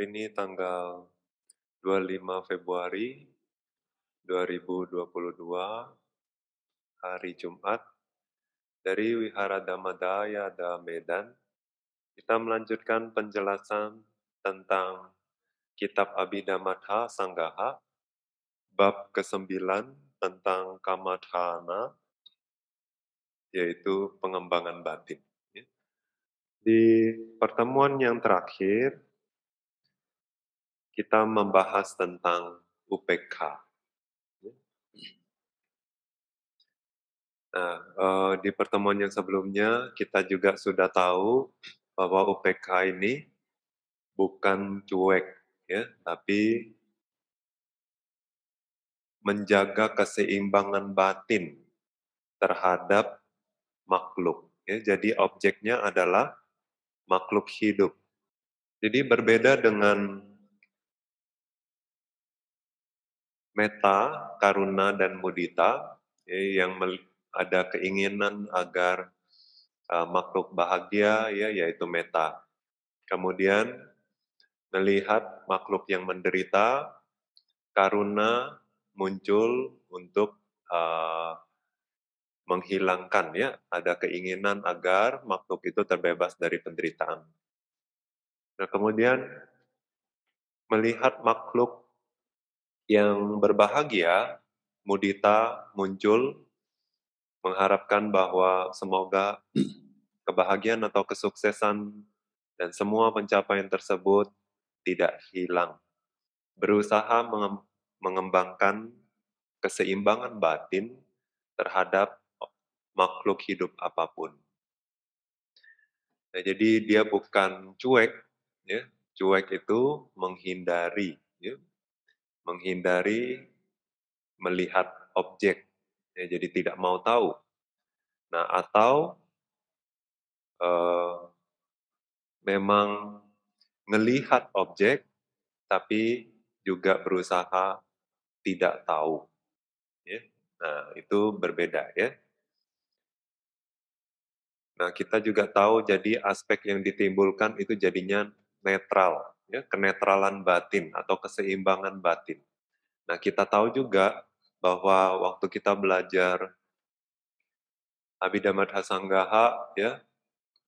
hari ini tanggal 25 Februari 2022, hari Jumat, dari Wihara Damadaya da Medan, kita melanjutkan penjelasan tentang Kitab Abhidhamadha Sanggaha, bab ke-9 tentang Kamadhana, yaitu pengembangan batin. Ya. Di pertemuan yang terakhir, kita membahas tentang UPK. Nah, eh, di pertemuan yang sebelumnya kita juga sudah tahu bahwa UPK ini bukan cuek, ya, tapi menjaga keseimbangan batin terhadap makhluk. Ya, jadi objeknya adalah makhluk hidup. Jadi berbeda dengan meta, karuna, dan mudita ya, yang ada keinginan agar uh, makhluk bahagia, ya, yaitu meta. Kemudian melihat makhluk yang menderita, karuna muncul untuk uh, menghilangkan, ya, ada keinginan agar makhluk itu terbebas dari penderitaan. Nah, kemudian melihat makhluk yang berbahagia, mudita muncul mengharapkan bahwa semoga kebahagiaan atau kesuksesan dan semua pencapaian tersebut tidak hilang. Berusaha mengembangkan keseimbangan batin terhadap makhluk hidup apapun. Nah, jadi dia bukan cuek, ya. Cuek itu menghindari, ya menghindari melihat objek, ya, jadi tidak mau tahu. Nah, atau uh, memang melihat objek, tapi juga berusaha tidak tahu. Ya. Nah, itu berbeda ya. Nah, kita juga tahu jadi aspek yang ditimbulkan itu jadinya netral ya, kenetralan batin atau keseimbangan batin. Nah, kita tahu juga bahwa waktu kita belajar Abhidhamma Dhasanggaha, ya,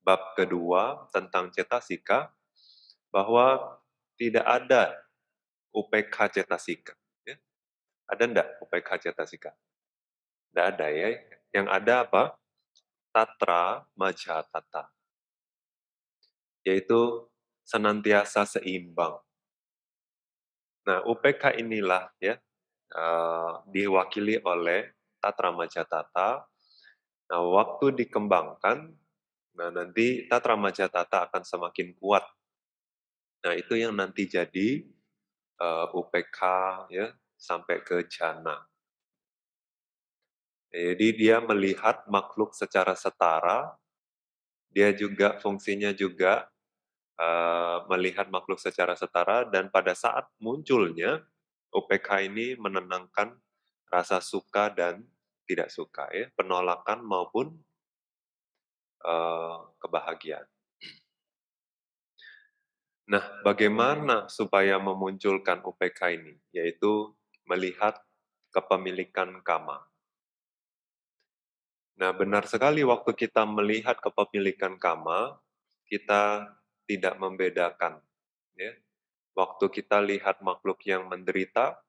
bab kedua tentang cetasika bahwa tidak ada UPK cetasika. Ya. Ada enggak UPK cetasika? Enggak ada ya. Yang ada apa? Tatra Majatata. Yaitu senantiasa seimbang. Nah, UPK inilah ya eh, diwakili oleh Tatrama tata. Nah, waktu dikembangkan, nah nanti Tatrama tata akan semakin kuat. Nah, itu yang nanti jadi eh, UPK ya sampai ke jana. Jadi dia melihat makhluk secara setara, dia juga fungsinya juga Eh, melihat makhluk secara setara dan pada saat munculnya UPK ini menenangkan rasa suka dan tidak suka ya penolakan maupun uh, kebahagiaan. Nah, bagaimana supaya memunculkan UPK ini? Yaitu melihat kepemilikan kama. Nah, benar sekali waktu kita melihat kepemilikan kama, kita tidak membedakan. Ya. Waktu kita lihat makhluk yang menderita,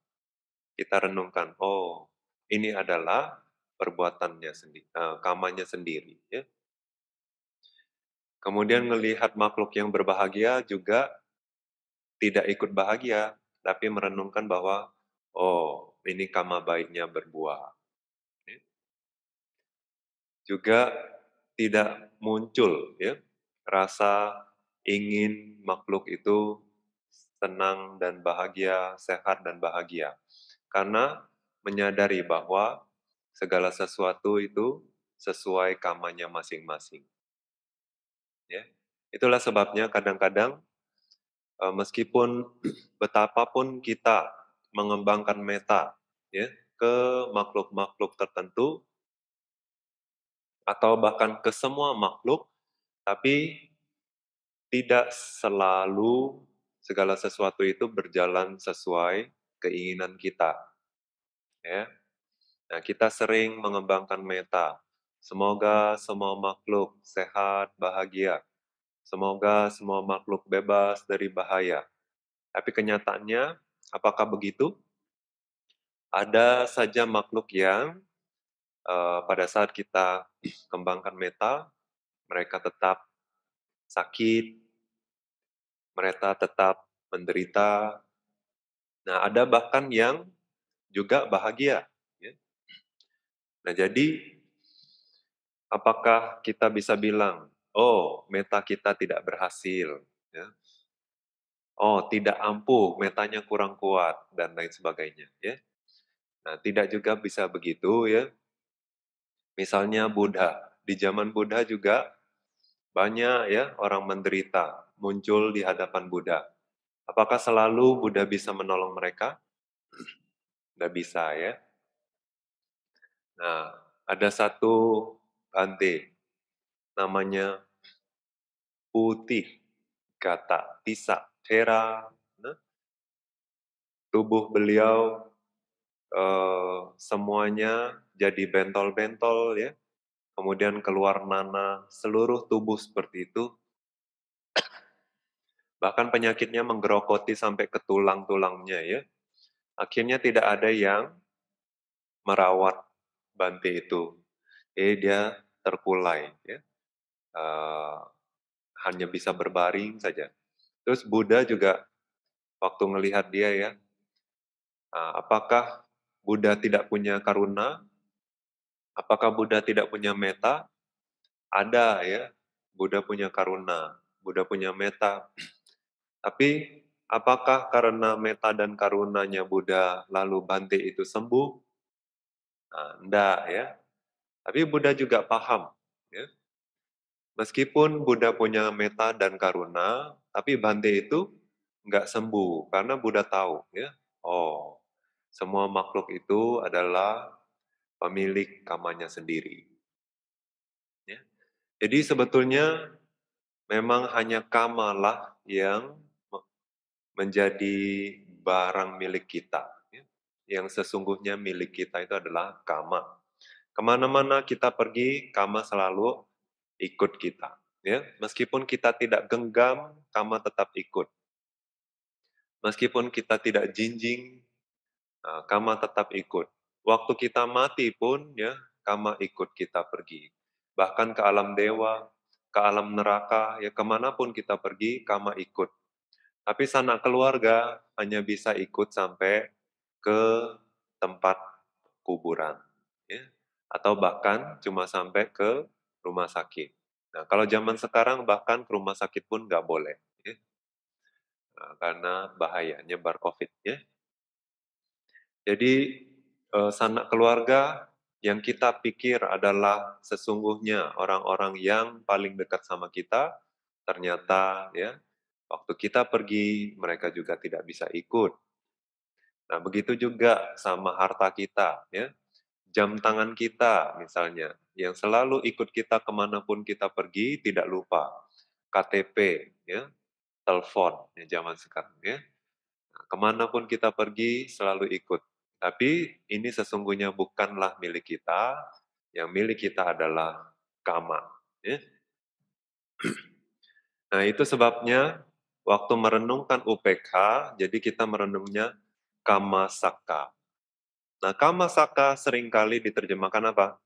kita renungkan, oh ini adalah perbuatannya sendiri, uh, eh, kamanya sendiri. Ya. Kemudian hmm. melihat makhluk yang berbahagia juga tidak ikut bahagia, tapi merenungkan bahwa oh ini kama baiknya berbuah. Ya. Juga tidak muncul ya rasa ingin makhluk itu tenang dan bahagia, sehat dan bahagia. Karena menyadari bahwa segala sesuatu itu sesuai kamanya masing-masing. Ya. Itulah sebabnya kadang-kadang eh, meskipun betapapun kita mengembangkan meta ya ke makhluk-makhluk tertentu atau bahkan ke semua makhluk tapi tidak selalu segala sesuatu itu berjalan sesuai keinginan kita. Ya. Nah, kita sering mengembangkan meta. Semoga semua makhluk sehat, bahagia. Semoga semua makhluk bebas dari bahaya. Tapi kenyataannya, apakah begitu? Ada saja makhluk yang uh, pada saat kita kembangkan meta, mereka tetap sakit, mereka tetap menderita. Nah, ada bahkan yang juga bahagia. Ya. Nah, jadi apakah kita bisa bilang, oh, meta kita tidak berhasil, ya. oh, tidak ampuh, metanya kurang kuat, dan lain sebagainya. Ya. Nah, tidak juga bisa begitu ya. Misalnya Buddha, di zaman Buddha juga banyak ya orang menderita muncul di hadapan Buddha. Apakah selalu Buddha bisa menolong mereka? Tidak bisa ya. Nah, ada satu bante namanya putih kata tisa tera. Nah, tubuh beliau eh, semuanya jadi bentol-bentol ya. Kemudian keluar nana, seluruh tubuh seperti itu Bahkan penyakitnya menggerokoti sampai ke tulang-tulangnya ya. Akhirnya tidak ada yang merawat Bante itu. Eh dia terkulai ya. Uh, hanya bisa berbaring saja. Terus Buddha juga waktu melihat dia ya, uh, apakah Buddha tidak punya karuna? Apakah Buddha tidak punya meta? Ada ya, Buddha punya karuna, Buddha punya meta, tapi apakah karena meta dan karunanya Buddha lalu Bante itu sembuh? Nah, enggak ya. Tapi Buddha juga paham. Ya. Meskipun Buddha punya meta dan karuna, tapi Bante itu enggak sembuh karena Buddha tahu ya. Oh, semua makhluk itu adalah pemilik kamanya sendiri. Ya. Jadi sebetulnya memang hanya kamalah yang menjadi barang milik kita. Ya. Yang sesungguhnya milik kita itu adalah kama. Kemana-mana kita pergi, kama selalu ikut kita. Ya, meskipun kita tidak genggam, kama tetap ikut. Meskipun kita tidak jinjing, e, kama tetap ikut. Waktu kita mati pun, ya, kama ikut kita pergi. Bahkan ke alam dewa, ke alam neraka, ya kemanapun kita pergi, kama ikut tapi sanak keluarga hanya bisa ikut sampai ke tempat kuburan, ya. atau bahkan cuma sampai ke rumah sakit. Nah, kalau zaman sekarang bahkan ke rumah sakit pun nggak boleh, ya. nah, karena bahaya nyebar COVID. Ya. Jadi eh, sanak keluarga yang kita pikir adalah sesungguhnya orang-orang yang paling dekat sama kita, ternyata ya Waktu kita pergi, mereka juga tidak bisa ikut. Nah, begitu juga sama harta kita, ya. Jam tangan kita, misalnya, yang selalu ikut kita kemanapun kita pergi, tidak lupa. KTP, ya, telepon, ya, zaman sekarang, ya. Nah, kemanapun kita pergi, selalu ikut. Tapi ini sesungguhnya bukanlah milik kita, yang milik kita adalah kama. Ya. Nah, itu sebabnya waktu merenungkan UPK, jadi kita merenungnya kamasaka. Nah, kamasaka seringkali diterjemahkan apa?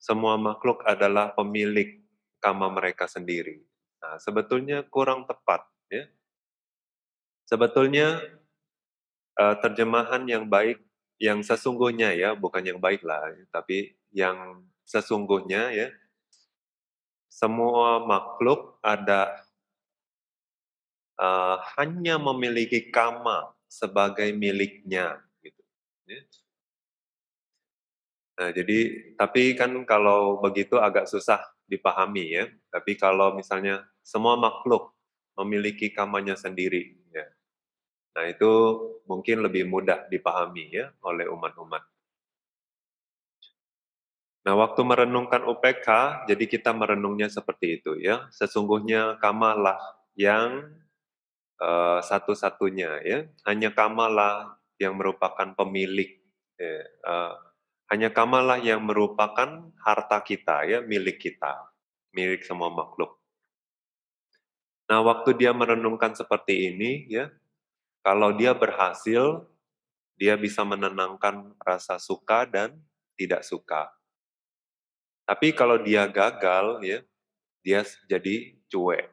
Semua makhluk adalah pemilik kama mereka sendiri. Nah, sebetulnya kurang tepat, ya. Sebetulnya eh, terjemahan yang baik, yang sesungguhnya ya, bukan yang baik lah, tapi yang sesungguhnya ya, semua makhluk ada uh, hanya memiliki kama sebagai miliknya. Gitu. Ya. Nah, jadi tapi kan kalau begitu agak susah dipahami ya. Tapi kalau misalnya semua makhluk memiliki kamanya sendiri, ya. Nah, itu mungkin lebih mudah dipahami ya oleh umat-umat. Nah, waktu merenungkan UPK, jadi kita merenungnya seperti itu ya. Sesungguhnya kamalah yang Eh, satu-satunya ya hanya Kamala yang merupakan pemilik ya, eh, hanya Kamala yang merupakan harta kita ya milik kita milik semua makhluk nah waktu dia merenungkan seperti ini ya kalau dia berhasil dia bisa menenangkan rasa suka dan tidak suka. Tapi kalau dia gagal ya, dia jadi cuek.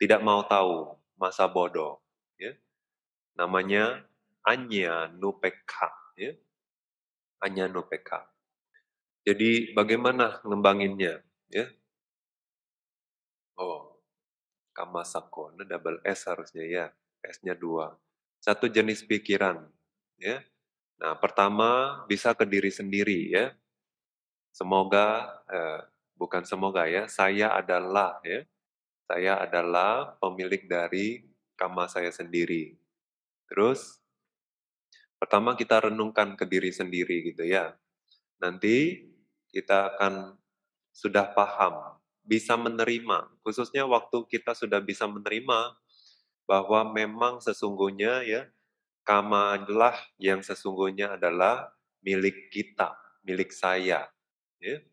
Tidak mau tahu masa bodoh. Ya. Namanya Anya Nupeka. Ya. Anya Nupeka. Jadi bagaimana ngembanginnya? Ya. Oh, kamasako, ini double S harusnya ya. S-nya dua. Satu jenis pikiran. Ya. Nah, pertama bisa ke diri sendiri ya. Semoga eh, bukan semoga ya, saya adalah ya saya adalah pemilik dari kamar saya sendiri. Terus, pertama kita renungkan ke diri sendiri gitu ya. Nanti kita akan sudah paham, bisa menerima, khususnya waktu kita sudah bisa menerima bahwa memang sesungguhnya ya, kama adalah yang sesungguhnya adalah milik kita, milik saya. Ya.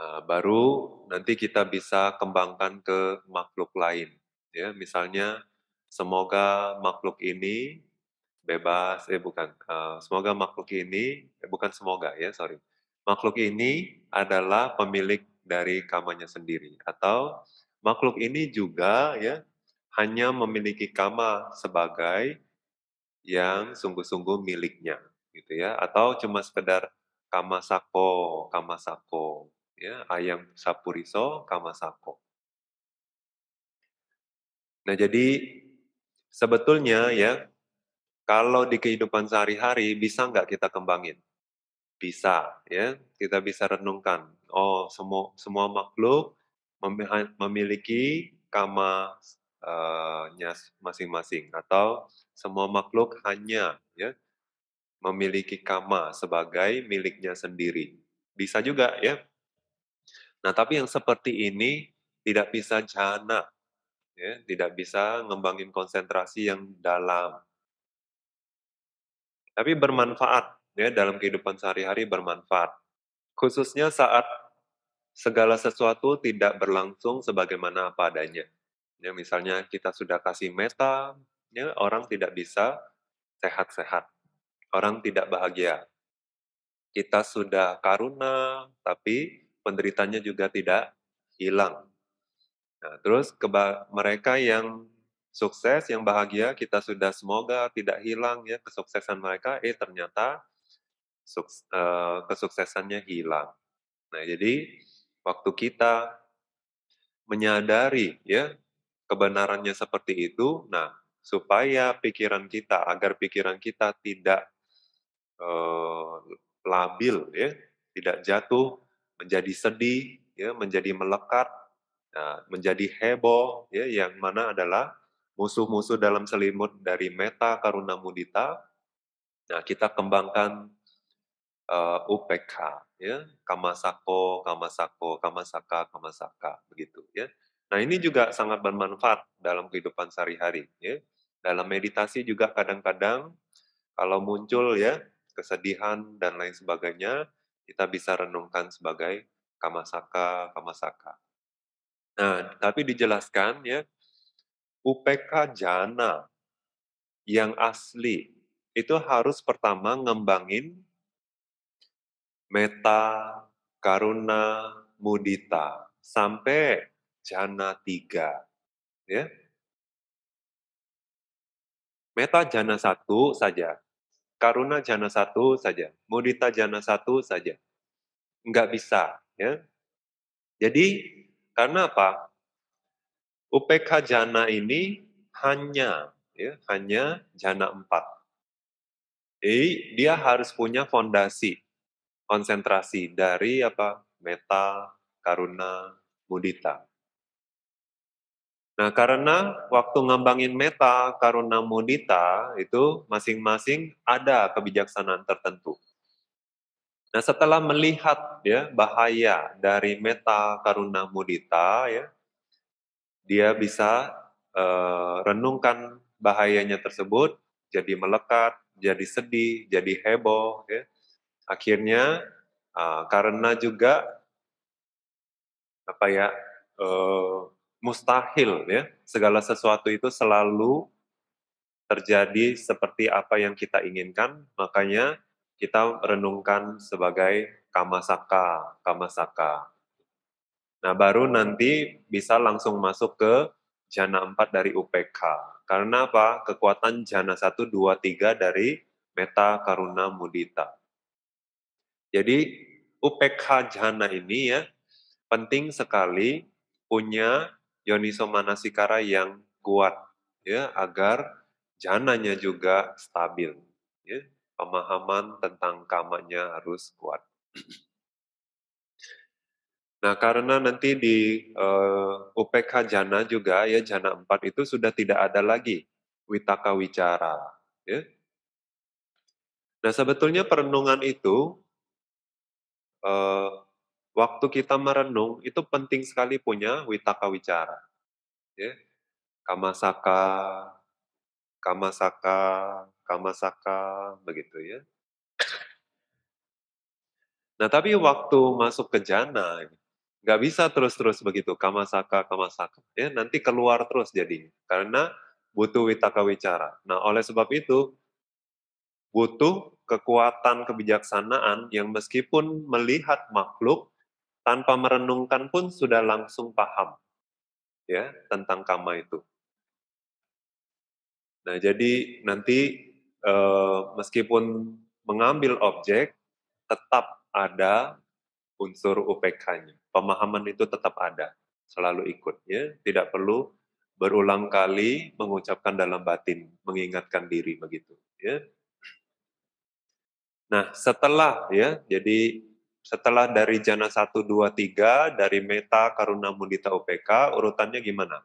Nah, baru nanti kita bisa kembangkan ke makhluk lain. Ya, misalnya semoga makhluk ini bebas, eh bukan, uh, semoga makhluk ini, eh, bukan semoga ya, sorry. Makhluk ini adalah pemilik dari kamarnya sendiri. Atau makhluk ini juga ya hanya memiliki kama sebagai yang sungguh-sungguh miliknya gitu ya atau cuma sekedar kama sako kama sako ya ayam sapuriso kamasako. Nah, jadi sebetulnya ya kalau di kehidupan sehari-hari bisa nggak kita kembangin? Bisa, ya. Kita bisa renungkan. Oh, semua semua makhluk memiliki kama eh, nya masing-masing atau semua makhluk hanya ya memiliki kama sebagai miliknya sendiri. Bisa juga ya Nah, tapi yang seperti ini tidak bisa jana, ya, tidak bisa ngembangin konsentrasi yang dalam. Tapi bermanfaat, ya, dalam kehidupan sehari-hari bermanfaat. Khususnya saat segala sesuatu tidak berlangsung sebagaimana apa adanya. Ya, misalnya kita sudah kasih meta, ya, orang tidak bisa sehat-sehat. Orang tidak bahagia. Kita sudah karuna, tapi penderitanya juga tidak hilang. Nah, terus keba mereka yang sukses, yang bahagia, kita sudah semoga tidak hilang ya kesuksesan mereka, eh ternyata suks eh, kesuksesannya hilang. Nah, jadi waktu kita menyadari ya kebenarannya seperti itu, nah supaya pikiran kita agar pikiran kita tidak uh, labil ya, tidak jatuh menjadi sedih, ya, menjadi melekat, ya, menjadi heboh, ya, yang mana adalah musuh-musuh dalam selimut dari meta karuna mudita. Nah, kita kembangkan uh, eh, UPK, ya, kamasako, kamasako, kamasaka, kamasaka, begitu, ya. Nah, ini juga sangat bermanfaat dalam kehidupan sehari-hari, ya. Dalam meditasi juga kadang-kadang kalau muncul ya kesedihan dan lain sebagainya, kita bisa renungkan sebagai kamasaka kamasaka. Nah, tapi dijelaskan ya UPK jana yang asli itu harus pertama ngembangin meta, karuna, mudita sampai jana tiga, ya. Meta jana satu saja karuna jana satu saja, mudita jana satu saja. Nggak bisa. ya. Jadi, karena apa? UPK jana ini hanya ya, hanya jana empat. Jadi dia harus punya fondasi konsentrasi dari apa? meta, karuna, mudita. Nah, karena waktu ngambangin meta karuna mudita itu masing-masing ada kebijaksanaan tertentu. Nah, setelah melihat ya bahaya dari meta karuna mudita ya, dia bisa eh, renungkan bahayanya tersebut, jadi melekat, jadi sedih, jadi heboh. Ya. Akhirnya eh, karena juga apa ya eh, mustahil ya. Segala sesuatu itu selalu terjadi seperti apa yang kita inginkan, makanya kita renungkan sebagai kamasaka, kamasaka. Nah, baru nanti bisa langsung masuk ke jana 4 dari UPK. Karena apa? Kekuatan jana 1, 2, 3 dari Meta Karuna Mudita. Jadi, UPK jana ini ya penting sekali punya yoniso manasikara yang kuat ya agar jananya juga stabil ya pemahaman tentang kamanya harus kuat Nah, karena nanti di uh, eh, UPK jana juga ya jana 4 itu sudah tidak ada lagi witaka wicara, ya. Nah, sebetulnya perenungan itu uh, waktu kita merenung itu penting sekali punya witaka wicara. Ya. Kamasaka, kamasaka, kamasaka, begitu ya. Nah, tapi waktu masuk ke jana, nggak bisa terus-terus begitu, kamasaka, kamasaka. Ya, nanti keluar terus jadinya. Karena butuh witaka wicara. Nah, oleh sebab itu, butuh kekuatan kebijaksanaan yang meskipun melihat makhluk, tanpa merenungkan pun sudah langsung paham ya tentang kama itu. Nah, jadi nanti eh, meskipun mengambil objek tetap ada unsur UPK-nya. Pemahaman itu tetap ada, selalu ikut ya, tidak perlu berulang kali mengucapkan dalam batin, mengingatkan diri begitu ya. Nah, setelah ya, jadi setelah dari Jana 1, 2, 3, dari Meta Karuna Mudita UPK, urutannya gimana?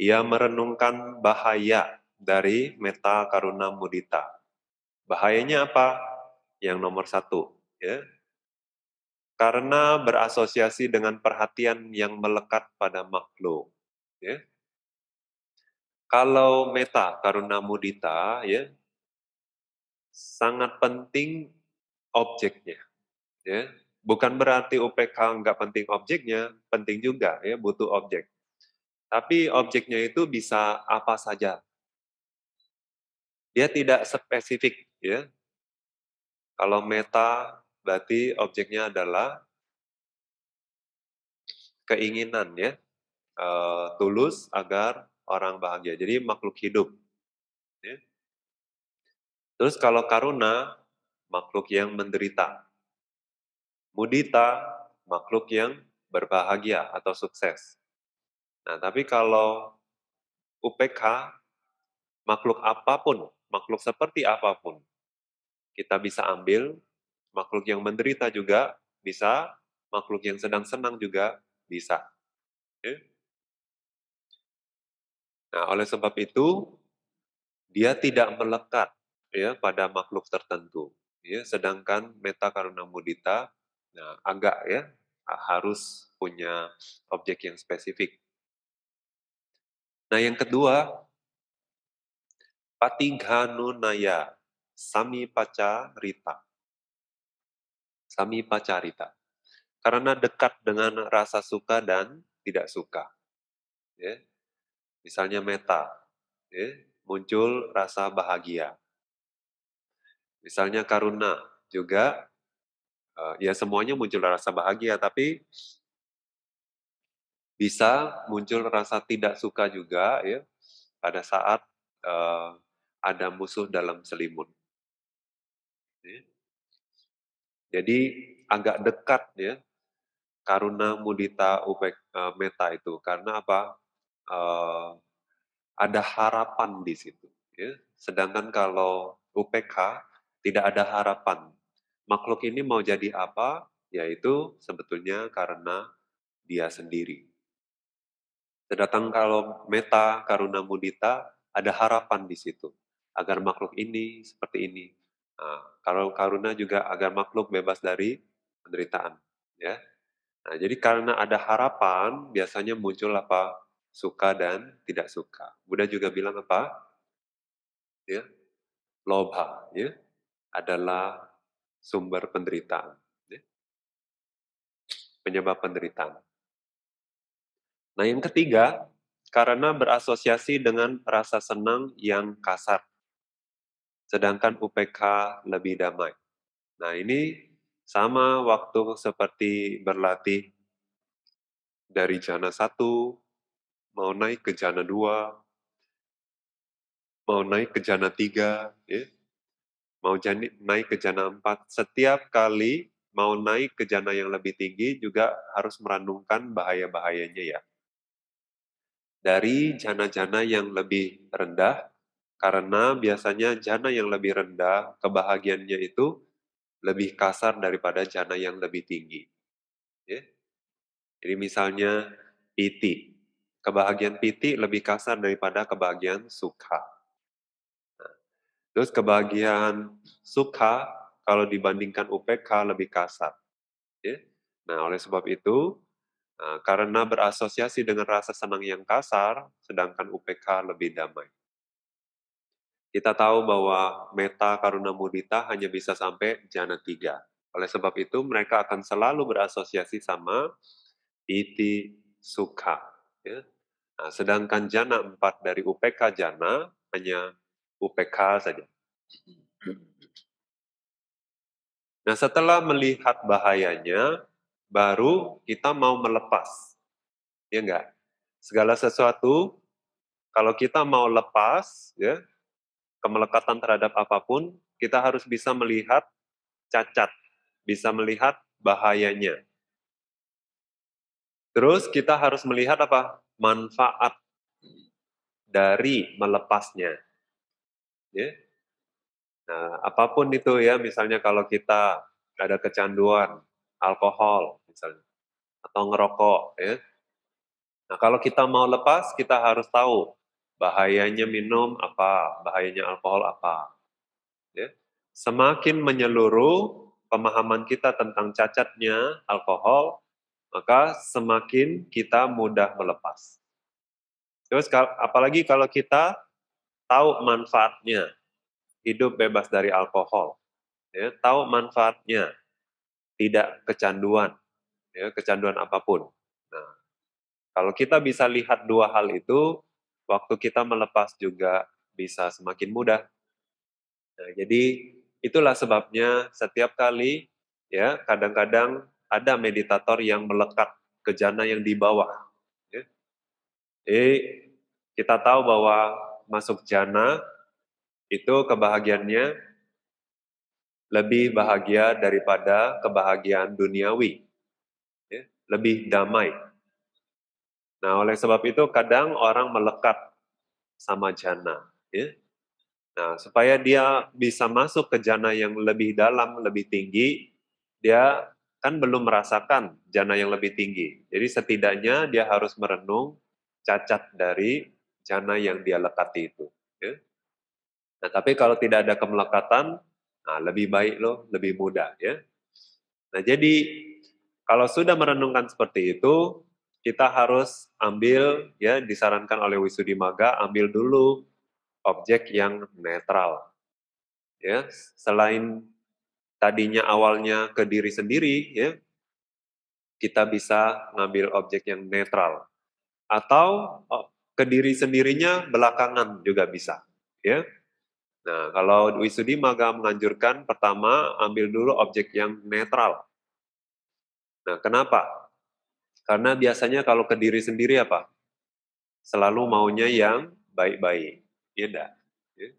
Ia merenungkan bahaya dari Meta Karuna Mudita. Bahayanya apa? Yang nomor satu, ya. Karena berasosiasi dengan perhatian yang melekat pada makhluk. Ya. Kalau meta karuna mudita, ya, sangat penting objeknya Ya. Bukan berarti UPK nggak penting objeknya, penting juga ya butuh objek. Tapi objeknya itu bisa apa saja. Dia tidak spesifik ya. Kalau meta berarti objeknya adalah keinginan ya e, tulus agar orang bahagia jadi makhluk hidup ya. terus kalau karuna makhluk yang menderita mudita, makhluk yang berbahagia atau sukses. Nah, tapi kalau UPK, makhluk apapun, makhluk seperti apapun, kita bisa ambil, makhluk yang menderita juga bisa, makhluk yang sedang senang juga bisa. Nah, oleh sebab itu, dia tidak melekat ya pada makhluk tertentu. Ya, sedangkan meta karuna mudita Nah, agak ya, harus punya objek yang spesifik. Nah, yang kedua, naya sami pacarita. Sami pacarita. Karena dekat dengan rasa suka dan tidak suka. Ya. Misalnya meta, ya. muncul rasa bahagia. Misalnya karuna juga Eh, ya semuanya muncul rasa bahagia tapi bisa muncul rasa tidak suka juga ya pada saat uh, ada musuh dalam selimut. Ya. Jadi agak dekat ya karuna mudita upek eh, meta itu karena apa uh, ada harapan di situ. Ya. Sedangkan kalau UPK tidak ada harapan makhluk ini mau jadi apa, yaitu sebetulnya karena dia sendiri. Sedangkan kalau meta karuna mudita, ada harapan di situ agar makhluk ini seperti ini. Nah, kalau karuna juga agar makhluk bebas dari penderitaan, ya. Nah, jadi karena ada harapan, biasanya muncul apa? Suka dan tidak suka. Buddha juga bilang apa? Ya, lobha ya, adalah sumber penderitaan. Ya. Penyebab penderitaan. Nah, yang ketiga, karena berasosiasi dengan rasa senang yang kasar. Sedangkan UPK lebih damai. Nah, ini sama waktu seperti berlatih dari jana satu mau naik ke jana dua mau naik ke jana tiga. ya mau jani, naik ke jana 4 setiap kali mau naik ke jana yang lebih tinggi juga harus merandungkan bahaya-bahayanya ya. Dari jana-jana yang lebih rendah karena biasanya jana yang lebih rendah kebahagiaannya itu lebih kasar daripada jana yang lebih tinggi. Ya. Jadi misalnya piti. Kebahagiaan piti lebih kasar daripada kebahagiaan suka. Terus kebahagiaan suka kalau dibandingkan UPK lebih kasar. Ya. Nah, oleh sebab itu, eh, karena berasosiasi dengan rasa senang yang kasar, sedangkan UPK lebih damai. Kita tahu bahwa meta karuna mudita hanya bisa sampai jana tiga. Oleh sebab itu, mereka akan selalu berasosiasi sama iti suka. Ya. Nah, sedangkan jana empat dari UPK jana hanya UPK saja. Hmm. Nah, setelah melihat bahayanya, baru kita mau melepas. Ya enggak? Segala sesuatu, kalau kita mau lepas, ya, kemelekatan terhadap apapun, kita harus bisa melihat cacat, bisa melihat bahayanya. Terus kita harus melihat apa? Manfaat dari melepasnya. Ya. Nah, apapun itu ya, misalnya kalau kita ada kecanduan alkohol misalnya atau ngerokok ya. Nah, kalau kita mau lepas, kita harus tahu bahayanya minum apa, bahayanya alkohol apa. Ya. Semakin menyeluruh pemahaman kita tentang cacatnya alkohol, maka semakin kita mudah melepas. Terus apalagi kalau kita tahu manfaatnya hidup bebas dari alkohol, ya, tahu manfaatnya tidak kecanduan, ya, kecanduan apapun. Nah, kalau kita bisa lihat dua hal itu, waktu kita melepas juga bisa semakin mudah. Nah, jadi itulah sebabnya setiap kali ya kadang-kadang ada meditator yang melekat ke jana yang di bawah. Ya. Jadi kita tahu bahwa masuk jana itu kebahagiaannya lebih bahagia daripada kebahagiaan duniawi, ya, lebih damai. Nah, oleh sebab itu kadang orang melekat sama jana, ya. Nah, supaya dia bisa masuk ke jana yang lebih dalam, lebih tinggi, dia kan belum merasakan jana yang lebih tinggi. Jadi setidaknya dia harus merenung cacat dari jana yang dia lekati itu. Ya. Nah, tapi kalau tidak ada kemelekatan, nah, lebih baik loh, lebih mudah ya. Nah, jadi kalau sudah merenungkan seperti itu, kita harus ambil ya disarankan oleh Wisudi Maga ambil dulu objek yang netral. Ya, selain tadinya awalnya ke diri sendiri ya, kita bisa ngambil objek yang netral atau ke diri sendirinya belakangan juga bisa, ya. Nah, kalau Wisudi Maga menganjurkan pertama ambil dulu objek yang netral. Nah, kenapa? Karena biasanya kalau ke diri sendiri apa? Selalu maunya yang baik-baik. Iya enggak? Ya.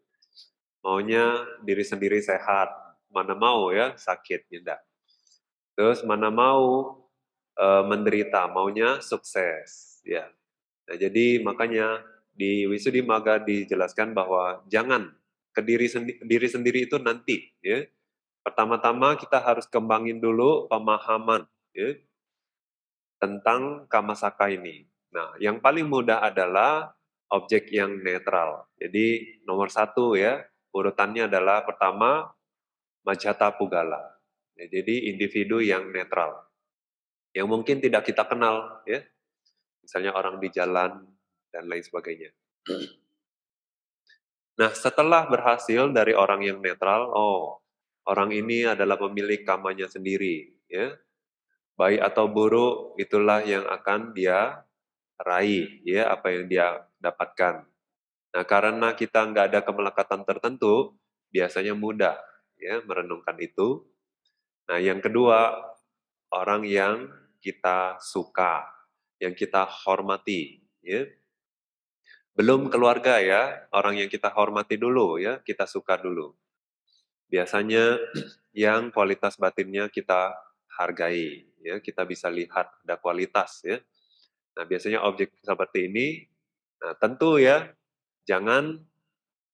Maunya diri sendiri sehat. Mana mau ya sakit, ya enggak? Terus mana mau e, menderita, maunya sukses, ya. Nah, jadi makanya di Wisudi Maga dijelaskan bahwa jangan ke diri, sendi diri sendiri itu nanti. Ya. Pertama-tama kita harus kembangin dulu pemahaman ya, tentang kamasaka ini. Nah, yang paling mudah adalah objek yang netral. Jadi nomor satu ya, urutannya adalah pertama Majata Pugala. Ya, jadi individu yang netral. Yang mungkin tidak kita kenal ya misalnya orang di jalan dan lain sebagainya. Hmm. Nah, setelah berhasil dari orang yang netral, oh, orang ini adalah pemilik kamanya sendiri, ya. Baik atau buruk, itulah yang akan dia raih, ya, apa yang dia dapatkan. Nah, karena kita nggak ada kemelekatan tertentu, biasanya mudah, ya, merenungkan itu. Nah, yang kedua, orang yang kita suka, yang kita hormati. Ya. Belum keluarga ya, orang yang kita hormati dulu ya, kita suka dulu. Biasanya yang kualitas batinnya kita hargai, ya kita bisa lihat ada kualitas ya. Nah biasanya objek seperti ini, nah tentu ya jangan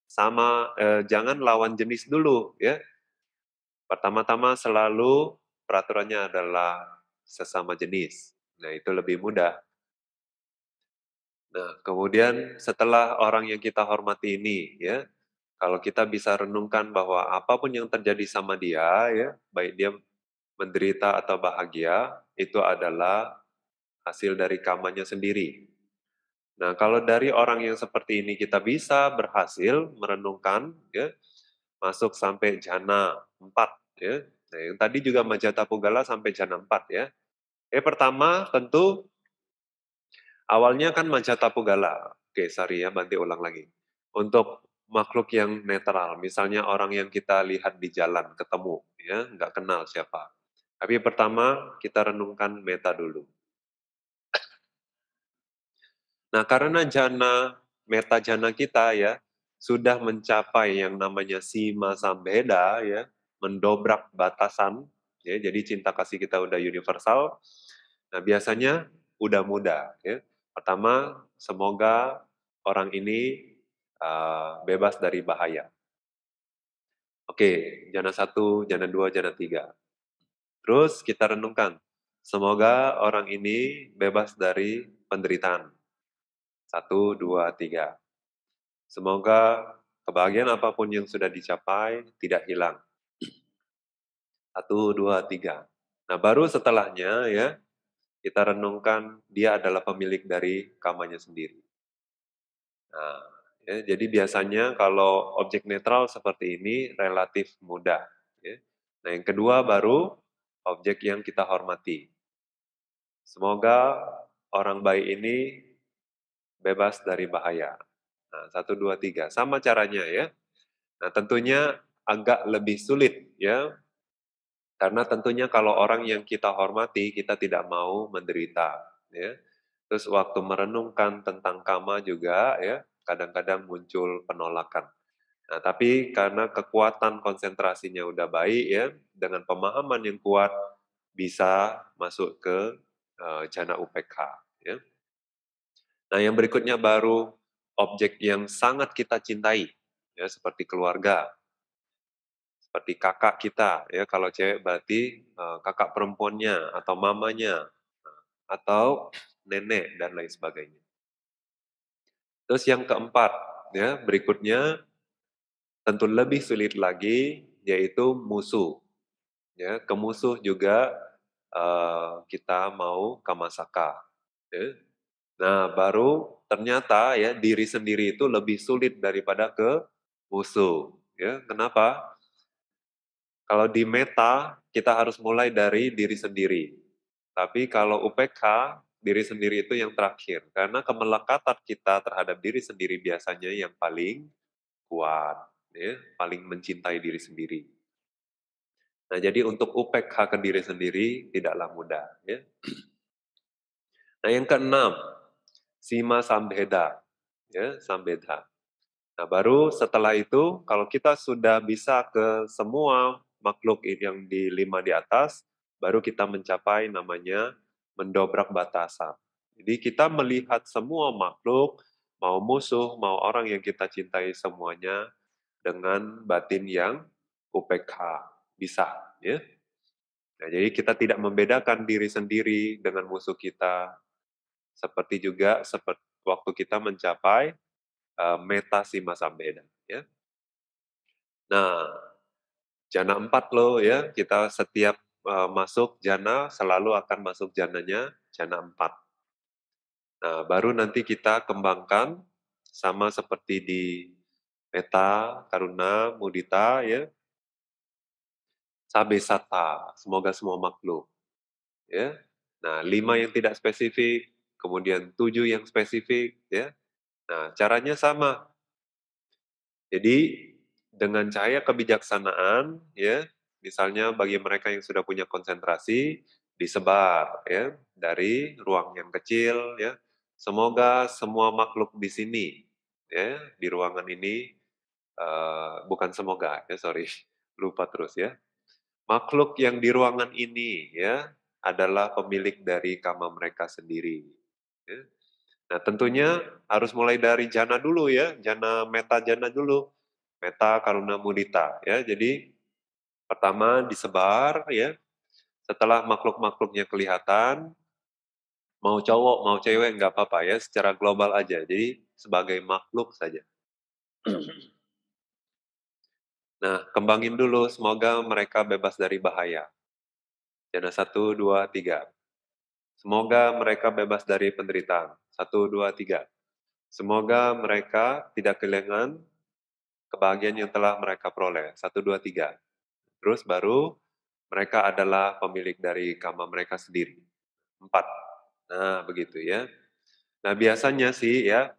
sama, eh, jangan lawan jenis dulu ya. Pertama-tama selalu peraturannya adalah sesama jenis. Nah, itu lebih mudah. Nah, kemudian setelah orang yang kita hormati ini, ya, kalau kita bisa renungkan bahwa apapun yang terjadi sama dia, ya, baik dia menderita atau bahagia, itu adalah hasil dari kamanya sendiri. Nah, kalau dari orang yang seperti ini kita bisa berhasil merenungkan, ya, masuk sampai jana empat ya. Nah, yang tadi juga Majata Pugala sampai jana empat ya. Eh pertama tentu awalnya kan mencatat Pugala. Oke, sorry ya, banti ulang lagi. Untuk makhluk yang netral, misalnya orang yang kita lihat di jalan, ketemu, ya nggak kenal siapa. Tapi pertama kita renungkan meta dulu. Nah, karena jana, meta jana kita ya, sudah mencapai yang namanya sima sambeda ya, mendobrak batasan Ya, jadi cinta kasih kita udah universal. Nah, biasanya udah muda. Ya. Pertama, semoga orang ini uh, bebas dari bahaya. Oke, jana satu, jana dua, jana tiga. Terus kita renungkan, semoga orang ini bebas dari penderitaan. Satu, dua, tiga. Semoga kebahagiaan apapun yang sudah dicapai tidak hilang. Satu, dua, tiga. Nah, baru setelahnya ya, kita renungkan dia adalah pemilik dari kamarnya sendiri. Nah, ya, jadi biasanya kalau objek netral seperti ini relatif mudah. Ya. Nah, yang kedua baru objek yang kita hormati. Semoga orang baik ini bebas dari bahaya. Nah, satu, dua, tiga. Sama caranya ya. Nah, tentunya agak lebih sulit ya karena tentunya kalau orang yang kita hormati, kita tidak mau menderita. Ya. Terus waktu merenungkan tentang kama juga, ya kadang-kadang muncul penolakan. Nah, tapi karena kekuatan konsentrasinya udah baik ya, dengan pemahaman yang kuat bisa masuk ke uh, jana UPK. Ya. Nah, yang berikutnya baru objek yang sangat kita cintai, ya seperti keluarga, seperti kakak kita ya kalau cewek berarti uh, kakak perempuannya atau mamanya eh, atau nenek dan lain sebagainya. Terus yang keempat ya berikutnya tentu lebih sulit lagi yaitu musuh. Ya, ke musuh juga uh, kita mau kamasaka. Ya. Nah, baru ternyata ya diri sendiri itu lebih sulit daripada ke musuh. Ya, kenapa? Kalau di meta, kita harus mulai dari diri sendiri. Tapi kalau UPK, diri sendiri itu yang terakhir. Karena kemelekatan kita terhadap diri sendiri biasanya yang paling kuat, ya, paling mencintai diri sendiri. Nah, jadi untuk UPK ke diri sendiri tidaklah mudah. Ya. Nah, yang keenam, Sima sambeda, Ya, sambeda. Nah, baru setelah itu, kalau kita sudah bisa ke semua makhluk yang di lima di atas, baru kita mencapai namanya mendobrak batasan. Jadi kita melihat semua makhluk, mau musuh, mau orang yang kita cintai semuanya dengan batin yang UPK bisa, ya. Nah, jadi kita tidak membedakan diri sendiri dengan musuh kita. Seperti juga seperti waktu kita mencapai uh, meta masa beda. ya. Nah, jana 4 loh ya. Kita setiap uh, masuk jana selalu akan masuk jananya jana 4. Nah, baru nanti kita kembangkan sama seperti di Meta, Karuna, Mudita ya. Sata, semoga semua makhluk. Ya. Nah, lima yang tidak spesifik, kemudian tujuh yang spesifik ya. Nah, caranya sama. Jadi dengan cahaya kebijaksanaan ya misalnya bagi mereka yang sudah punya konsentrasi disebar ya dari ruang yang kecil ya semoga semua makhluk di sini ya di ruangan ini uh, bukan semoga ya sorry lupa terus ya makhluk yang di ruangan ini ya adalah pemilik dari kama mereka sendiri ya. nah tentunya harus mulai dari jana dulu ya jana meta jana dulu meta karuna mudita ya. Jadi pertama disebar ya. Setelah makhluk-makhluknya kelihatan mau cowok mau cewek nggak apa-apa ya secara global aja. Jadi sebagai makhluk saja. Nah, kembangin dulu, semoga mereka bebas dari bahaya. Jana 1, 2, 3. Semoga mereka bebas dari penderitaan. 1, 2, 3. Semoga mereka tidak kehilangan kebahagiaan yang telah mereka peroleh. Satu, dua, tiga. Terus baru mereka adalah pemilik dari kamar mereka sendiri. Empat. Nah, begitu ya. Nah, biasanya sih ya,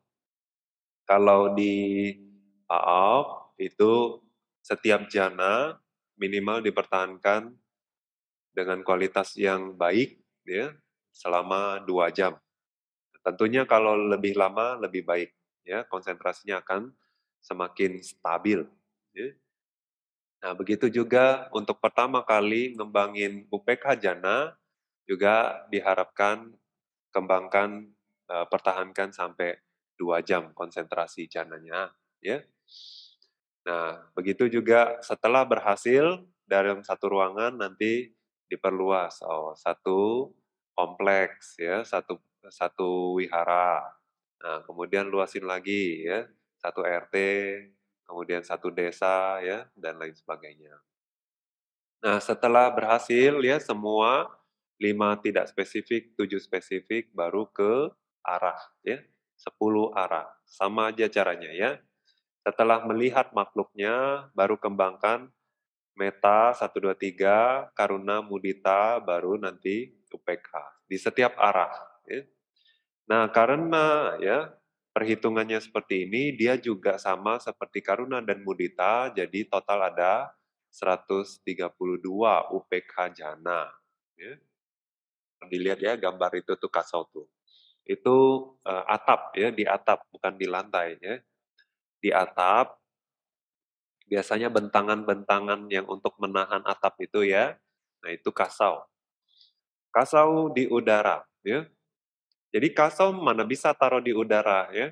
kalau di AAP itu setiap jana minimal dipertahankan dengan kualitas yang baik ya selama dua jam. Tentunya kalau lebih lama lebih baik ya konsentrasinya akan semakin stabil. Ya. Nah, begitu juga untuk pertama kali ngembangin UPK Jana juga diharapkan kembangkan eh, pertahankan sampai dua jam konsentrasi jananya ya. Nah, begitu juga setelah berhasil dari satu ruangan nanti diperluas oh satu kompleks ya, satu satu wihara. Nah, kemudian luasin lagi ya satu RT, kemudian satu desa ya dan lain sebagainya. Nah, setelah berhasil ya semua lima tidak spesifik, tujuh spesifik baru ke arah ya, sepuluh arah. Sama aja caranya ya. Setelah melihat makhluknya baru kembangkan meta satu dua tiga karuna mudita baru nanti UPK di setiap arah ya. Nah, karena ya perhitungannya seperti ini, dia juga sama seperti Karuna dan Mudita, jadi total ada 132 UPK Jana. Ya. Dilihat ya gambar itu tuh kasau tuh. Itu uh, atap ya, di atap, bukan di lantai ya. Di atap, biasanya bentangan-bentangan yang untuk menahan atap itu ya, nah itu kasau. Kasau di udara ya, jadi kasau mana bisa taruh di udara ya.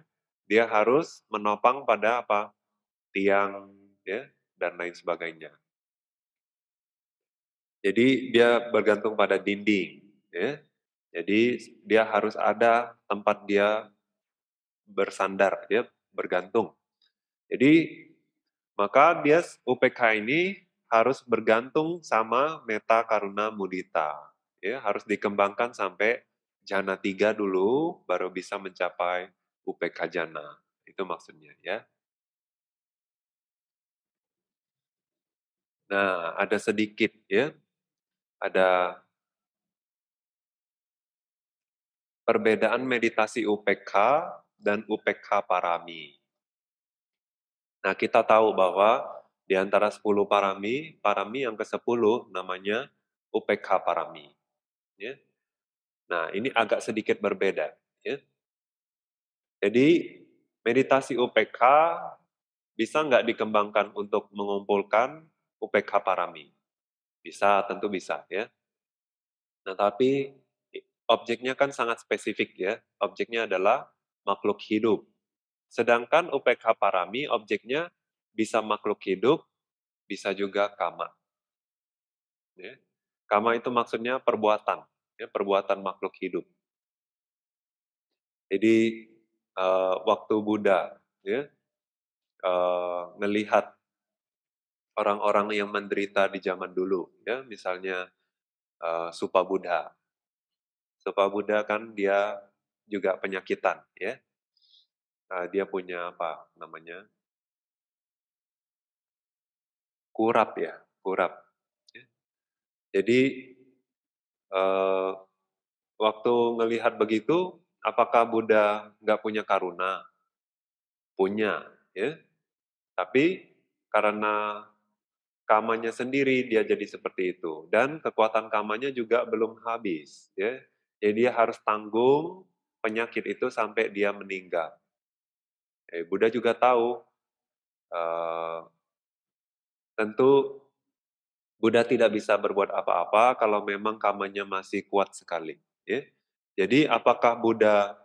Dia harus menopang pada apa? tiang ya dan lain sebagainya. Jadi dia bergantung pada dinding ya. Jadi dia harus ada tempat dia bersandar ya, bergantung. Jadi maka dia UPK ini harus bergantung sama meta karuna mudita ya harus dikembangkan sampai jana tiga dulu, baru bisa mencapai UPK jana. Itu maksudnya ya. Nah, ada sedikit ya, ada perbedaan meditasi UPK dan UPK parami. Nah, kita tahu bahwa di antara 10 parami, parami yang ke-10 namanya UPK parami. Ya. Nah, ini agak sedikit berbeda. Ya. Jadi, meditasi UPK bisa nggak dikembangkan untuk mengumpulkan UPK parami? Bisa, tentu bisa. ya. Nah, tapi objeknya kan sangat spesifik ya. Objeknya adalah makhluk hidup. Sedangkan UPK parami objeknya bisa makhluk hidup, bisa juga kama. Ya. Kama itu maksudnya perbuatan ya, perbuatan makhluk hidup. Jadi uh, waktu Buddha ya, uh, eh, melihat orang-orang yang menderita di zaman dulu, ya misalnya uh, Supa Buddha. Supa Buddha kan dia juga penyakitan, ya. Uh, dia punya apa namanya? Kurap ya, kurap. Ya. Jadi uh, waktu ngelihat begitu, apakah Buddha nggak punya karuna? Punya, ya. Tapi karena kamanya sendiri dia jadi seperti itu dan kekuatan kamanya juga belum habis, ya. Jadi dia harus tanggung penyakit itu sampai dia meninggal. Eh, Buddha juga tahu uh, tentu Buddha tidak bisa berbuat apa-apa kalau memang kamanya masih kuat sekali. Ya. Jadi apakah Buddha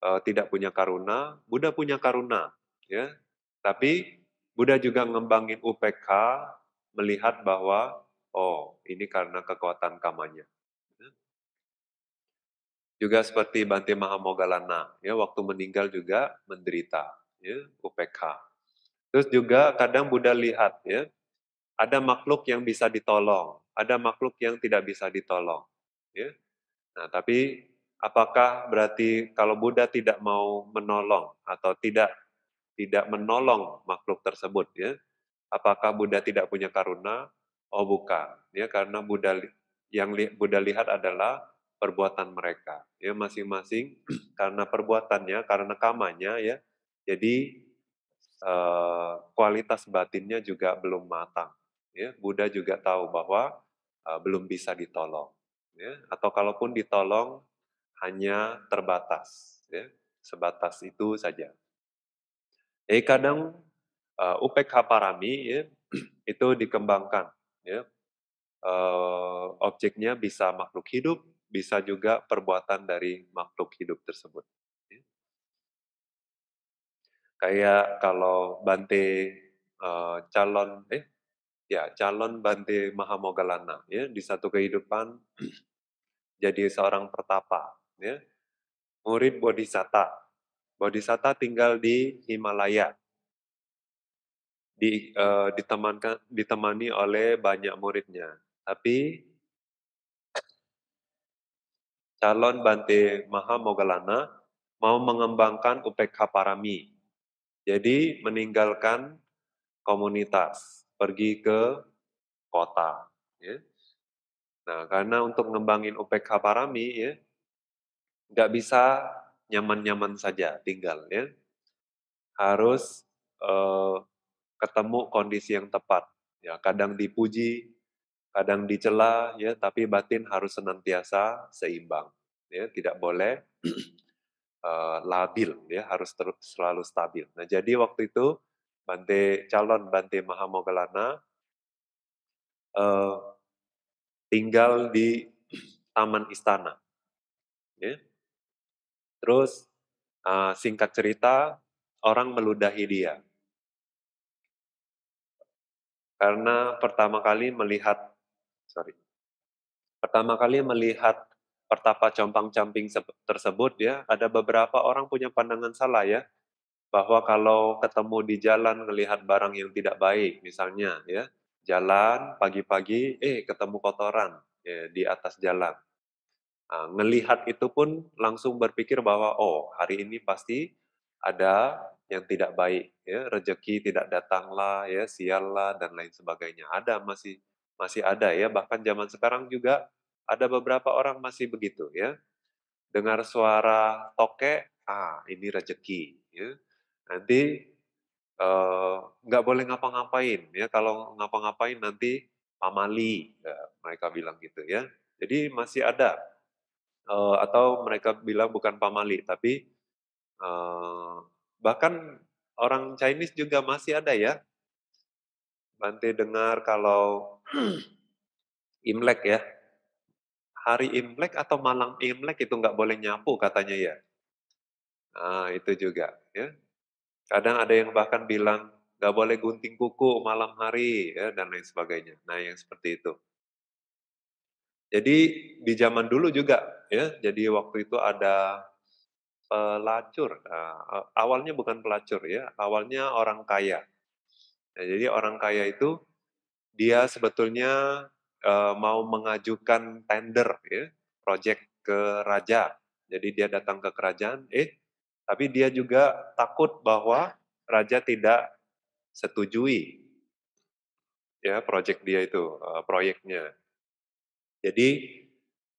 uh, tidak punya karuna? Buddha punya karuna, ya. Tapi Buddha juga ngembangin UPK melihat bahwa oh ini karena kekuatan kamanya. Ya. Juga seperti Bante Mahamogalana, ya waktu meninggal juga menderita, ya, UPK. Terus juga kadang Buddha lihat, ya, ada makhluk yang bisa ditolong, ada makhluk yang tidak bisa ditolong. Ya. Nah, tapi apakah berarti kalau Buddha tidak mau menolong atau tidak tidak menolong makhluk tersebut, ya? Apakah Buddha tidak punya karuna? Oh bukan, ya karena Buddha yang li, Buddha lihat adalah perbuatan mereka, ya masing-masing karena perbuatannya, karena kamanya, ya. Jadi eh, kualitas batinnya juga belum matang. Ya, Buddha juga tahu bahwa uh, belum bisa ditolong. Ya, atau kalaupun ditolong hanya terbatas. Ya, sebatas itu saja. Jadi e kadang uh, UPK parami ya, itu dikembangkan. Ya. Uh, objeknya bisa makhluk hidup, bisa juga perbuatan dari makhluk hidup tersebut. Ya. Kayak kalau Bante uh, calon, eh ya calon Bante Mahamogalana ya di satu kehidupan jadi seorang pertapa ya murid bodhisatta bodhisatta tinggal di Himalaya di uh, ditemankan ditemani oleh banyak muridnya tapi calon Bante Mahamogalana mau mengembangkan UPK Parami jadi meninggalkan komunitas pergi ke kota. Ya. Nah, karena untuk ngembangin UPK Parami, ya, nggak bisa nyaman-nyaman saja tinggal, ya. Harus eh, ketemu kondisi yang tepat. Ya, kadang dipuji, kadang dicela, ya, tapi batin harus senantiasa seimbang. Ya, tidak boleh eh, labil, ya, harus terus selalu stabil. Nah, jadi waktu itu Bante calon Bante Mahamogalana uh, eh, tinggal di taman istana. Ya. Terus uh, singkat cerita orang meludahi dia karena pertama kali melihat sorry pertama kali melihat pertapa compang camping tersebut ya ada beberapa orang punya pandangan salah ya bahwa kalau ketemu di jalan melihat barang yang tidak baik misalnya ya jalan pagi-pagi eh ketemu kotoran ya, di atas jalan nah, ngelihat itu pun langsung berpikir bahwa oh hari ini pasti ada yang tidak baik ya rezeki tidak datanglah ya siallah dan lain sebagainya ada masih masih ada ya bahkan zaman sekarang juga ada beberapa orang masih begitu ya dengar suara tokek ah ini rezeki ya nanti nggak uh, boleh ngapa-ngapain ya kalau ngapa-ngapain nanti pamali ya, mereka bilang gitu ya jadi masih ada uh, atau mereka bilang bukan pamali tapi uh, bahkan orang Chinese juga masih ada ya Bante dengar kalau Imlek ya hari Imlek atau malam Imlek itu nggak boleh nyapu katanya ya nah, itu juga ya Kadang ada yang bahkan bilang gak boleh gunting kuku malam hari ya, dan lain sebagainya. Nah yang seperti itu. Jadi di zaman dulu juga ya, jadi waktu itu ada pelacur. Nah, awalnya bukan pelacur ya, awalnya orang kaya. Nah, jadi orang kaya itu dia sebetulnya uh, mau mengajukan tender ya, proyek ke raja. Jadi dia datang ke kerajaan, eh tapi dia juga takut bahwa raja tidak setujui ya proyek dia itu, uh, proyeknya. Jadi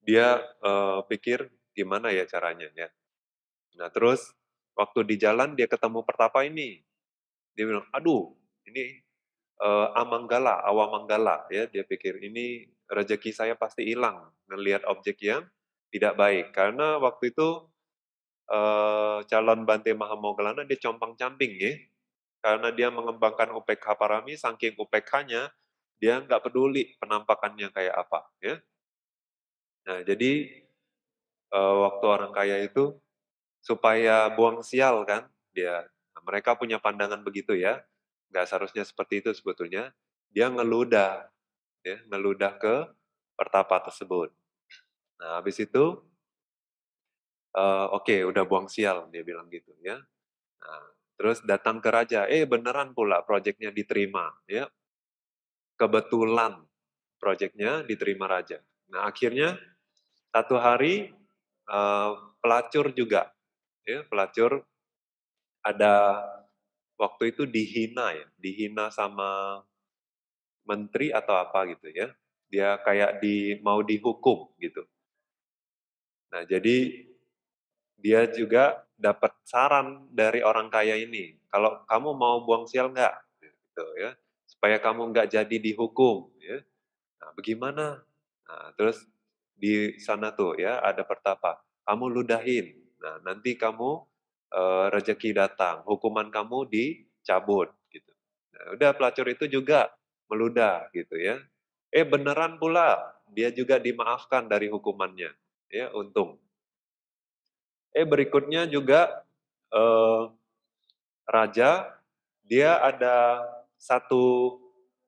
dia uh, pikir gimana ya caranya ya. Nah terus waktu di jalan dia ketemu pertapa ini, dia bilang, aduh ini uh, amanggala, awamanggala ya. Dia pikir ini rezeki saya pasti hilang ngelihat objek yang tidak baik karena waktu itu Eh, calon Bante Mahamogelana dia compang-camping ya. Karena dia mengembangkan UPK Parami, saking UPK-nya, dia nggak peduli penampakannya kayak apa. ya. Nah, jadi uh, waktu orang kaya itu supaya buang sial kan, dia nah, mereka punya pandangan begitu ya. Nggak seharusnya seperti itu sebetulnya. Dia ngeludah, ya, ngeludah ke pertapa tersebut. Nah, habis itu Eh, oke okay, udah buang sial dia bilang gitu ya nah, terus datang ke raja eh beneran pula proyeknya diterima ya kebetulan proyeknya diterima raja nah akhirnya satu hari uh, pelacur juga ya pelacur ada waktu itu dihina ya dihina sama menteri atau apa gitu ya dia kayak di mau dihukum gitu nah jadi dia juga dapat saran dari orang kaya ini. Kalau kamu mau buang sial nggak, gitu ya, supaya kamu nggak jadi dihukum. Ya. Nah, bagaimana? Nah, terus di sana tuh ya ada pertapa. Kamu ludahin. Nah, nanti kamu e, eh, rezeki datang, hukuman kamu dicabut. Gitu. Nah, udah pelacur itu juga meludah gitu ya. Eh beneran pula dia juga dimaafkan dari hukumannya. Ya untung Eh berikutnya juga eh, raja dia ada satu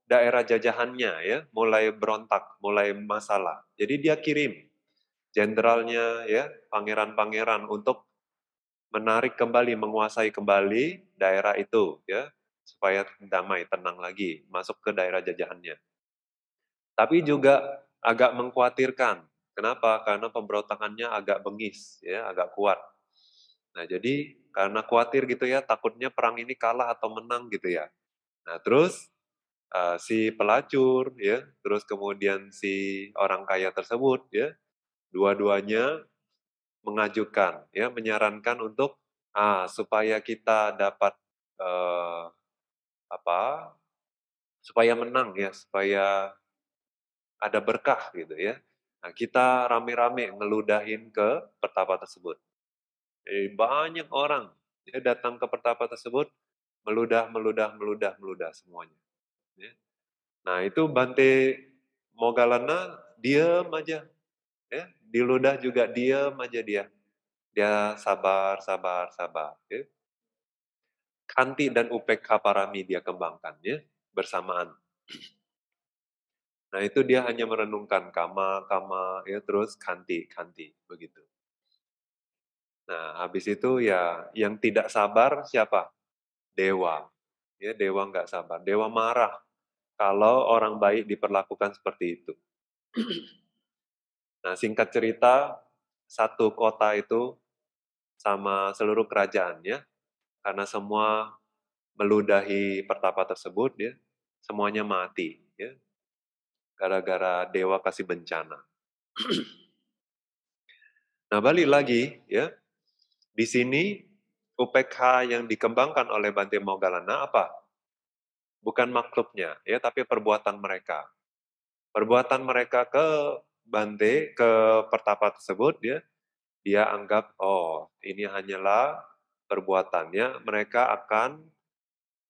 daerah jajahannya ya, mulai berontak, mulai masalah. Jadi dia kirim jenderalnya ya, pangeran-pangeran untuk menarik kembali, menguasai kembali daerah itu ya, supaya damai, tenang lagi, masuk ke daerah jajahannya. Tapi juga agak mengkhawatirkan Kenapa? Karena pemberontakannya agak bengis, ya, agak kuat. Nah, jadi karena khawatir gitu ya, takutnya perang ini kalah atau menang gitu ya. Nah, terus uh, si pelacur, ya, terus kemudian si orang kaya tersebut, ya, dua-duanya mengajukan, ya, menyarankan untuk ah, supaya kita dapat uh, apa supaya menang ya supaya ada berkah gitu ya Nah, kita rame-rame ngeludahin ke pertapa tersebut. Jadi banyak orang ya, datang ke pertapa tersebut, meludah, meludah, meludah, meludah semuanya. Ya. Nah, itu Bante Mogalana diam aja. Ya. Diludah juga diam aja dia. Dia sabar, sabar, sabar. Ya. Kanti dan UPK parami dia kembangkan ya, bersamaan. Nah itu dia hanya merenungkan kama, kama, ya terus kanti, kanti, begitu. Nah habis itu ya yang tidak sabar siapa? Dewa. Ya dewa nggak sabar, dewa marah kalau orang baik diperlakukan seperti itu. Nah singkat cerita, satu kota itu sama seluruh kerajaannya, karena semua meludahi pertapa tersebut, ya semuanya mati. Ya gara-gara dewa kasih bencana. nah, balik lagi ya. Di sini UPK yang dikembangkan oleh Bante Mogalana apa? Bukan maklubnya, ya, tapi perbuatan mereka. Perbuatan mereka ke Bante, ke pertapa tersebut, ya, dia anggap, oh, ini hanyalah perbuatannya, mereka akan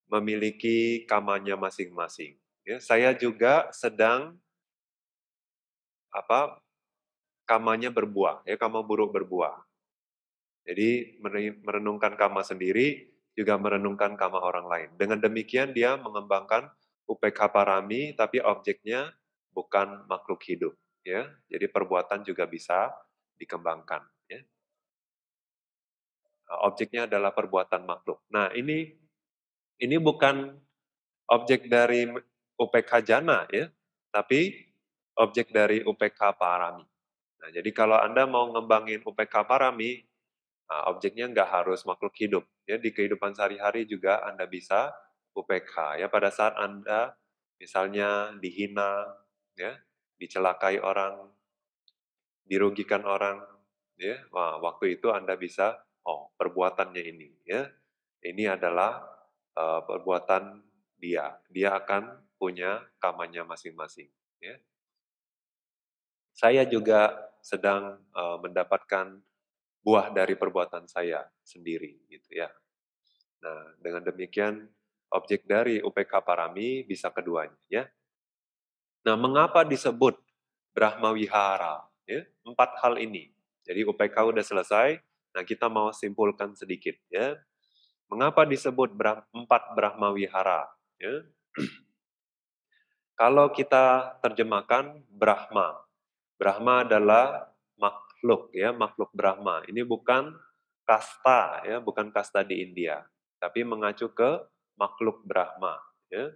memiliki kamarnya masing-masing. Ya, saya juga sedang apa kamanya berbuah, ya kama buruk berbuah. Jadi merenungkan kama sendiri juga merenungkan kama orang lain. Dengan demikian dia mengembangkan UPK parami tapi objeknya bukan makhluk hidup, ya. Jadi perbuatan juga bisa dikembangkan, ya. E, objeknya adalah perbuatan makhluk. Nah, ini ini bukan objek dari UPK Jana ya, tapi objek dari UPK Parami. Nah, jadi kalau Anda mau ngembangin UPK Parami, nah, objeknya nggak harus makhluk hidup. Ya, di kehidupan sehari-hari juga Anda bisa UPK. Ya, pada saat Anda misalnya dihina, ya, dicelakai orang, dirugikan orang, ya, wah, waktu itu Anda bisa, oh, perbuatannya ini, ya, ini adalah uh, perbuatan dia. Dia akan punya kamarnya masing-masing. Ya. Saya juga sedang uh, mendapatkan buah dari perbuatan saya sendiri, gitu ya. Nah, dengan demikian objek dari UPK Parami bisa keduanya, ya. Nah, mengapa disebut Brahma Wihara? Ya, empat hal ini. Jadi UPK udah selesai. Nah, kita mau simpulkan sedikit, ya. Mengapa disebut empat Brahma Wihara? Ya. Kalau kita terjemahkan Brahma, Brahma adalah makhluk ya, makhluk Brahma. Ini bukan kasta ya, bukan kasta di India, tapi mengacu ke makhluk Brahma. Ya.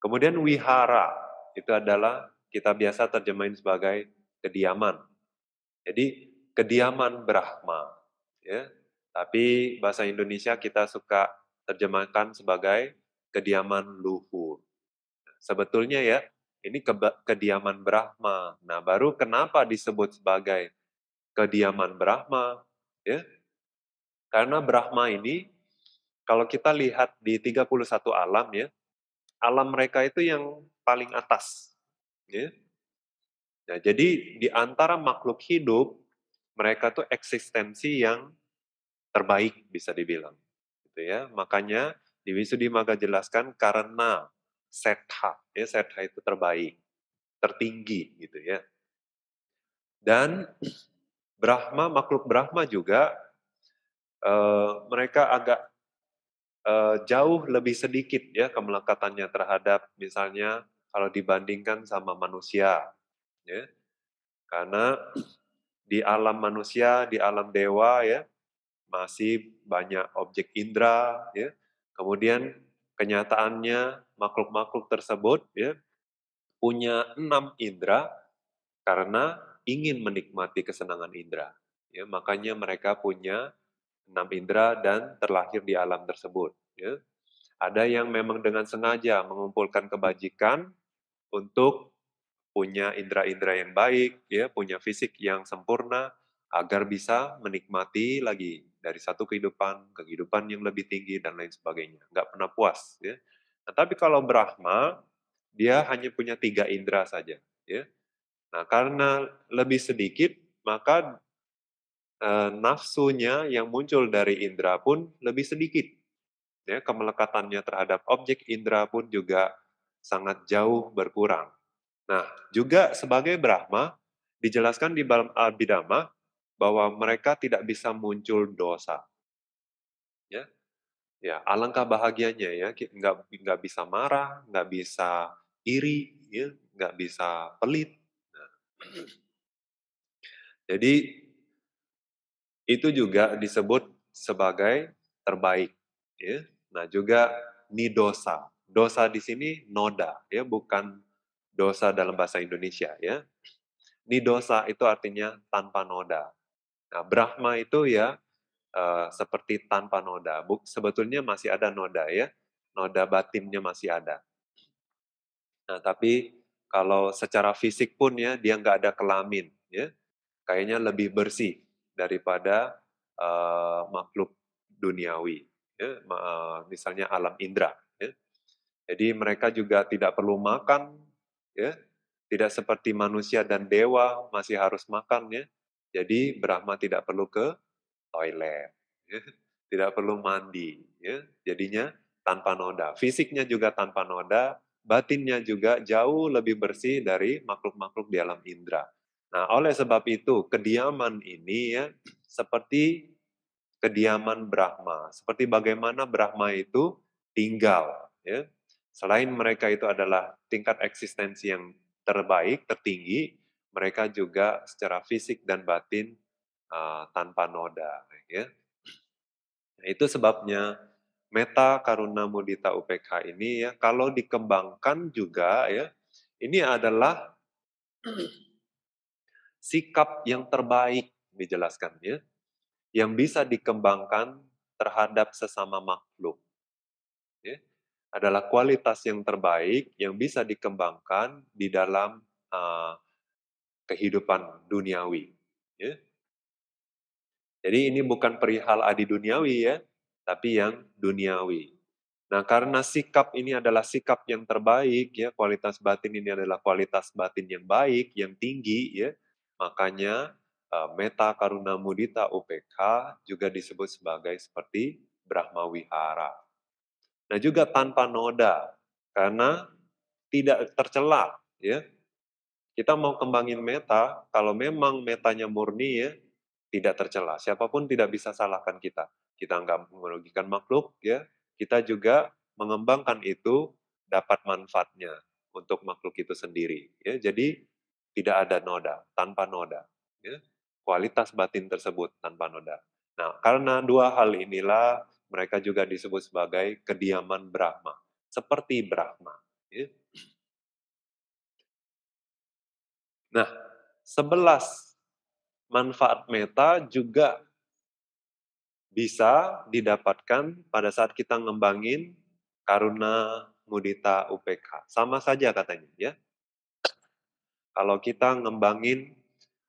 Kemudian wihara itu adalah kita biasa terjemahin sebagai kediaman. Jadi kediaman Brahma. Ya. Tapi bahasa Indonesia kita suka terjemahkan sebagai kediaman luhur. Sebetulnya ya, ini kediaman Brahma. Nah, baru kenapa disebut sebagai kediaman Brahma? Ya, karena Brahma ini, kalau kita lihat di 31 alam ya, alam mereka itu yang paling atas. Ya. Nah, jadi di antara makhluk hidup, mereka tuh eksistensi yang terbaik bisa dibilang. Gitu ya. Makanya di Wisudi Maga jelaskan karena setha, ya setha itu terbaik, tertinggi gitu ya. Dan Brahma, makhluk Brahma juga uh, mereka agak uh, jauh lebih sedikit ya kemelekatannya terhadap misalnya kalau dibandingkan sama manusia, ya. Karena di alam manusia, di alam dewa ya masih banyak objek indera ya Kemudian kenyataannya makhluk-makhluk tersebut ya punya enam indera karena ingin menikmati kesenangan indera. Ya, makanya mereka punya enam indera dan terlahir di alam tersebut. Ya. Ada yang memang dengan sengaja mengumpulkan kebajikan untuk punya indera-indera yang baik, ya, punya fisik yang sempurna agar bisa menikmati lagi dari satu kehidupan ke kehidupan yang lebih tinggi dan lain sebagainya. Nggak pernah puas. Ya. Nah, tapi kalau Brahma, dia hanya punya tiga indera saja. Ya. Nah, karena lebih sedikit, maka e, nafsunya yang muncul dari indera pun lebih sedikit. Ya, kemelekatannya terhadap objek indera pun juga sangat jauh berkurang. Nah, juga sebagai Brahma, dijelaskan di dalam Abhidhamma, bahwa mereka tidak bisa muncul dosa. Ya, ya alangkah bahagianya ya nggak nggak bisa marah, nggak bisa iri, ya nggak bisa pelit. Nah. Jadi itu juga disebut sebagai terbaik. Ya. Nah juga nidosa. Dosa di sini noda, ya bukan dosa dalam bahasa Indonesia. Ya. Nidosa itu artinya tanpa noda Eh, Brahma itu ya uh, seperti tanpa noda. Buk, sebetulnya masih ada noda ya, noda batinnya masih ada. Nah, tapi kalau secara fisik pun ya dia nggak ada kelamin ya, kayaknya lebih bersih daripada uh, makhluk duniawi, ya, misalnya alam indra. Ya. Jadi mereka juga tidak perlu makan, ya, tidak seperti manusia dan dewa masih harus makan ya jadi Brahma tidak perlu ke toilet, ya. tidak perlu mandi. Ya. Jadinya tanpa noda. Fisiknya juga tanpa noda, batinnya juga jauh lebih bersih dari makhluk-makhluk di alam indera. Nah, oleh sebab itu, kediaman ini ya seperti kediaman Brahma, seperti bagaimana Brahma itu tinggal. Ya. Selain mereka itu adalah tingkat eksistensi yang terbaik, tertinggi, mereka juga secara fisik dan batin uh, tanpa noda. Ya. Nah, itu sebabnya meta karuna mudita UPK ini ya kalau dikembangkan juga ya ini adalah sikap yang terbaik dijelaskan ya yang bisa dikembangkan terhadap sesama makhluk ya, adalah kualitas yang terbaik yang bisa dikembangkan di dalam uh, kehidupan duniawi. Ya. Jadi ini bukan perihal adi duniawi ya, tapi yang duniawi. Nah, karena sikap ini adalah sikap yang terbaik ya, kualitas batin ini adalah kualitas batin yang baik, yang tinggi ya. Makanya eh, Meta Karuna Mudita UPK juga disebut sebagai seperti Brahma Wihara. Nah, juga tanpa noda karena tidak tercela ya kita mau kembangin meta, kalau memang metanya murni ya, tidak tercela. Siapapun tidak bisa salahkan kita. Kita nggak merugikan makhluk ya. Kita juga mengembangkan itu dapat manfaatnya untuk makhluk itu sendiri. Ya, jadi tidak ada noda tanpa noda. Ya. Kualitas batin tersebut tanpa noda. Nah, karena dua hal inilah mereka juga disebut sebagai kediaman Brahma, seperti Brahma. Ya. Nah, sebelas manfaat meta juga bisa didapatkan pada saat kita ngembangin karuna mudita UPK. Sama saja katanya ya. Kalau kita ngembangin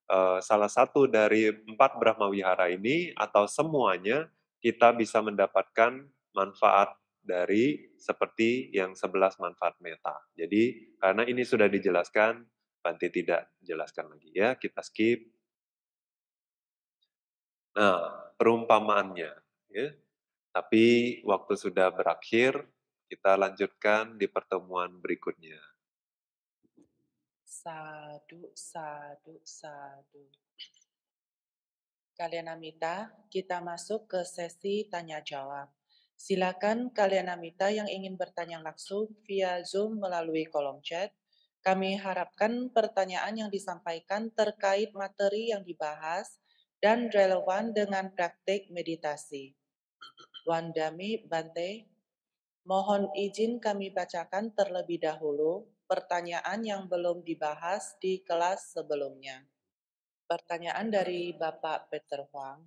uh, salah satu dari empat Brahma Wihara ini atau semuanya, kita bisa mendapatkan manfaat dari seperti yang sebelas manfaat meta. Jadi karena ini sudah dijelaskan Panti tidak jelaskan lagi ya, kita skip. Nah, perumpamaannya ya. Tapi waktu sudah berakhir, kita lanjutkan di pertemuan berikutnya. Sadu, sadu, sadu. Kalian Amita, kita masuk ke sesi tanya jawab. Silakan kalian Amita yang ingin bertanya langsung via Zoom melalui kolom chat kami harapkan pertanyaan yang disampaikan terkait materi yang dibahas dan relevan dengan praktik meditasi. Wandami Bante, mohon izin kami bacakan terlebih dahulu pertanyaan yang belum dibahas di kelas sebelumnya. Pertanyaan dari Bapak Peter Huang.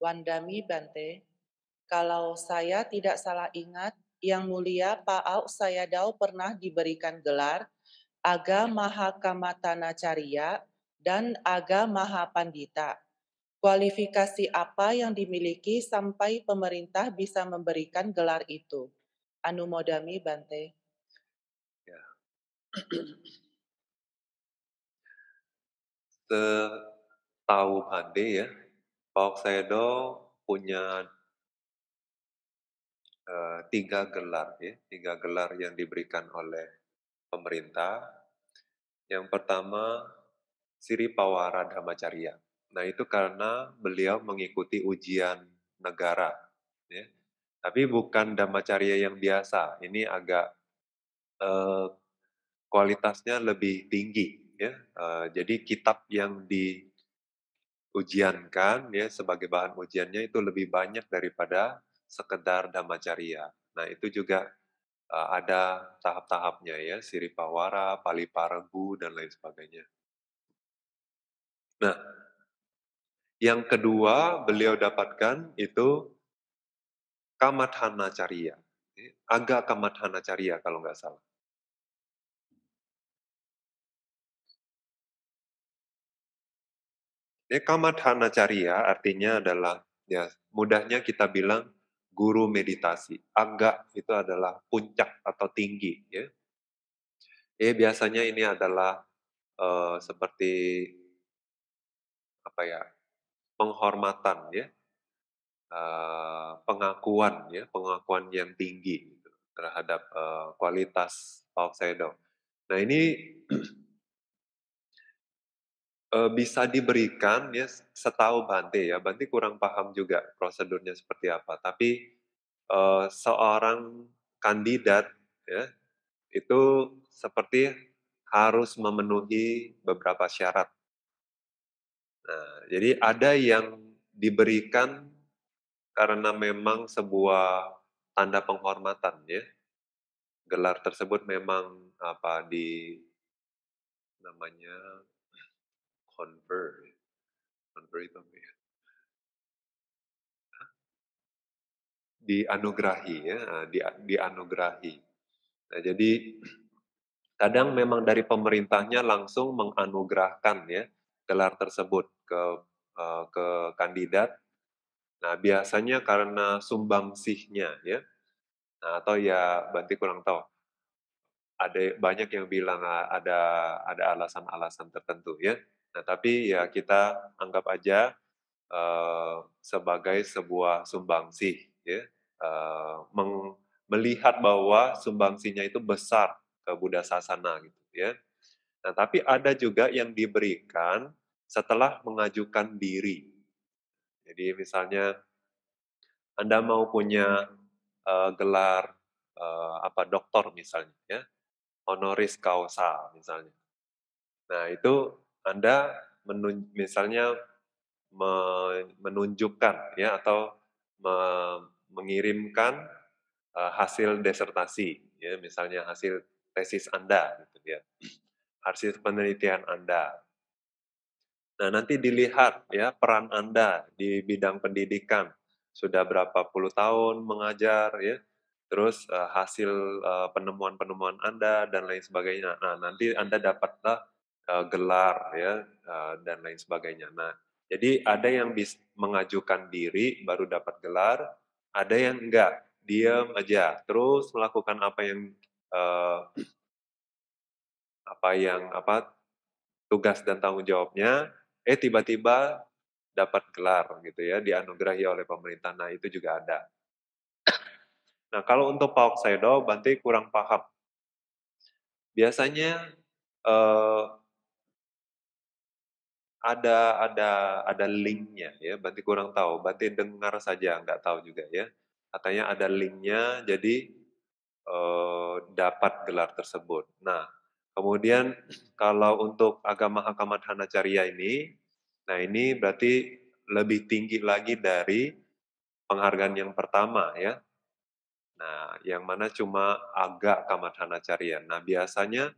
Wandami Bante, kalau saya tidak salah ingat, yang Mulia Pak saya Sayadaw pernah diberikan gelar Aga Caria dan Aga Mahapandita. Kualifikasi apa yang dimiliki sampai pemerintah bisa memberikan gelar itu? Anumodami Bante. Ya. Setahu Bante ya, Pak Oksedo punya Eh, tiga gelar ya, tiga gelar yang diberikan oleh pemerintah. Yang pertama Siri Pawara Dhammacarya. Nah itu karena beliau mengikuti ujian negara, ya. tapi bukan Dhammacarya yang biasa. Ini agak eh, kualitasnya lebih tinggi, ya. eh, jadi kitab yang di ujiankan ya sebagai bahan ujiannya itu lebih banyak daripada sekedar damacaria. Nah, itu juga uh, ada tahap-tahapnya ya, siripawara, paliparegu dan lain sebagainya. Nah, yang kedua beliau dapatkan itu caria. Agak caria kalau nggak salah. Eh, kamathana caria artinya adalah ya mudahnya kita bilang guru meditasi. Agak itu adalah puncak atau tinggi. Ya. Eh biasanya ini adalah uh, seperti apa ya penghormatan ya, uh, pengakuan ya, pengakuan yang tinggi gitu, terhadap uh, kualitas Pauk Nah ini Eh, bisa diberikan ya setahu Bante ya. Bante kurang paham juga prosedurnya seperti apa. Tapi uh, seorang kandidat ya itu seperti harus memenuhi beberapa syarat. Nah, jadi ada yang diberikan karena memang sebuah tanda penghormatan ya. Gelar tersebut memang apa di namanya convert. Convert itu apa ya? Dianugerahi ya, ah, di, dianugerahi. Nah, jadi kadang memang dari pemerintahnya langsung menganugerahkan ya gelar tersebut ke eh, ke kandidat. Nah, biasanya karena sumbangsihnya ya. Nah, atau ya berarti kurang tahu. Ada banyak yang bilang ah, ada ada alasan-alasan tertentu ya. Nah, tapi ya kita anggap aja uh, sebagai sebuah sumbangsih, ya. Uh, melihat bahwa sumbangsinya itu besar ke Buddha Sasana gitu, ya. Nah, tapi ada juga yang diberikan setelah mengajukan diri. Jadi misalnya Anda mau punya uh, gelar uh, apa doktor misalnya, ya, honoris causa misalnya. Nah, itu anda menun, misalnya menunjukkan ya atau me, mengirimkan uh, hasil desertasi ya misalnya hasil tesis Anda gitu ya. Hasil penelitian Anda. Nah, nanti dilihat ya peran Anda di bidang pendidikan. Sudah berapa puluh tahun mengajar ya. Terus e, hasil e, penemuan-penemuan Anda dan lain sebagainya. Nah, nanti Anda dapatlah uh, gelar ya uh, dan lain sebagainya. Nah, jadi ada yang bisa mengajukan diri baru dapat gelar, ada yang enggak, diam aja, terus melakukan apa yang uh, apa yang apa tugas dan tanggung jawabnya, eh tiba-tiba dapat gelar gitu ya, dianugerahi oleh pemerintah. Nah, itu juga ada. Nah, kalau untuk Pak Oksaido, Bante kurang paham. Biasanya eh, ada ada ada linknya ya berarti kurang tahu berarti dengar saja nggak tahu juga ya katanya ada linknya jadi eh, dapat gelar tersebut nah kemudian kalau untuk agama Hakamat hanacaria ini nah ini berarti lebih tinggi lagi dari penghargaan yang pertama ya nah yang mana cuma agak Kamat hanacaria nah biasanya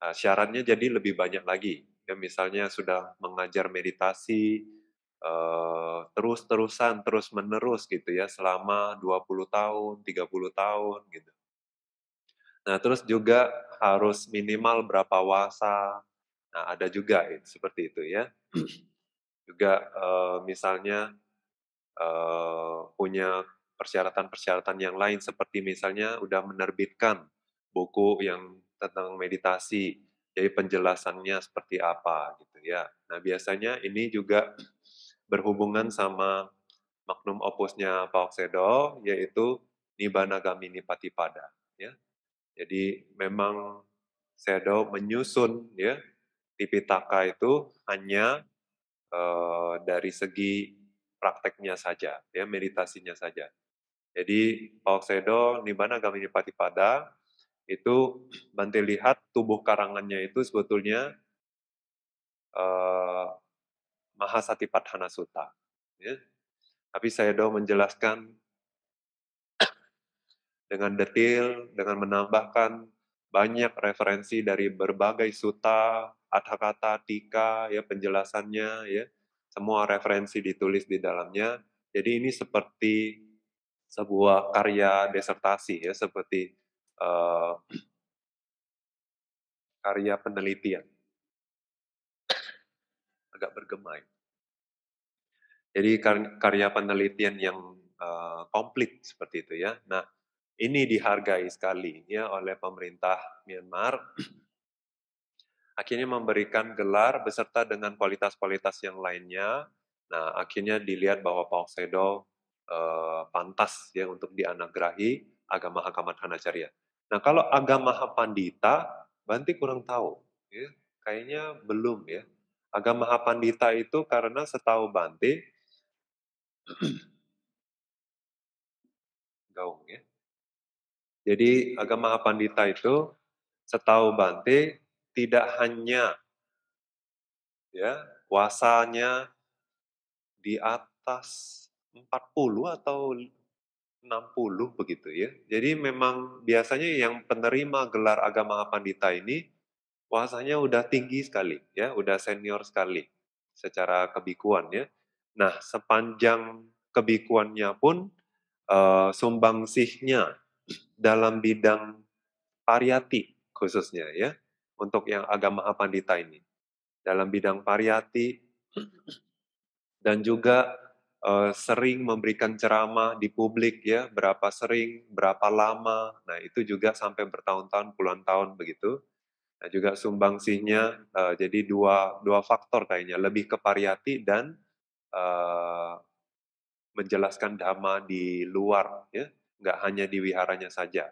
eh, syaratnya jadi lebih banyak lagi ya, misalnya sudah mengajar meditasi eh, terus-terusan, terus-menerus gitu ya, selama 20 tahun, 30 tahun gitu. Nah, terus juga harus minimal berapa wasa. Nah, ada juga ya, seperti itu ya. juga uh, misalnya uh, punya persyaratan-persyaratan yang lain seperti misalnya udah menerbitkan buku yang tentang meditasi jadi penjelasannya seperti apa gitu ya. Nah biasanya ini juga berhubungan sama maknum opusnya Pak Oksedo yaitu nibana Gami Pada. ya. Jadi memang Sedo menyusun ya Tipitaka itu hanya uh, dari segi prakteknya saja ya meditasinya saja. Jadi Pak Oksedo nibana Gami Nipati Pada itu Bante lihat tubuh karangannya itu sebetulnya uh, eh, Mahasatipathana Sutta. Ya. Tapi saya do menjelaskan dengan detail, dengan menambahkan banyak referensi dari berbagai suta, kata tika, ya penjelasannya, ya semua referensi ditulis di dalamnya. Jadi ini seperti sebuah karya desertasi, ya seperti uh, karya penelitian. Agak bergemai. Jadi karya penelitian yang uh, komplit seperti itu ya. Nah, ini dihargai sekali ya oleh pemerintah Myanmar. Akhirnya memberikan gelar beserta dengan kualitas-kualitas yang lainnya. Nah, akhirnya dilihat bahwa Pak Sedo uh, eh, pantas ya untuk dianagrahi agama Hakamat Hanacarya. Nah kalau agama Pandita, Banti kurang tahu. Ya. Kayaknya belum ya. Agama Pandita itu karena setahu Banti, gaung ya. Jadi agama Pandita itu setahu Banti tidak hanya ya puasanya di atas 40 atau 60 begitu ya. Jadi memang biasanya yang penerima gelar agama pandita ini puasanya udah tinggi sekali ya, udah senior sekali secara kebikuan ya. Nah, sepanjang kebikuannya pun uh, eh, sumbangsihnya dalam bidang pariyati khususnya ya untuk yang agama pandita ini dalam bidang pariyati dan juga uh, sering memberikan ceramah di publik ya, berapa sering, berapa lama. Nah, itu juga sampai bertahun-tahun, puluhan tahun begitu. Nah, juga sumbangsihnya uh, eh, jadi dua dua faktor kayaknya, lebih ke variati dan uh, menjelaskan dhamma di luar ya, nggak hanya di wiharanya saja.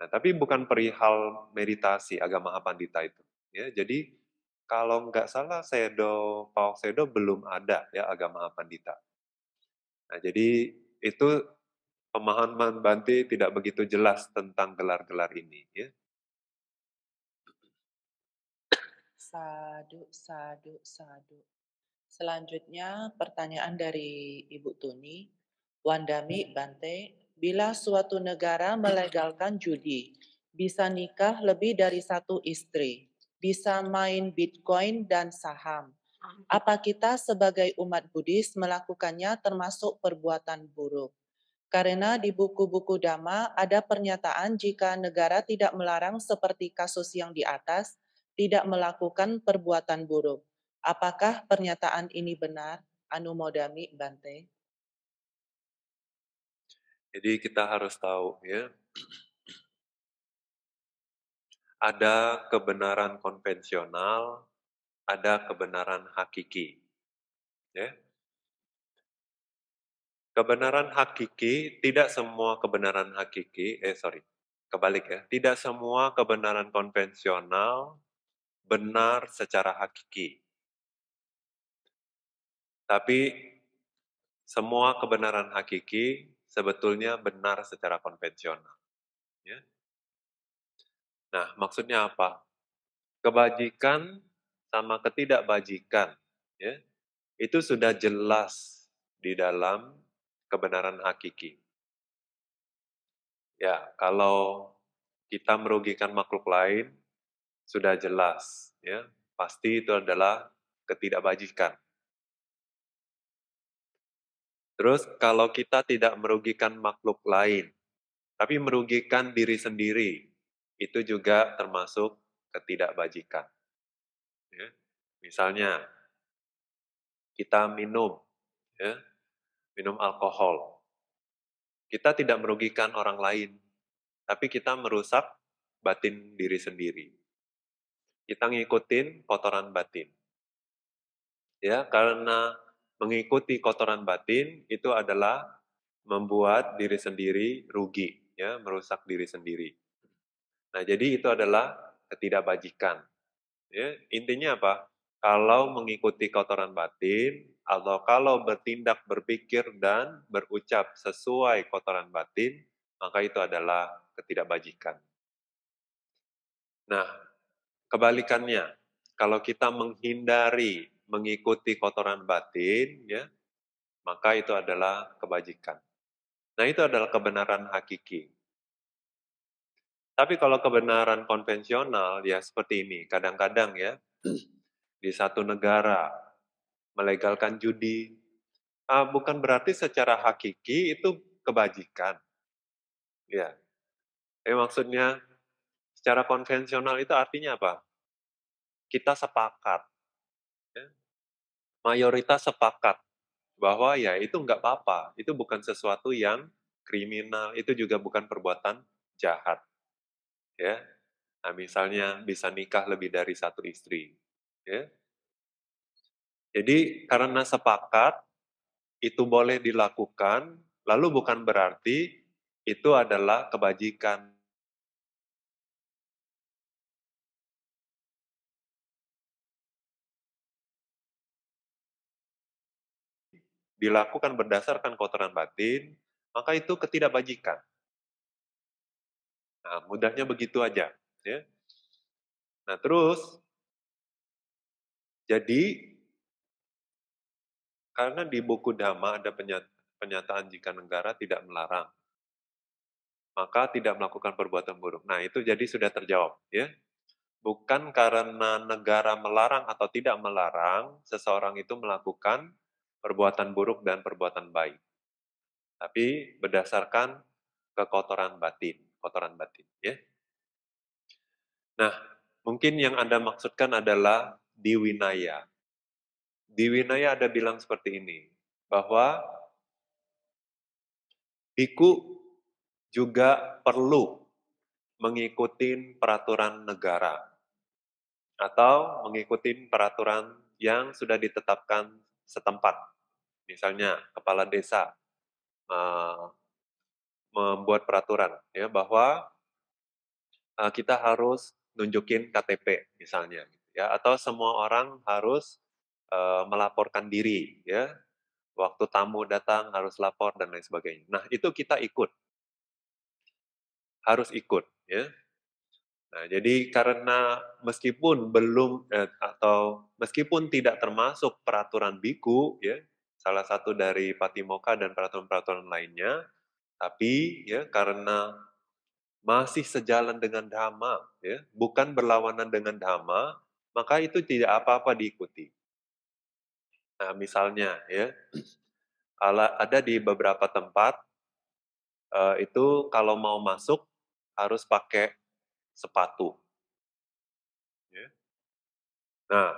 Nah, tapi bukan perihal meditasi agama Pandita itu. Ya, jadi kalau nggak salah Sedo pawang Sedo belum ada ya agama Pandita. Nah, jadi itu pemahaman Banti tidak begitu jelas tentang gelar-gelar ini. Ya. Sadu, sadu, sadu. Selanjutnya pertanyaan dari Ibu Tuni. Wandami hmm. Bante, bila suatu negara melegalkan judi, bisa nikah lebih dari satu istri bisa main Bitcoin dan saham. Apa kita sebagai umat Buddhis melakukannya termasuk perbuatan buruk? Karena di buku-buku Dhamma ada pernyataan jika negara tidak melarang seperti kasus yang di atas, tidak melakukan perbuatan buruk. Apakah pernyataan ini benar? Anumodami Bante. Jadi kita harus tahu ya, ada kebenaran konvensional, ada kebenaran hakiki. Ya. Kebenaran hakiki, tidak semua kebenaran hakiki, eh sorry, kebalik ya, tidak semua kebenaran konvensional benar secara hakiki. Tapi semua kebenaran hakiki sebetulnya benar secara konvensional. Ya. Nah, maksudnya apa? Kebajikan sama ketidakbajikan, ya, itu sudah jelas di dalam kebenaran hakiki. Ya, kalau kita merugikan makhluk lain, sudah jelas, ya, pasti itu adalah ketidakbajikan. Terus kalau kita tidak merugikan makhluk lain, tapi merugikan diri sendiri, itu juga termasuk ketidakbajikan. Ya. Misalnya, kita minum, ya, minum alkohol. Kita tidak merugikan orang lain, tapi kita merusak batin diri sendiri. Kita ngikutin kotoran batin. Ya, karena mengikuti kotoran batin itu adalah membuat diri sendiri rugi, ya, merusak diri sendiri. Nah, jadi itu adalah ketidakbajikan. Ya, intinya apa? Kalau mengikuti kotoran batin, atau kalau bertindak, berpikir, dan berucap sesuai kotoran batin, maka itu adalah ketidakbajikan. Nah, kebalikannya, kalau kita menghindari mengikuti kotoran batin, ya, maka itu adalah kebajikan. Nah, itu adalah kebenaran hakiki. Tapi kalau kebenaran konvensional ya seperti ini, kadang-kadang ya di satu negara melegalkan judi, uh, bukan berarti secara hakiki itu kebajikan. Ya, eh maksudnya secara konvensional itu artinya apa? Kita sepakat, ya. mayoritas sepakat bahwa ya itu enggak apa-apa, itu bukan sesuatu yang kriminal, itu juga bukan perbuatan jahat ya. Nah, misalnya bisa nikah lebih dari satu istri, ya. Jadi karena sepakat itu boleh dilakukan, lalu bukan berarti itu adalah kebajikan. Dilakukan berdasarkan kotoran batin, maka itu ketidakbajikan. Nah, mudahnya begitu aja. Ya. Nah terus, jadi karena di buku Dhamma ada penyataan jika negara tidak melarang, maka tidak melakukan perbuatan buruk. Nah itu jadi sudah terjawab. ya Bukan karena negara melarang atau tidak melarang, seseorang itu melakukan perbuatan buruk dan perbuatan baik. Tapi berdasarkan kekotoran batin kotoran batin. Ya. Nah, mungkin yang Anda maksudkan adalah di winaya. Di winaya ada bilang seperti ini, bahwa biku juga perlu mengikuti peraturan negara atau mengikuti peraturan yang sudah ditetapkan setempat. Misalnya kepala desa, eh, membuat peraturan ya bahwa uh, kita harus nunjukin KTP misalnya gitu ya atau semua orang harus uh, melaporkan diri ya waktu tamu datang harus lapor dan lain sebagainya. Nah, itu kita ikut. Harus ikut, ya. Nah, jadi karena meskipun belum eh, atau meskipun tidak termasuk peraturan biku, ya, salah satu dari Patimoka dan peraturan-peraturan lainnya, tapi ya karena masih sejalan dengan dhamma, ya, bukan berlawanan dengan dhamma, maka itu tidak apa-apa diikuti. Nah, misalnya ya ada di beberapa tempat eh, itu kalau mau masuk harus pakai sepatu. Ya. Nah,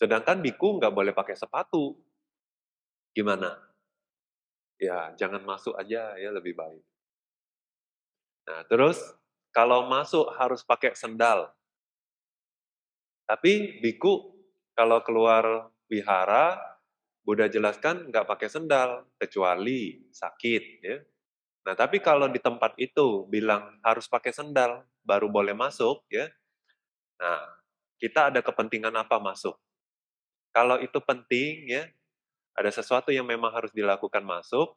sedangkan biku nggak boleh pakai sepatu. Gimana? ya jangan masuk aja ya lebih baik. Nah, terus kalau masuk harus pakai sendal. Tapi biku kalau keluar wihara, Buddha jelaskan nggak pakai sendal, kecuali sakit. Ya. Nah, tapi kalau di tempat itu bilang harus pakai sendal, baru boleh masuk. ya. Nah, kita ada kepentingan apa masuk? Kalau itu penting, ya ada sesuatu yang memang harus dilakukan masuk,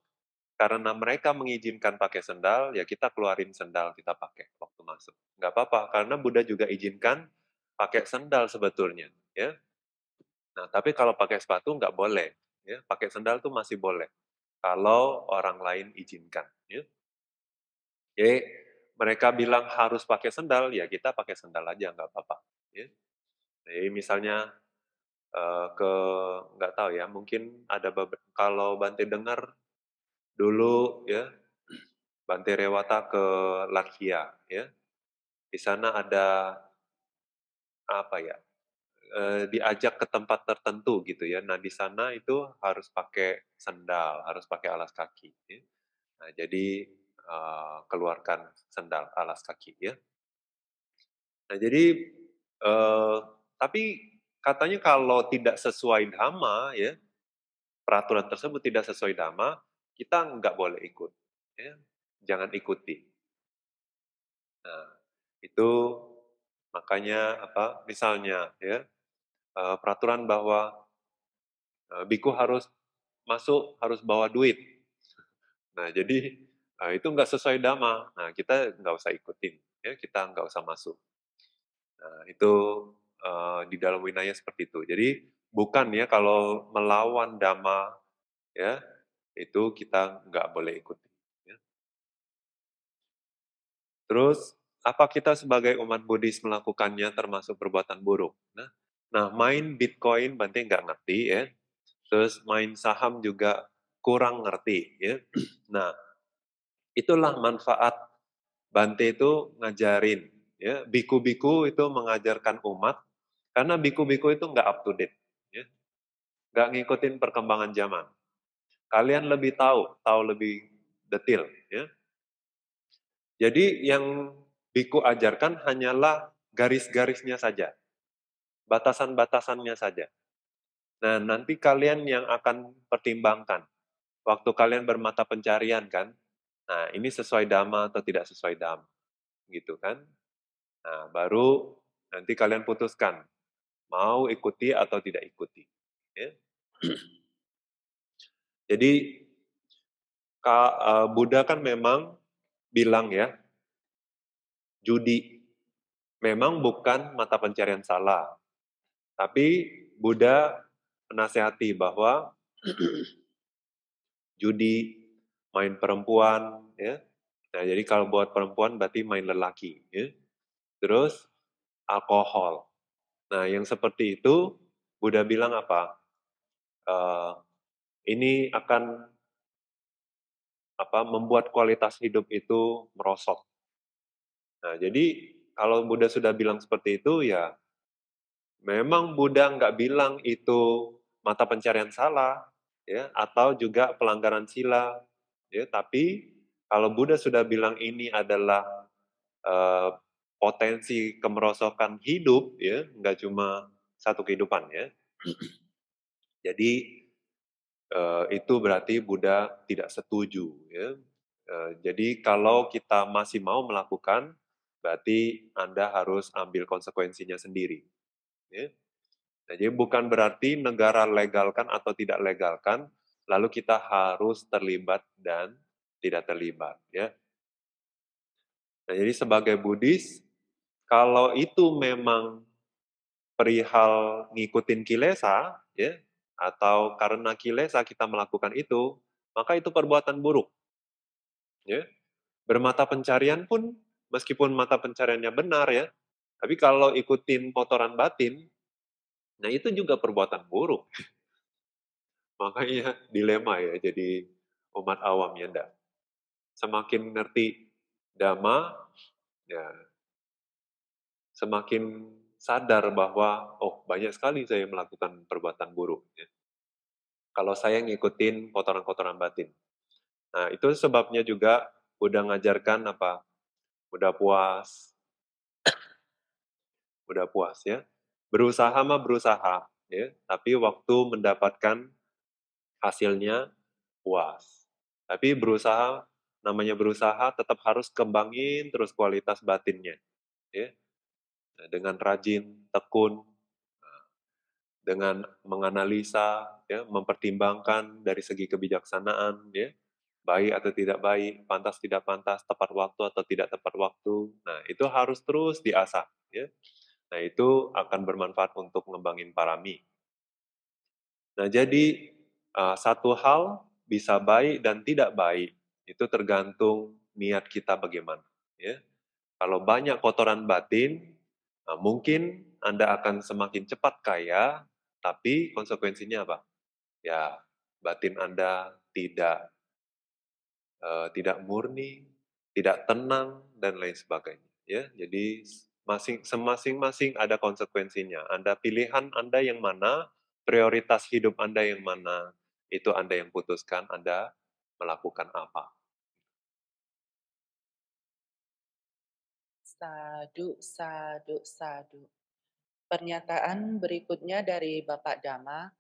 karena mereka mengizinkan pakai sendal, ya kita keluarin sendal kita pakai waktu masuk. Nggak apa-apa, karena Buddha juga izinkan pakai sendal sebetulnya. ya. Nah, tapi kalau pakai sepatu nggak boleh. Ya. Pakai sendal tuh masih boleh. Kalau orang lain izinkan. Ya. Jadi, mereka bilang harus pakai sendal, ya kita pakai sendal aja, nggak apa-apa. Ya. Jadi, misalnya uh, ke nggak tahu ya mungkin ada kalau Bante dengar dulu ya Bante Rewata ke Latvia ya di sana ada apa ya eh, diajak ke tempat tertentu gitu ya nah di sana itu harus pakai sendal harus pakai alas kaki ya. nah jadi uh, keluarkan sendal alas kaki ya nah jadi uh, tapi Katanya kalau tidak sesuai dhamma ya, peraturan tersebut tidak sesuai dhamma, kita nggak boleh ikut. Ya. Jangan ikuti. Nah, itu makanya apa? Misalnya ya, eh, peraturan bahwa eh, biku harus masuk harus bawa duit. Nah, jadi eh, itu nggak sesuai dhamma. Nah, kita nggak usah ikutin, ya kita nggak usah masuk. Nah, itu uh, di dalam winanya seperti itu. Jadi bukan ya kalau melawan dhamma ya itu kita nggak boleh ikuti. Ya. Terus apa kita sebagai umat Buddhis melakukannya termasuk perbuatan buruk? Nah, nah main Bitcoin berarti nggak ngerti ya. Terus main saham juga kurang ngerti ya. Nah, itulah manfaat Bante itu ngajarin ya. Biku-biku itu mengajarkan umat karena biku-biku itu nggak up to date. Ya. Nggak ngikutin perkembangan zaman. Kalian lebih tahu, tahu lebih detail. Ya. Jadi yang biku ajarkan hanyalah garis-garisnya saja. Batasan-batasannya saja. Nah, nanti kalian yang akan pertimbangkan. Waktu kalian bermata pencarian kan, nah ini sesuai dhamma atau tidak sesuai dhamma. Gitu kan. Nah, baru nanti kalian putuskan mau ikuti atau tidak ikuti. Ya. Jadi eh, Buddha kan memang bilang ya, judi memang bukan mata pencarian salah, tapi Buddha menasehati bahwa judi, main perempuan, ya. Nah, jadi kalau buat perempuan berarti main lelaki, ya. Terus alkohol, Nah, yang seperti itu Buddha bilang apa? Uh, ini akan apa membuat kualitas hidup itu merosot. Nah, jadi kalau Buddha sudah bilang seperti itu, ya memang Buddha nggak bilang itu mata pencarian salah, ya, atau juga pelanggaran sila, ya. Tapi kalau Buddha sudah bilang ini adalah uh, potensi kemerosokan hidup ya nggak cuma satu kehidupan ya jadi eh, itu berarti Buddha tidak setuju ya eh, jadi kalau kita masih mau melakukan berarti anda harus ambil konsekuensinya sendiri ya nah, jadi bukan berarti negara legalkan atau tidak legalkan lalu kita harus terlibat dan tidak terlibat ya. Nah, jadi sebagai Buddhis kalau itu memang perihal ngikutin kilesa, ya, atau karena kilesa kita melakukan itu, maka itu perbuatan buruk. Ya. Bermata pencarian pun, meskipun mata pencariannya benar ya, tapi kalau ikutin kotoran batin, nah itu juga perbuatan buruk. Makanya dilema ya jadi umat awam ya, enggak. Semakin ngerti dhamma, ya semakin sadar bahwa oh banyak sekali saya melakukan perbuatan buruk ya. kalau saya ngikutin kotoran-kotoran batin nah itu sebabnya juga udah ngajarkan apa udah puas udah puas ya berusaha mah berusaha ya tapi waktu mendapatkan hasilnya puas tapi berusaha namanya berusaha tetap harus kembangin terus kualitas batinnya ya Nah, dengan rajin, tekun, nah, dengan menganalisa, ya, mempertimbangkan dari segi kebijaksanaan, ya, baik atau tidak baik, pantas tidak pantas, tepat waktu atau tidak tepat waktu. Nah, itu harus terus diasah, ya. Nah, itu akan bermanfaat untuk ngembangin parami. Nah, jadi ah, satu hal bisa baik dan tidak baik itu tergantung niat kita bagaimana, ya. Kalau banyak kotoran batin, Eh, mungkin Anda akan semakin cepat kaya, tapi konsekuensinya apa? Ya, batin Anda tidak uh, tidak murni, tidak tenang dan lain sebagainya, ya. Jadi masing masing-masing ada konsekuensinya. Anda pilihan Anda yang mana, prioritas hidup Anda yang mana, itu Anda yang putuskan Anda melakukan apa. Sadu, sadu, sadu. Pernyataan berikutnya dari Bapak Dama,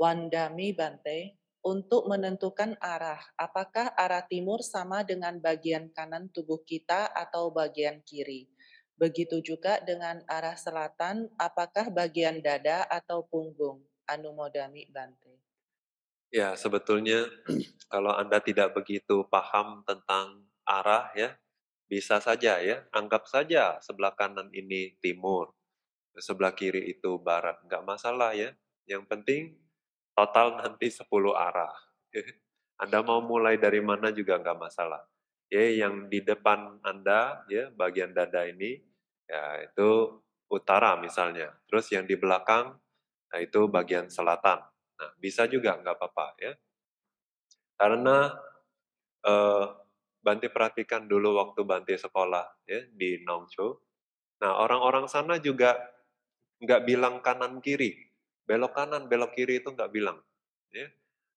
Wandami Bante, untuk menentukan arah, apakah arah timur sama dengan bagian kanan tubuh kita atau bagian kiri. Begitu juga dengan arah selatan, apakah bagian dada atau punggung. Anumodami Bante. Ya, sebetulnya kalau Anda tidak begitu paham tentang arah ya, bisa saja ya, anggap saja sebelah kanan ini timur, sebelah kiri itu barat, nggak masalah ya. Yang penting total nanti 10 arah. Anda mau mulai dari mana juga nggak masalah. Ya, yang di depan Anda, ya bagian dada ini, ya itu utara misalnya. Terus yang di belakang, nah itu bagian selatan. Nah, bisa juga nggak apa-apa ya. Karena eh, Banti perhatikan dulu waktu Banti sekolah ya, di Nongcho. Nah, orang-orang sana juga nggak bilang kanan kiri, belok kanan, belok kiri itu nggak bilang. Ya.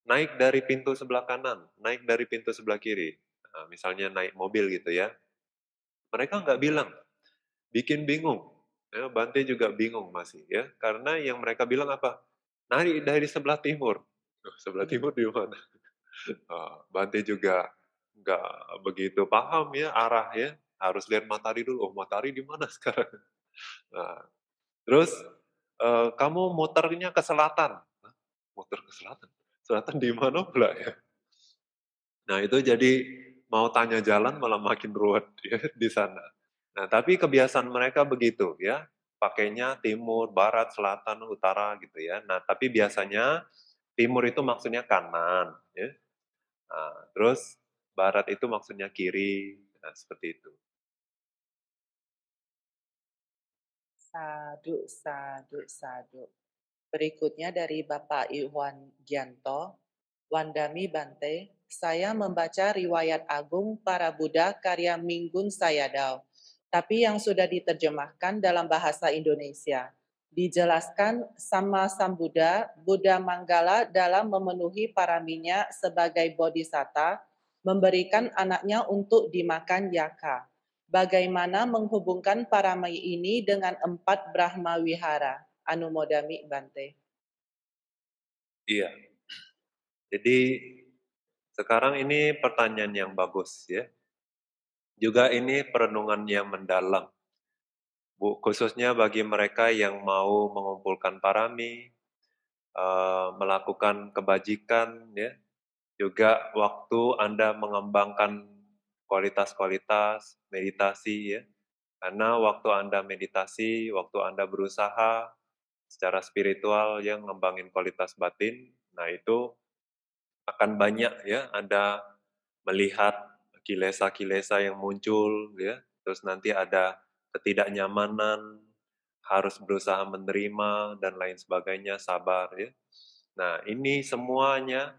Naik dari pintu sebelah kanan, naik dari pintu sebelah kiri. Nah, misalnya naik mobil gitu ya. Mereka nggak bilang, bikin bingung. Ya, Bante juga bingung masih ya, karena yang mereka bilang apa? Nari dari sebelah timur. sebelah hmm. timur di mana? Oh, Bante juga nggak begitu paham ya arah ya harus lihat matahari dulu oh matahari di mana sekarang nah, terus uh, kamu muternya ke selatan Hah? muter ke selatan selatan di mana pula ya nah itu jadi mau tanya jalan malah makin ruwet ya di sana nah tapi kebiasaan mereka begitu ya pakainya timur barat selatan utara gitu ya nah tapi biasanya timur itu maksudnya kanan ya nah, terus barat itu maksudnya kiri, nah seperti itu. Sadu, sadu, sadu. Berikutnya dari Bapak Iwan Gianto, Wandami Bante, saya membaca riwayat agung para Buddha karya Minggun Sayadaw, tapi yang sudah diterjemahkan dalam bahasa Indonesia. Dijelaskan sama Sam Buddha, Buddha Manggala dalam memenuhi paraminya sebagai bodhisatta, memberikan anaknya untuk dimakan yaka. Bagaimana menghubungkan para mai ini dengan empat Brahma Wihara? Anumodami Bante. Iya. Jadi sekarang ini pertanyaan yang bagus ya. Juga ini perenungan yang mendalam. Bu, khususnya bagi mereka yang mau mengumpulkan parami, uh, eh, melakukan kebajikan ya, juga waktu Anda mengembangkan kualitas-kualitas meditasi ya. Karena waktu Anda meditasi, waktu Anda berusaha secara spiritual yang ngembangin kualitas batin, nah itu akan banyak ya Anda melihat kilesa-kilesa yang muncul ya. Terus nanti ada ketidaknyamanan, harus berusaha menerima dan lain sebagainya, sabar ya. Nah, ini semuanya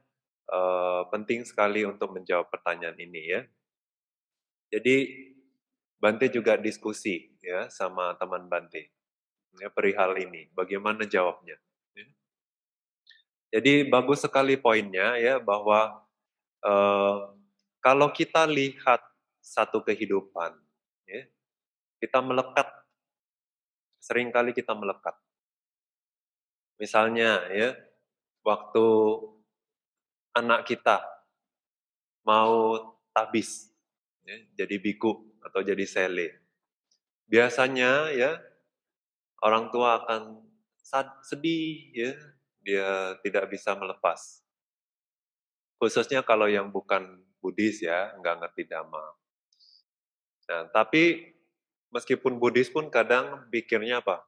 uh, penting sekali untuk menjawab pertanyaan ini ya. Jadi Bante juga diskusi ya sama teman Bante ya, perihal ini, bagaimana jawabnya. Ya. Jadi bagus sekali poinnya ya bahwa uh, kalau kita lihat satu kehidupan, ya, kita melekat. Seringkali kita melekat. Misalnya ya, waktu anak kita mau tabis, ya, jadi biku atau jadi sele. Biasanya ya orang tua akan sedih, ya dia tidak bisa melepas. Khususnya kalau yang bukan Buddhis ya, nggak ngerti dhamma. Nah, tapi meskipun Buddhis pun kadang pikirnya apa?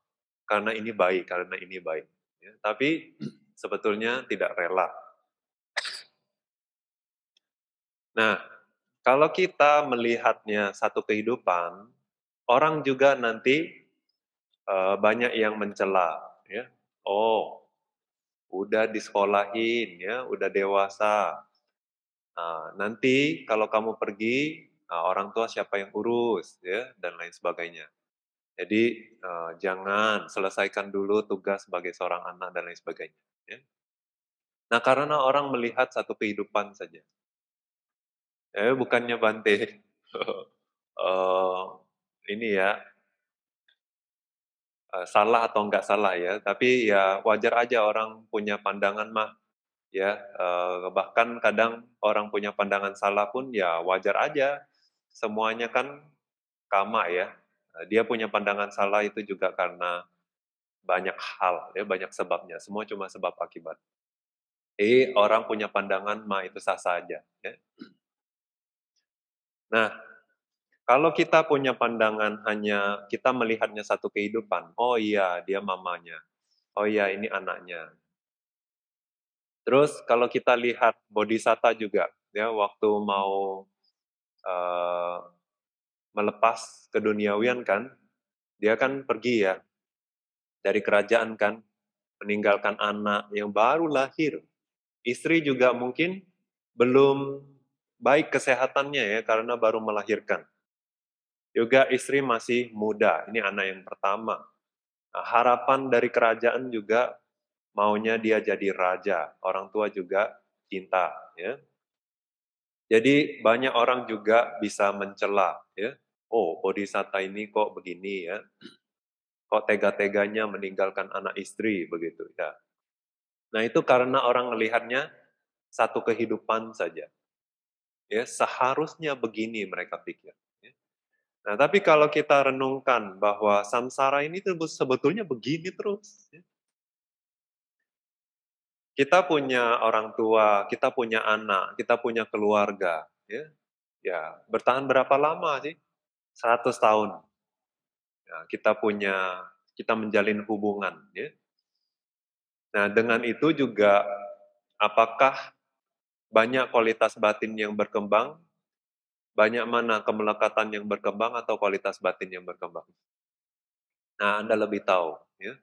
Karena ini baik, karena ini baik. Ya, tapi sebetulnya tidak rela Nah, kalau kita melihatnya satu kehidupan, orang juga nanti e, banyak yang mencela, ya. Oh, udah disekolahin, ya, udah dewasa. Nah, nanti kalau kamu pergi, nah, orang tua siapa yang urus, ya, dan lain sebagainya. Jadi e, jangan selesaikan dulu tugas sebagai seorang anak dan lain sebagainya. Ya. Nah karena orang melihat satu kehidupan saja, Eh, bukannya Bante. uh, ini ya, uh, salah atau nggak salah ya. Tapi ya wajar aja orang punya pandangan mah. Ya, uh, bahkan kadang orang punya pandangan salah pun ya wajar aja. Semuanya kan kama ya. Eh, dia punya pandangan salah itu juga karena banyak hal, ya banyak sebabnya. Semua cuma sebab akibat eh orang punya pandangan mah itu sah saja ya. Nah, kalau kita punya pandangan hanya kita melihatnya satu kehidupan, oh iya dia mamanya, oh iya ini anaknya. Terus kalau kita lihat bodhisatta juga, ya waktu mau uh, melepas keduniawian kan, dia kan pergi ya dari kerajaan kan, meninggalkan anak yang baru lahir, istri juga mungkin belum baik kesehatannya ya karena baru melahirkan. Juga istri masih muda, ini anak yang pertama. Nah, harapan dari kerajaan juga maunya dia jadi raja, orang tua juga cinta ya. Jadi banyak orang juga bisa mencela ya. Oh, bodhisatta ini kok begini ya. Kok tega-teganya meninggalkan anak istri begitu ya. Nah, itu karena orang melihatnya satu kehidupan saja. Ya, seharusnya begini mereka pikir. Ya. Nah, tapi kalau kita renungkan bahwa samsara ini sebetulnya begini terus. Ya. Kita punya orang tua, kita punya anak, kita punya keluarga. Ya, ya bertahan berapa lama sih? 100 tahun. Ya, kita punya, kita menjalin hubungan. Ya. Nah, dengan itu juga apakah banyak kualitas batin yang berkembang, banyak mana kemelekatan yang berkembang atau kualitas batin yang berkembang. Nah, Anda lebih tahu. Ya.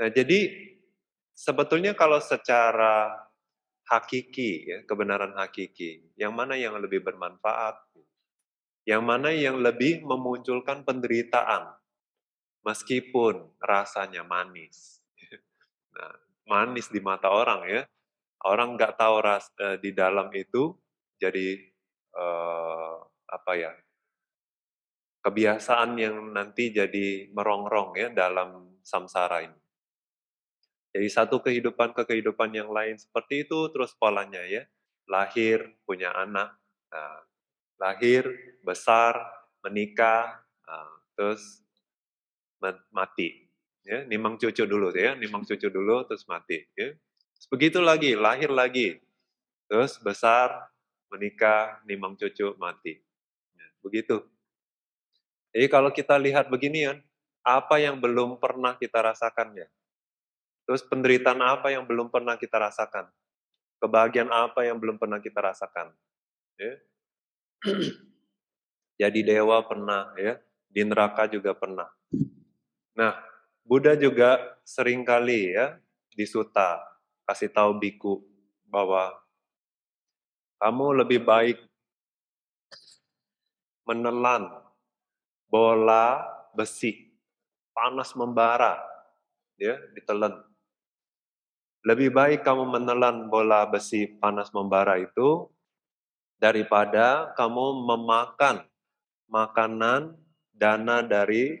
Nah, jadi sebetulnya kalau secara hakiki, ya, kebenaran hakiki, yang mana yang lebih bermanfaat, yang mana yang lebih memunculkan penderitaan, meskipun rasanya manis. Nah, manis di mata orang ya, orang nggak tahu ras eh, di dalam itu jadi eh, apa ya kebiasaan yang nanti jadi merongrong ya dalam samsara ini. Jadi satu kehidupan ke kehidupan yang lain seperti itu terus polanya ya. Lahir, punya anak, nah, lahir, besar, menikah, nah, terus mati. Ya, nimang cucu dulu ya, nimang cucu dulu terus mati. Ya. Begitu lagi, lahir lagi. Terus besar, menikah, nimang cucu, mati. Ya, begitu. Jadi kalau kita lihat beginian, apa yang belum pernah kita rasakan ya? Terus penderitaan apa yang belum pernah kita rasakan? Kebahagiaan apa yang belum pernah kita rasakan? Ya. Jadi dewa pernah ya, di neraka juga pernah. Nah, Buddha juga seringkali ya di suta kasih tahu biku bahwa kamu lebih baik menelan bola besi panas membara ya ditelan lebih baik kamu menelan bola besi panas membara itu daripada kamu memakan makanan dana dari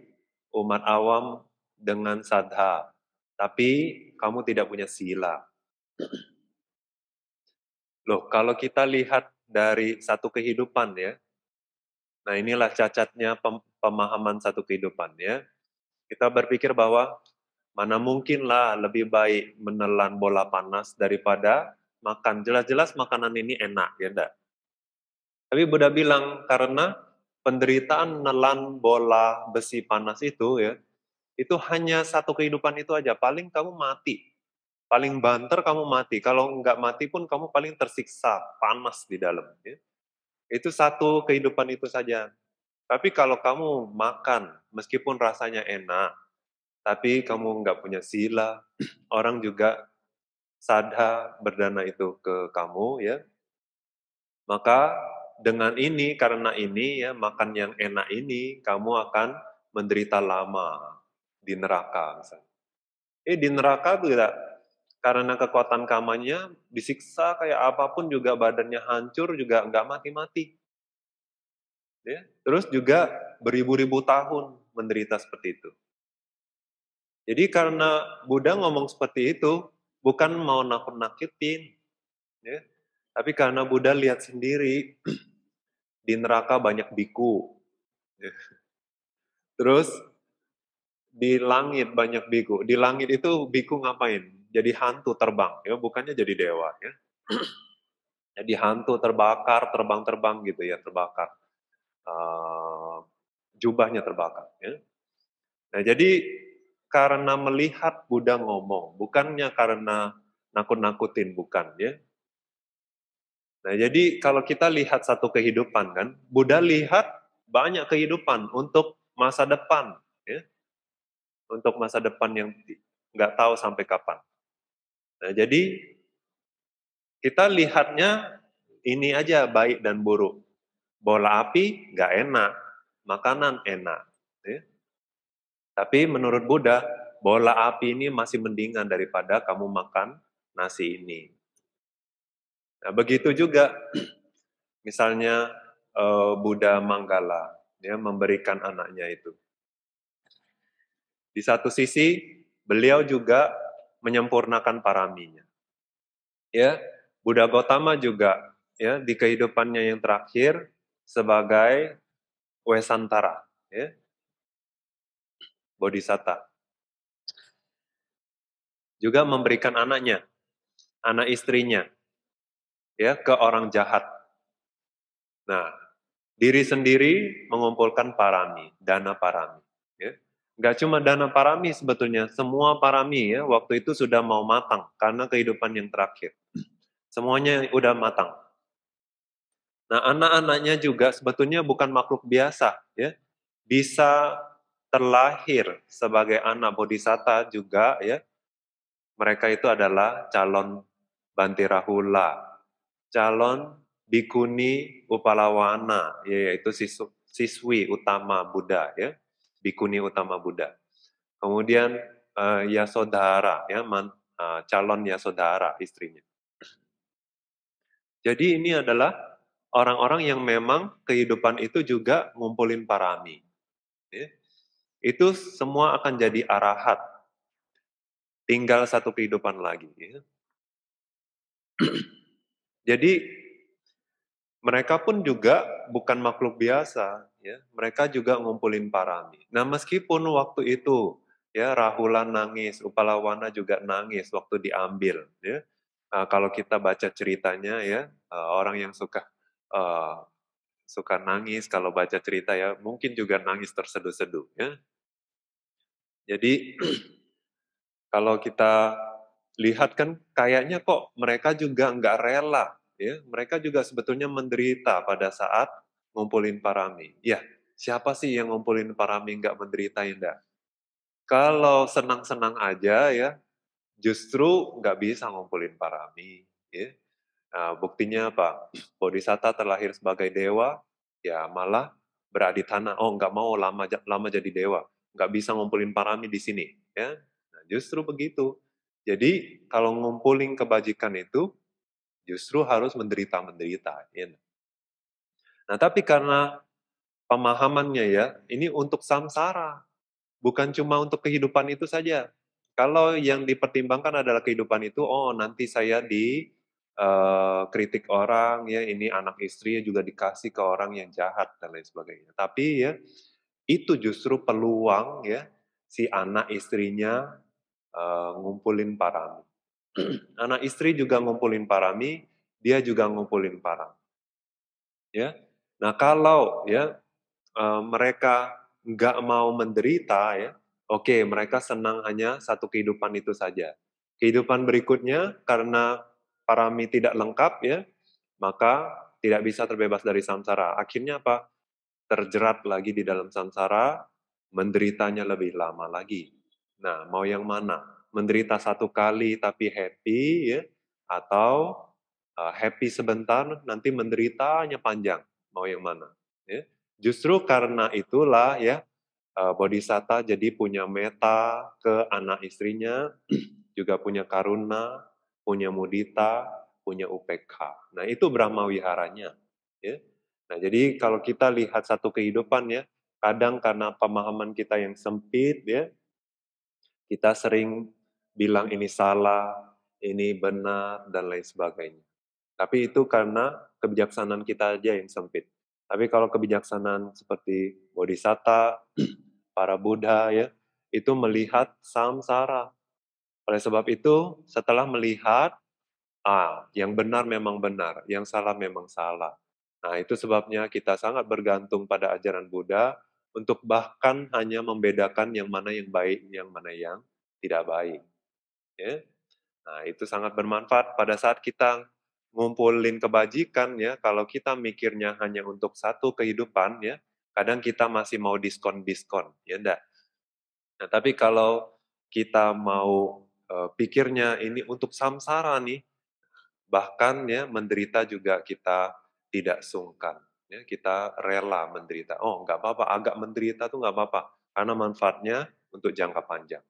umat awam dengan sadha tapi kamu tidak punya sila Loh, kalau kita lihat dari satu kehidupan ya, nah inilah cacatnya pemahaman satu kehidupan ya. Kita berpikir bahwa mana mungkinlah lebih baik menelan bola panas daripada makan. Jelas-jelas makanan ini enak, ya enggak? Tapi Buddha bilang karena penderitaan nelan bola besi panas itu ya, itu hanya satu kehidupan itu aja. Paling kamu mati, paling banter kamu mati. Kalau nggak mati pun kamu paling tersiksa, panas di dalam. Ya. Itu satu kehidupan itu saja. Tapi kalau kamu makan, meskipun rasanya enak, tapi kamu nggak punya sila, orang juga sadha berdana itu ke kamu, ya. Maka dengan ini, karena ini, ya, makan yang enak ini, kamu akan menderita lama di neraka. Misalnya. Eh, di neraka tidak karena kekuatan kamanya disiksa kayak apapun juga badannya hancur juga nggak mati-mati. Ya. Terus juga beribu-ribu tahun menderita seperti itu. Jadi karena Buddha ngomong seperti itu bukan mau nakut-nakutin, ya. tapi karena Buddha lihat sendiri di neraka banyak biku, ya. terus di langit banyak biku. Di langit itu biku ngapain? jadi hantu terbang ya bukannya jadi dewa ya jadi hantu terbakar terbang-terbang gitu ya terbakar uh, jubahnya terbakar ya nah jadi karena melihat Buddha ngomong bukannya karena nakut-nakutin bukan ya nah jadi kalau kita lihat satu kehidupan kan Buddha lihat banyak kehidupan untuk masa depan ya untuk masa depan yang nggak tahu sampai kapan Nah, jadi kita lihatnya ini aja baik dan buruk. Bola api nggak enak, makanan enak. Ya. Tapi menurut Buddha, bola api ini masih mendingan daripada kamu makan nasi ini. Nah, begitu juga misalnya eh, Buddha Manggala ya memberikan anaknya itu. Di satu sisi beliau juga menyempurnakan paraminya. Ya, Buddha Gautama juga ya di kehidupannya yang terakhir sebagai Wesantara, ya. Bodhisatta. Juga memberikan anaknya, anak istrinya, ya ke orang jahat. Nah, diri sendiri mengumpulkan parami, dana parami. Gak cuma dana parami sebetulnya, semua parami ya waktu itu sudah mau matang karena kehidupan yang terakhir. Semuanya udah matang. Nah, anak-anaknya juga sebetulnya bukan makhluk biasa ya. Bisa terlahir sebagai anak bodhisatta juga ya. Mereka itu adalah calon Bantirahula, calon bikuni upalawana, yaitu siswi utama Buddha ya Bikuni Utama Buddha. Kemudian uh, eh, Yasodhara, ya, man, uh, calon Yasodhara istrinya. Jadi ini adalah orang-orang yang memang kehidupan itu juga ngumpulin parami. Ya. Itu semua akan jadi arahat. Tinggal satu kehidupan lagi. Ya. jadi mereka pun juga bukan makhluk biasa ya, mereka juga ngumpulin parami. Nah, meskipun waktu itu ya Rahula nangis, Upalawana juga nangis waktu diambil, ya. Nah, kalau kita baca ceritanya ya, eh, orang yang suka uh, suka nangis kalau baca cerita ya, mungkin juga nangis terseduh-seduh ya. Jadi kalau kita lihat kan kayaknya kok mereka juga nggak rela ya, mereka juga sebetulnya menderita pada saat ngumpulin parami. Ya, siapa sih yang ngumpulin parami nggak menderita indah? Kalau senang-senang aja ya, justru nggak bisa ngumpulin parami. Ya. Nah, buktinya apa? Bodhisatta terlahir sebagai dewa, ya malah beradi tanah. Oh, nggak mau lama lama jadi dewa, nggak bisa ngumpulin parami di sini. Ya, nah, justru begitu. Jadi kalau ngumpulin kebajikan itu, justru harus menderita menderita. Ya. Nah, tapi karena pemahamannya ya, ini untuk samsara, bukan cuma untuk kehidupan itu saja. Kalau yang dipertimbangkan adalah kehidupan itu, oh nanti saya di uh, kritik orang, ya ini anak istri juga dikasih ke orang yang jahat dan lain sebagainya. Tapi ya itu justru peluang ya si anak istrinya uh, ngumpulin parami. anak istri juga ngumpulin parami, dia juga ngumpulin parami. Ya, Nah, kalau ya uh, mereka nggak mau menderita ya, oke okay, mereka senang hanya satu kehidupan itu saja. Kehidupan berikutnya karena parami tidak lengkap ya, maka tidak bisa terbebas dari samsara. Akhirnya apa? Terjerat lagi di dalam samsara, menderitanya lebih lama lagi. Nah, mau yang mana? Menderita satu kali tapi happy ya, atau happy sebentar nanti menderitanya panjang mau yang mana. Ya. Justru karena itulah ya eh, Bodhisatta jadi punya meta ke anak istrinya, juga punya karuna, punya mudita, punya UPK. Nah itu Brahma Wiharanya. Ya. Nah jadi kalau kita lihat satu kehidupan ya, kadang karena pemahaman kita yang sempit ya, kita sering bilang ini salah, ini benar, dan lain sebagainya. Tapi itu karena kebijaksanaan kita aja yang sempit. Tapi kalau kebijaksanaan seperti bodhisatta, para Buddha ya, itu melihat samsara. Oleh sebab itu, setelah melihat ah, yang benar memang benar, yang salah memang salah. Nah, itu sebabnya kita sangat bergantung pada ajaran Buddha untuk bahkan hanya membedakan yang mana yang baik, yang mana yang tidak baik. Ya. Nah, itu sangat bermanfaat pada saat kita ngumpulin kebajikan ya kalau kita mikirnya hanya untuk satu kehidupan ya kadang kita masih mau diskon diskon ya enggak nah tapi kalau kita mau e, pikirnya ini untuk samsara nih bahkan ya menderita juga kita tidak sungkan ya kita rela menderita oh nggak apa-apa agak menderita tuh nggak apa-apa karena manfaatnya untuk jangka panjang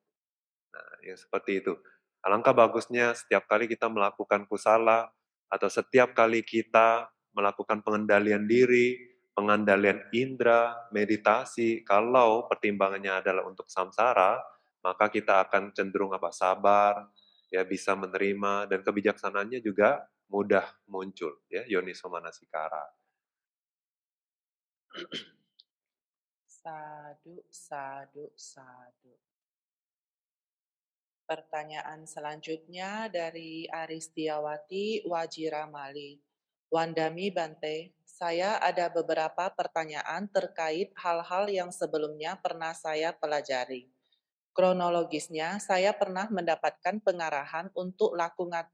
nah yang seperti itu alangkah bagusnya setiap kali kita melakukan kusala atau setiap kali kita melakukan pengendalian diri, pengendalian indera, meditasi, kalau pertimbangannya adalah untuk samsara, maka kita akan cenderung apa sabar, ya bisa menerima dan kebijaksanaannya juga mudah muncul ya yoniso manasikara. Sadu, sadu, sadu. Pertanyaan selanjutnya dari Aristiawati Wajiramali. Wandami Bante, saya ada beberapa pertanyaan terkait hal-hal yang sebelumnya pernah saya pelajari. Kronologisnya, saya pernah mendapatkan pengarahan untuk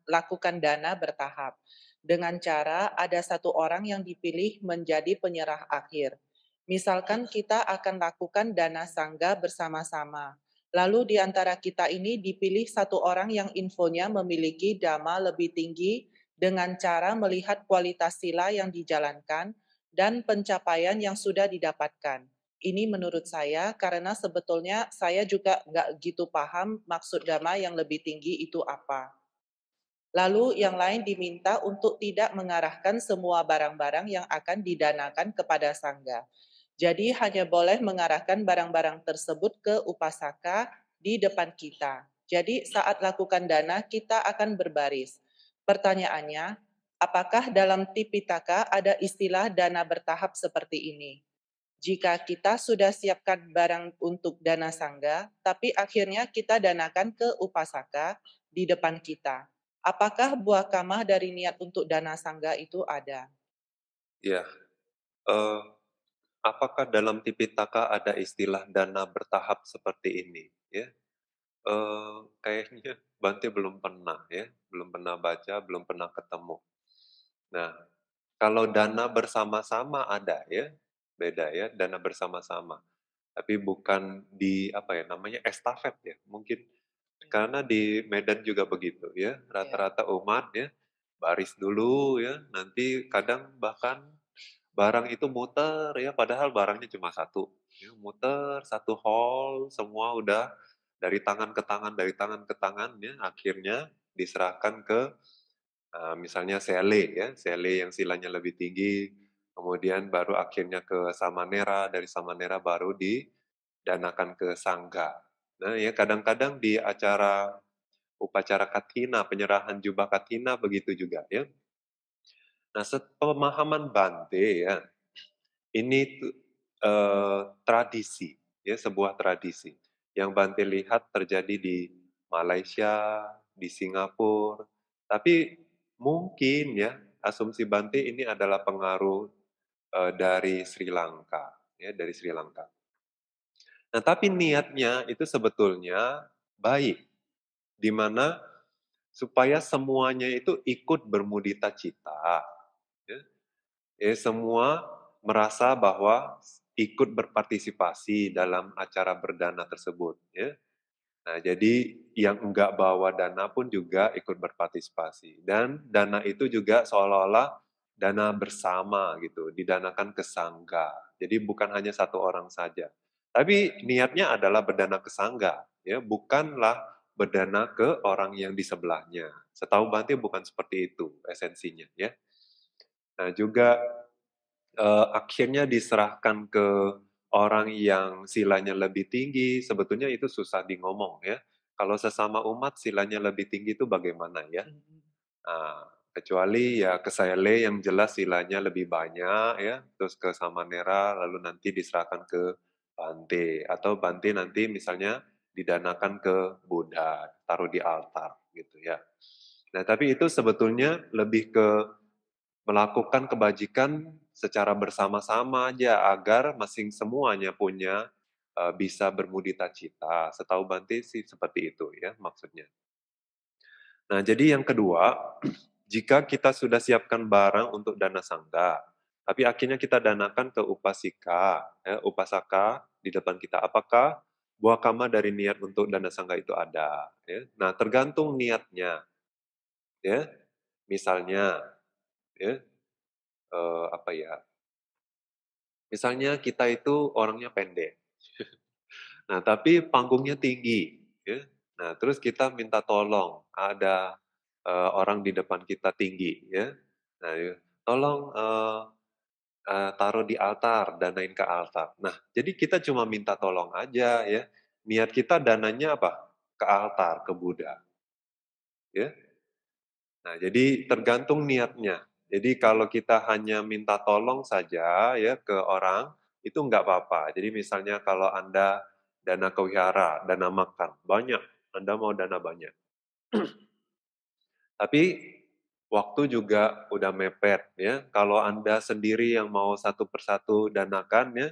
lakukan dana bertahap. Dengan cara ada satu orang yang dipilih menjadi penyerah akhir. Misalkan kita akan lakukan dana sangga bersama-sama Lalu di antara kita ini dipilih satu orang yang infonya memiliki dhamma lebih tinggi dengan cara melihat kualitas sila yang dijalankan dan pencapaian yang sudah didapatkan. Ini menurut saya karena sebetulnya saya juga nggak gitu paham maksud dhamma yang lebih tinggi itu apa. Lalu yang lain diminta untuk tidak mengarahkan semua barang-barang yang akan didanakan kepada sangga jadi hanya boleh mengarahkan barang-barang tersebut ke upasaka di depan kita. Jadi saat lakukan dana kita akan berbaris. Pertanyaannya, apakah dalam Tipitaka ada istilah dana bertahap seperti ini? Jika kita sudah siapkan barang untuk dana sangga, tapi akhirnya kita danakan ke upasaka di depan kita. Apakah buah kamah dari niat untuk dana sangga itu ada? Ya, uh, apakah dalam Tipitaka ada istilah dana bertahap seperti ini? Ya, e, kayaknya Bante belum pernah ya, belum pernah baca, belum pernah ketemu. Nah, kalau dana bersama-sama ada ya, beda ya, dana bersama-sama. Tapi bukan di apa ya namanya estafet ya, mungkin iya. karena di Medan juga begitu ya, iya. rata-rata umat ya baris dulu ya, nanti kadang bahkan barang itu muter ya padahal barangnya cuma satu ya, muter satu hall semua udah dari tangan ke tangan dari tangan ke tangan ya akhirnya diserahkan ke uh, misalnya Sele ya Sele yang silanya lebih tinggi kemudian baru akhirnya ke Samanera dari Samanera baru di dan akan ke Sangga nah ya kadang-kadang di acara upacara Katina penyerahan jubah Katina begitu juga ya Nah, pemahaman Bante ya, ini eh, tradisi, ya sebuah tradisi yang Bante lihat terjadi di Malaysia, di Singapura. Tapi mungkin ya asumsi Bante ini adalah pengaruh eh, dari Sri Lanka, ya dari Sri Lanka. Nah, tapi niatnya itu sebetulnya baik, di mana supaya semuanya itu ikut bermudita cita ya, semua merasa bahwa ikut berpartisipasi dalam acara berdana tersebut. Ya. Nah, jadi yang enggak bawa dana pun juga ikut berpartisipasi. Dan dana itu juga seolah-olah dana bersama gitu, didanakan ke sangga. Jadi bukan hanya satu orang saja. Tapi niatnya adalah berdana ke sangga, ya, bukanlah berdana ke orang yang di sebelahnya. Setahu Banti bukan seperti itu esensinya, ya. Nah, juga uh, akhirnya diserahkan ke orang yang silanya lebih tinggi, sebetulnya itu susah di ngomong ya. Kalau sesama umat silanya lebih tinggi itu bagaimana ya? Hmm, hmm. Nah, kecuali ya ke saya le yang jelas silanya lebih banyak ya, terus ke sama nera lalu nanti diserahkan ke Bante atau Bante nanti misalnya didanakan ke Buddha, taruh di altar gitu ya. Nah, tapi itu sebetulnya lebih ke melakukan kebajikan secara bersama-sama aja agar masing semuanya punya eh, bisa bermudita cita. Setahu Banti sih seperti itu ya maksudnya. Nah, jadi yang kedua, jika kita sudah siapkan barang untuk dana sangga, tapi akhirnya kita danakan ke upasika, ya, upasaka di depan kita, apakah buah kama dari niat untuk dana sangga itu ada? Ya? Nah, tergantung niatnya. Ya, misalnya ya e, apa ya misalnya kita itu orangnya pendek nah tapi panggungnya tinggi ya nah terus kita minta tolong ada e, orang di depan kita tinggi ya nah ya, tolong e, e, taruh di altar danain ke altar nah jadi kita cuma minta tolong aja ya niat kita dananya apa ke altar ke Buddha ya Nah, jadi tergantung niatnya. Jadi kalau kita hanya minta tolong saja ya ke orang itu nggak apa-apa. Jadi misalnya kalau Anda dana kewihara, dana makan, banyak. Anda mau dana banyak. Tapi waktu juga udah mepet ya. Kalau Anda sendiri yang mau satu persatu danakan ya,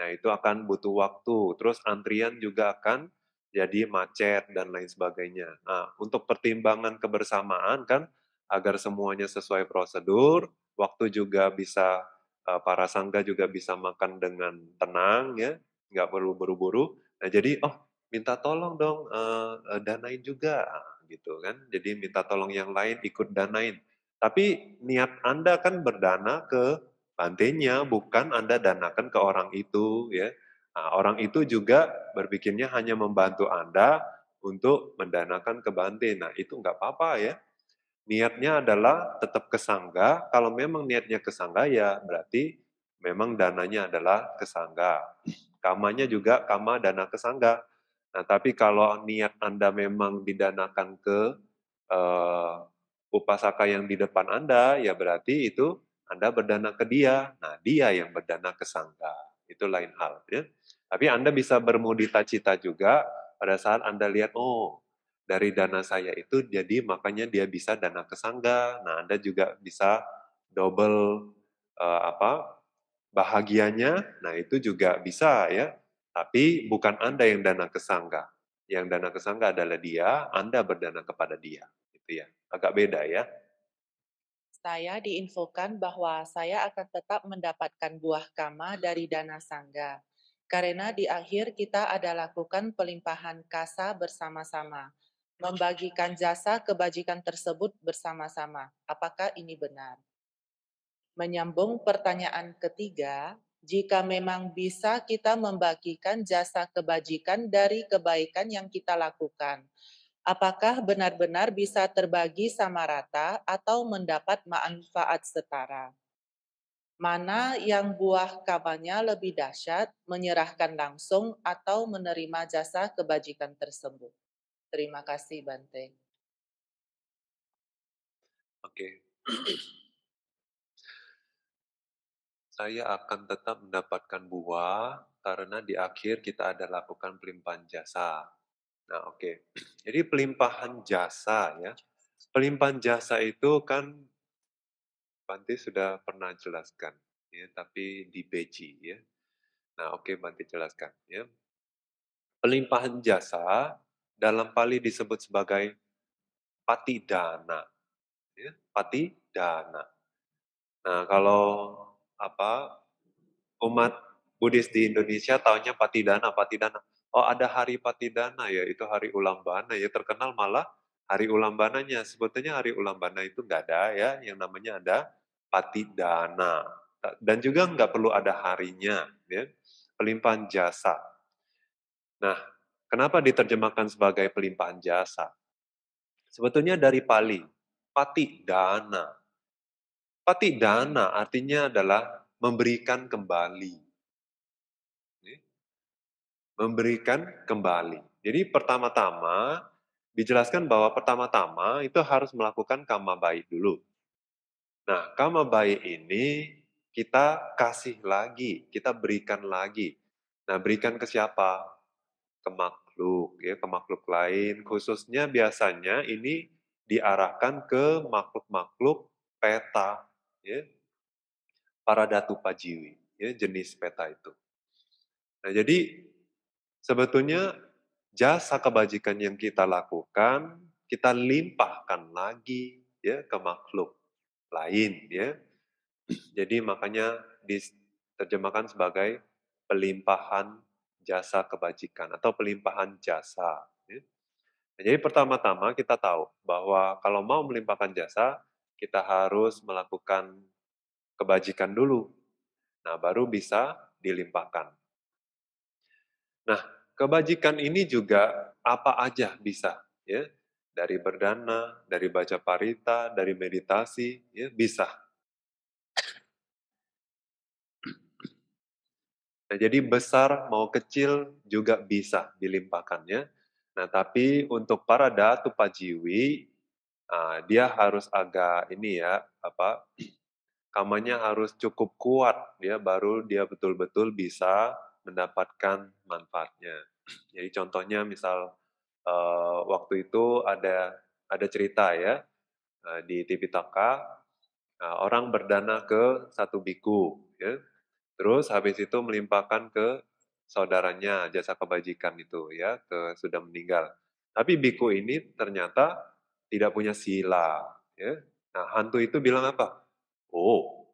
nah itu akan butuh waktu. Terus antrian juga akan jadi macet dan lain sebagainya. Nah, untuk pertimbangan kebersamaan kan, agar semuanya sesuai prosedur, waktu juga bisa eh, para sangga juga bisa makan dengan tenang ya, nggak perlu buru-buru. Nah jadi oh minta tolong dong uh, danain juga gitu kan. Jadi minta tolong yang lain ikut danain. Tapi niat Anda kan berdana ke pantainya, bukan Anda danakan ke orang itu ya. Nah, orang itu juga berpikirnya hanya membantu Anda untuk mendanakan ke bantai. Nah itu nggak apa-apa ya niatnya adalah tetap kesangga. Kalau memang niatnya kesangga, ya berarti memang dananya adalah kesangga. Kamanya juga kama dana kesangga. Nah, tapi kalau niat Anda memang didanakan ke uh, upasaka yang di depan Anda, ya berarti itu Anda berdana ke dia. Nah, dia yang berdana kesangga. Itu lain hal. Ya. Tapi Anda bisa bermudita cita juga pada saat Anda lihat, oh, dari dana saya itu jadi makanya dia bisa dana kesangga. Nah, Anda juga bisa double uh, apa bahagianya. Nah, itu juga bisa ya. Tapi bukan Anda yang dana kesangga. Yang dana kesangga adalah dia, Anda berdana kepada dia, gitu ya. Agak beda ya. Saya diinfokan bahwa saya akan tetap mendapatkan buah kama dari dana sangga. Karena di akhir kita ada lakukan pelimpahan kasa bersama-sama membagikan jasa kebajikan tersebut bersama-sama. Apakah ini benar? Menyambung pertanyaan ketiga, jika memang bisa kita membagikan jasa kebajikan dari kebaikan yang kita lakukan, apakah benar-benar bisa terbagi sama rata atau mendapat manfaat setara? Mana yang buah kamarnya lebih dahsyat, menyerahkan langsung atau menerima jasa kebajikan tersebut? Terima kasih Bante. Oke. Saya akan tetap mendapatkan buah karena di akhir kita ada lakukan pelimpahan jasa. Nah, oke. Okay. Jadi pelimpahan jasa ya. Pelimpahan jasa itu kan Banti sudah pernah jelaskan ya, tapi di Beji ya. Nah, oke okay, Banti jelaskan ya. Pelimpahan jasa dalam Pali disebut sebagai patidana. Ya, patidana. Nah, kalau apa umat Buddhis di Indonesia taunya patidana, patidana. Oh, ada hari patidana ya, itu hari ulambana ya, terkenal malah hari ulambananya. Sebetulnya hari ulambana itu nggak ada ya, yang namanya ada patidana. Dan juga nggak perlu ada harinya, ya. pelimpahan jasa. Nah, Kenapa diterjemahkan sebagai pelimpahan jasa? Sebetulnya dari Pali, pati dana. Pati dana artinya adalah memberikan kembali. Memberikan kembali. Jadi pertama-tama dijelaskan bahwa pertama-tama itu harus melakukan kama baik dulu. Nah, kama baik ini kita kasih lagi, kita berikan lagi. Nah, berikan ke siapa? Ke makhluk ya ke makhluk lain khususnya biasanya ini diarahkan ke makhluk-makhluk peta ya para datu pajiwi ya jenis peta itu nah jadi sebetulnya jasa kebajikan yang kita lakukan kita limpahkan lagi ya ke makhluk lain ya jadi makanya diterjemahkan sebagai pelimpahan jasa kebajikan atau pelimpahan jasa. Ya. Nah, jadi pertama-tama kita tahu bahwa kalau mau melimpahkan jasa, kita harus melakukan kebajikan dulu. Nah, baru bisa dilimpahkan. Nah, kebajikan ini juga apa aja bisa, ya. Dari berdana, dari baca parita, dari meditasi, ya bisa. Nah, jadi besar mau kecil juga bisa dilimpahkannya. Nah, tapi untuk para datu pajiwi, uh, dia harus agak ini ya, apa, kamanya harus cukup kuat, dia baru dia betul-betul bisa mendapatkan manfaatnya. Jadi contohnya misal uh, waktu itu ada ada cerita ya uh, di Tipitaka uh, ah, orang berdana ke satu biku, ya, Terus habis itu melimpahkan ke saudaranya jasa kebajikan itu ya ke sudah meninggal. Tapi biku ini ternyata tidak punya sila. Ya. Nah hantu itu bilang apa? Oh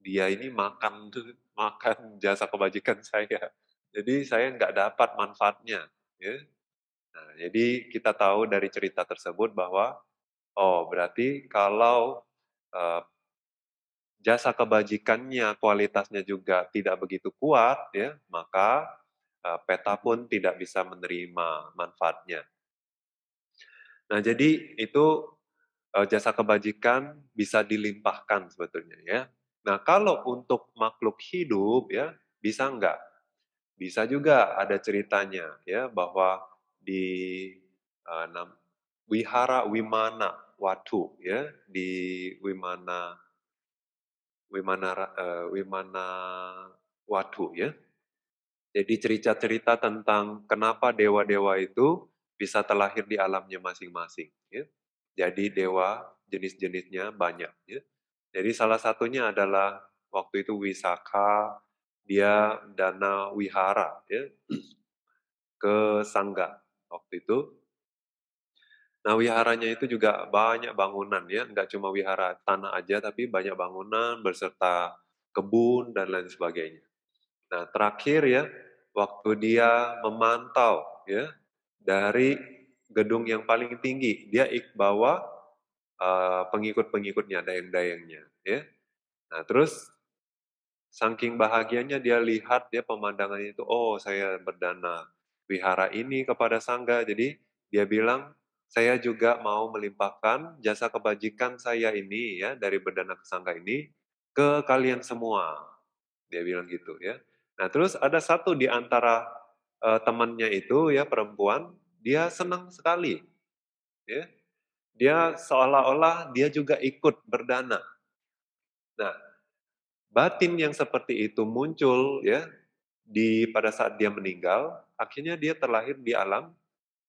dia ini makan makan jasa kebajikan saya. Jadi saya nggak dapat manfaatnya. Ya. Nah, jadi kita tahu dari cerita tersebut bahwa oh berarti kalau uh, jasa kebajikannya kualitasnya juga tidak begitu kuat ya maka e, peta pun tidak bisa menerima manfaatnya nah jadi itu e, jasa kebajikan bisa dilimpahkan sebetulnya ya nah kalau untuk makhluk hidup ya bisa enggak bisa juga ada ceritanya ya bahwa di uh, wihara wimana watu ya di wimana Wimana uh, Wimana Wadu ya. Jadi cerita-cerita tentang kenapa dewa-dewa itu bisa terlahir di alamnya masing-masing. Ya. Jadi dewa jenis-jenisnya banyak. Ya. Jadi salah satunya adalah waktu itu Wisaka, dia dana wihara ya, ke Sangga waktu itu Nah, wiharanya itu juga banyak bangunan ya, nggak cuma wihara tanah aja, tapi banyak bangunan berserta kebun dan lain sebagainya. Nah, terakhir ya, waktu dia memantau ya dari gedung yang paling tinggi, dia bawa uh, pengikut-pengikutnya, dayang-dayangnya ya. Nah, terus saking bahagianya dia lihat dia ya pemandangannya itu, oh saya berdana wihara ini kepada sangga, jadi dia bilang saya juga mau melimpahkan jasa kebajikan saya ini ya dari berdana kesangka ini ke kalian semua. Dia bilang gitu ya. Nah, terus ada satu di antara uh, temannya itu ya perempuan, dia senang sekali. Ya. Dia seolah-olah dia juga ikut berdana. Nah, batin yang seperti itu muncul ya di pada saat dia meninggal, akhirnya dia terlahir di alam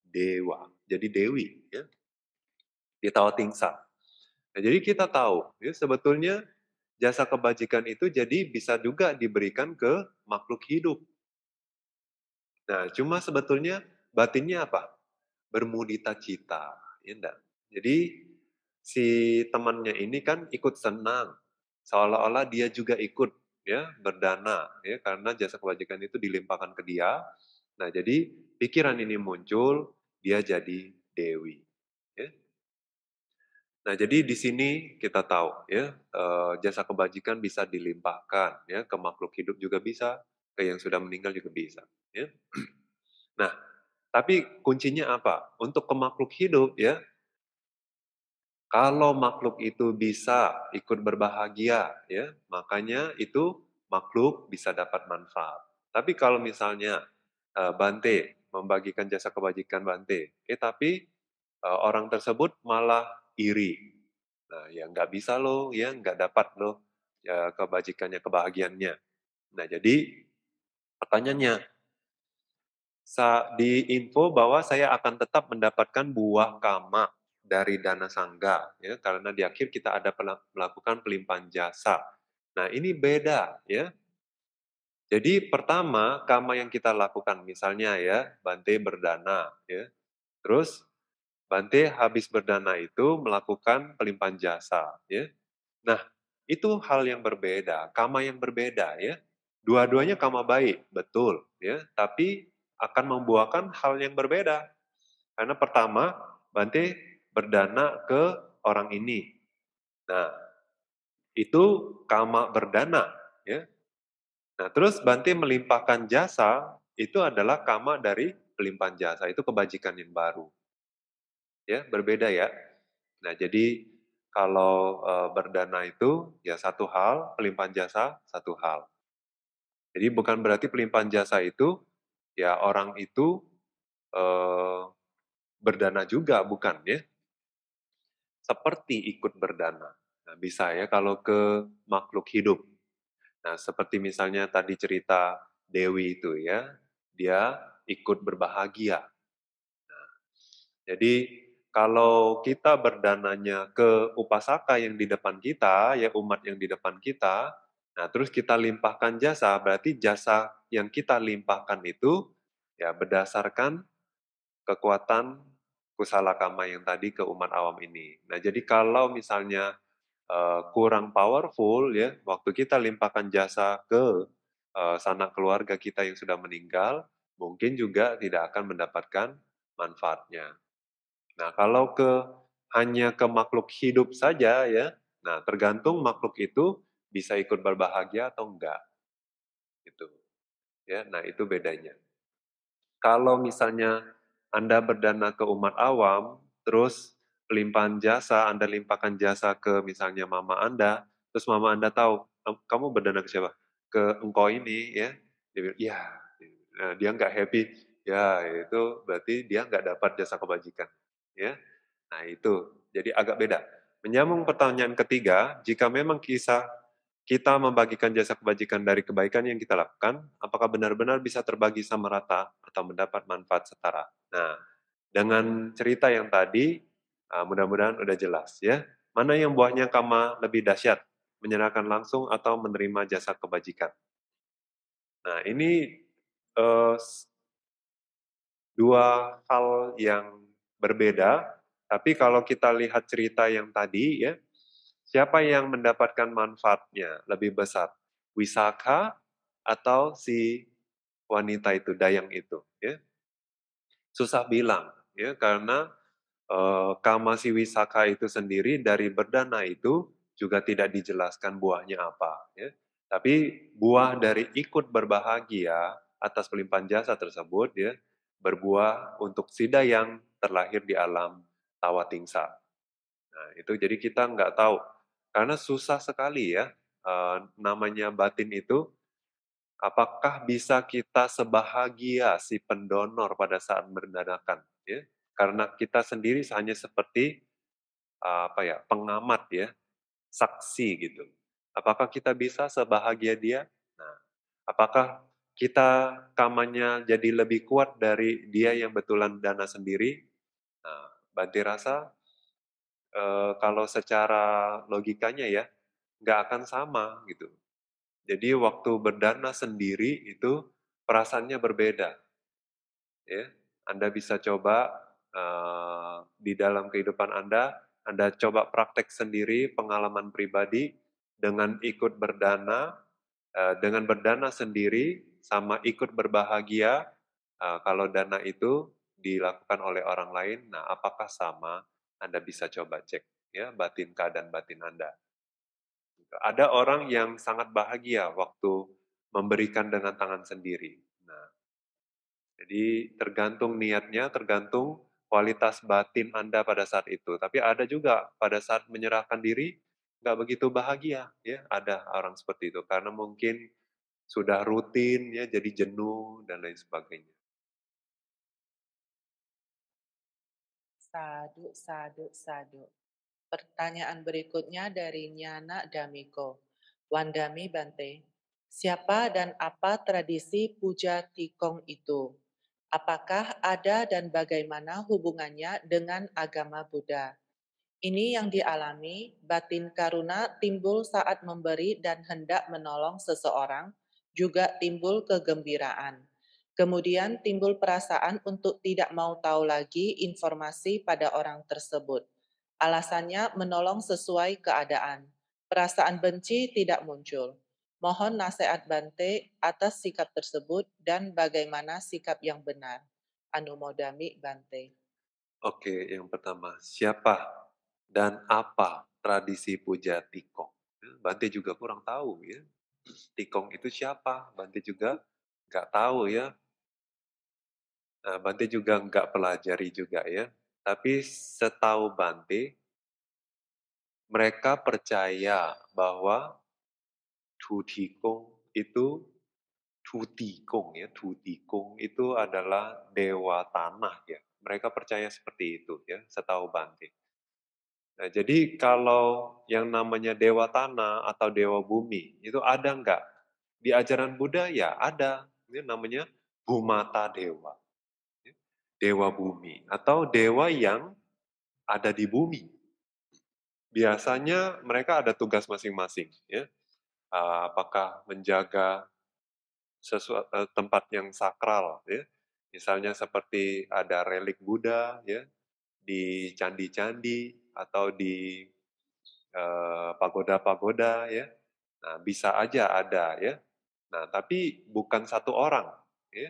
dewa jadi dewi ya di Tao Nah, jadi kita tahu ya sebetulnya jasa kebajikan itu jadi bisa juga diberikan ke makhluk hidup. Nah, cuma sebetulnya batinnya apa? Bermudita cita, ya enggak? Jadi si temannya ini kan ikut senang, seolah-olah dia juga ikut ya berdana ya karena jasa kebajikan itu dilimpahkan ke dia. Nah, jadi pikiran ini muncul, dia jadi dewi. Ya. Nah, jadi di sini kita tahu ya eh, jasa kebajikan bisa dilimpahkan ya ke makhluk hidup juga bisa, ke yang sudah meninggal juga bisa. Ya. Nah, tapi kuncinya apa? Untuk ke makhluk hidup ya, kalau makhluk itu bisa ikut berbahagia ya, makanya itu makhluk bisa dapat manfaat. Tapi kalau misalnya eh, Bante membagikan jasa kebajikan Bante. Eh tapi uh, orang tersebut malah iri. Nah, ya nggak bisa loh, ya nggak dapat loh ya, kebajikannya, kebahagiaannya. Nah, jadi pertanyaannya, sa di info bahwa saya akan tetap mendapatkan buah kama dari dana sangga, ya, karena di akhir kita ada melakukan pelimpahan jasa. Nah, ini beda, ya. Jadi pertama karma yang kita lakukan misalnya ya Bante berdana ya. Terus Bante habis berdana itu melakukan pelimpahan jasa ya. Nah, itu hal yang berbeda, karma yang berbeda ya. Dua-duanya karma baik, betul ya, tapi akan membuahkan hal yang berbeda. Karena pertama, Bante berdana ke orang ini. Nah, itu karma berdana ya. Nah, terus Bante melimpahkan jasa itu adalah kama dari pelimpahan jasa, itu kebajikan yang baru. Ya, berbeda ya. Nah, jadi kalau e, berdana itu ya satu hal, pelimpahan jasa satu hal. Jadi bukan berarti pelimpahan jasa itu ya orang itu e, berdana juga, bukan ya. Seperti ikut berdana. Nah, bisa ya kalau ke makhluk hidup Nah, seperti misalnya tadi cerita Dewi itu ya, dia ikut berbahagia. Nah, jadi kalau kita berdananya ke upasaka yang di depan kita, ya umat yang di depan kita, nah terus kita limpahkan jasa, berarti jasa yang kita limpahkan itu ya berdasarkan kekuatan kusala kama yang tadi ke umat awam ini. Nah jadi kalau misalnya uh, kurang powerful ya waktu kita limpahkan jasa ke uh, eh, sanak keluarga kita yang sudah meninggal mungkin juga tidak akan mendapatkan manfaatnya. Nah, kalau ke hanya ke makhluk hidup saja ya. Nah, tergantung makhluk itu bisa ikut berbahagia atau enggak. itu Ya, nah itu bedanya. Kalau misalnya Anda berdana ke umat awam, terus pelimpahan jasa, Anda limpahkan jasa ke misalnya mama Anda, terus mama Anda tahu, kamu berdana ke siapa? Ke engkau ini, ya. Dia bilang, ya. Nah, dia nggak happy. Ya, itu berarti dia nggak dapat jasa kebajikan. Ya, Nah, itu. Jadi agak beda. Menyambung pertanyaan ketiga, jika memang kisah kita membagikan jasa kebajikan dari kebaikan yang kita lakukan, apakah benar-benar bisa terbagi sama rata atau mendapat manfaat setara? Nah, dengan cerita yang tadi, Nah, mudah-mudahan udah jelas ya. Mana yang buahnya kama lebih dahsyat, menyerahkan langsung atau menerima jasa kebajikan. Nah, ini eh, dua hal yang berbeda, tapi kalau kita lihat cerita yang tadi ya, siapa yang mendapatkan manfaatnya lebih besar? Wisaka atau si wanita itu, dayang itu, ya. Susah bilang, ya, karena Eh, si wisaka itu sendiri dari berdana itu juga tidak dijelaskan buahnya apa. Ya. Tapi buah dari ikut berbahagia atas pelimpahan jasa tersebut ya, berbuah untuk sida yang terlahir di alam tawa tingsa. Nah, itu jadi kita nggak tahu. Karena susah sekali ya, e, namanya batin itu, apakah bisa kita sebahagia si pendonor pada saat berdanakan? Ya? karena kita sendiri hanya seperti ah, apa ya pengamat ya saksi gitu apakah kita bisa sebahagia dia nah apakah kita kamanya jadi lebih kuat dari dia yang betulan dana sendiri nah banti rasa e, kalau secara logikanya ya nggak akan sama gitu jadi waktu berdana sendiri itu perasaannya berbeda ya anda bisa coba Eh, di dalam kehidupan Anda, Anda coba praktek sendiri pengalaman pribadi dengan ikut berdana, eh, dengan berdana sendiri sama ikut berbahagia eh, kalau dana itu dilakukan oleh orang lain. Nah, apakah sama? Anda bisa coba cek ya batin keadaan batin Anda. Ada orang yang sangat bahagia waktu memberikan dengan tangan sendiri. Nah, jadi tergantung niatnya, tergantung kualitas batin Anda pada saat itu. Tapi ada juga pada saat menyerahkan diri nggak begitu bahagia, ya ada orang seperti itu karena mungkin sudah rutin ya jadi jenuh dan lain sebagainya. Sadu, sadu, sadu. Pertanyaan berikutnya dari Nyana Damiko. Wandami Bante, siapa dan apa tradisi puja tikong itu? apakah ada dan bagaimana hubungannya dengan agama Buddha. Ini yang dialami batin karuna timbul saat memberi dan hendak menolong seseorang, juga timbul kegembiraan. Kemudian timbul perasaan untuk tidak mau tahu lagi informasi pada orang tersebut. Alasannya menolong sesuai keadaan. Perasaan benci tidak muncul. Mohon nasihat Bante atas sikap tersebut dan bagaimana sikap yang benar. Anumodami Bante. Oke, yang pertama, siapa dan apa tradisi puja tikong? Ya, Bante juga kurang tahu ya. Tikong itu siapa? Bante juga nggak tahu ya. Nah, Bante juga nggak pelajari juga ya. Tapi setahu Bante, mereka percaya bahwa Tuti Kong itu Tuti Kong ya, Tuti Kong itu adalah dewa tanah ya. Mereka percaya seperti itu ya, setahu Bante. Nah, jadi kalau yang namanya dewa tanah atau dewa bumi itu ada nggak? Di ajaran Buddha ya ada. Ini namanya Bumata Dewa. Ya, dewa bumi atau dewa yang ada di bumi biasanya mereka ada tugas masing-masing ya Eh, apakah menjaga sesuatu eh, tempat yang sakral ya misalnya seperti ada relik Buddha ya di candi-candi atau di eh, pagoda-pagoda uh, ya nah bisa aja ada ya nah tapi bukan satu orang ya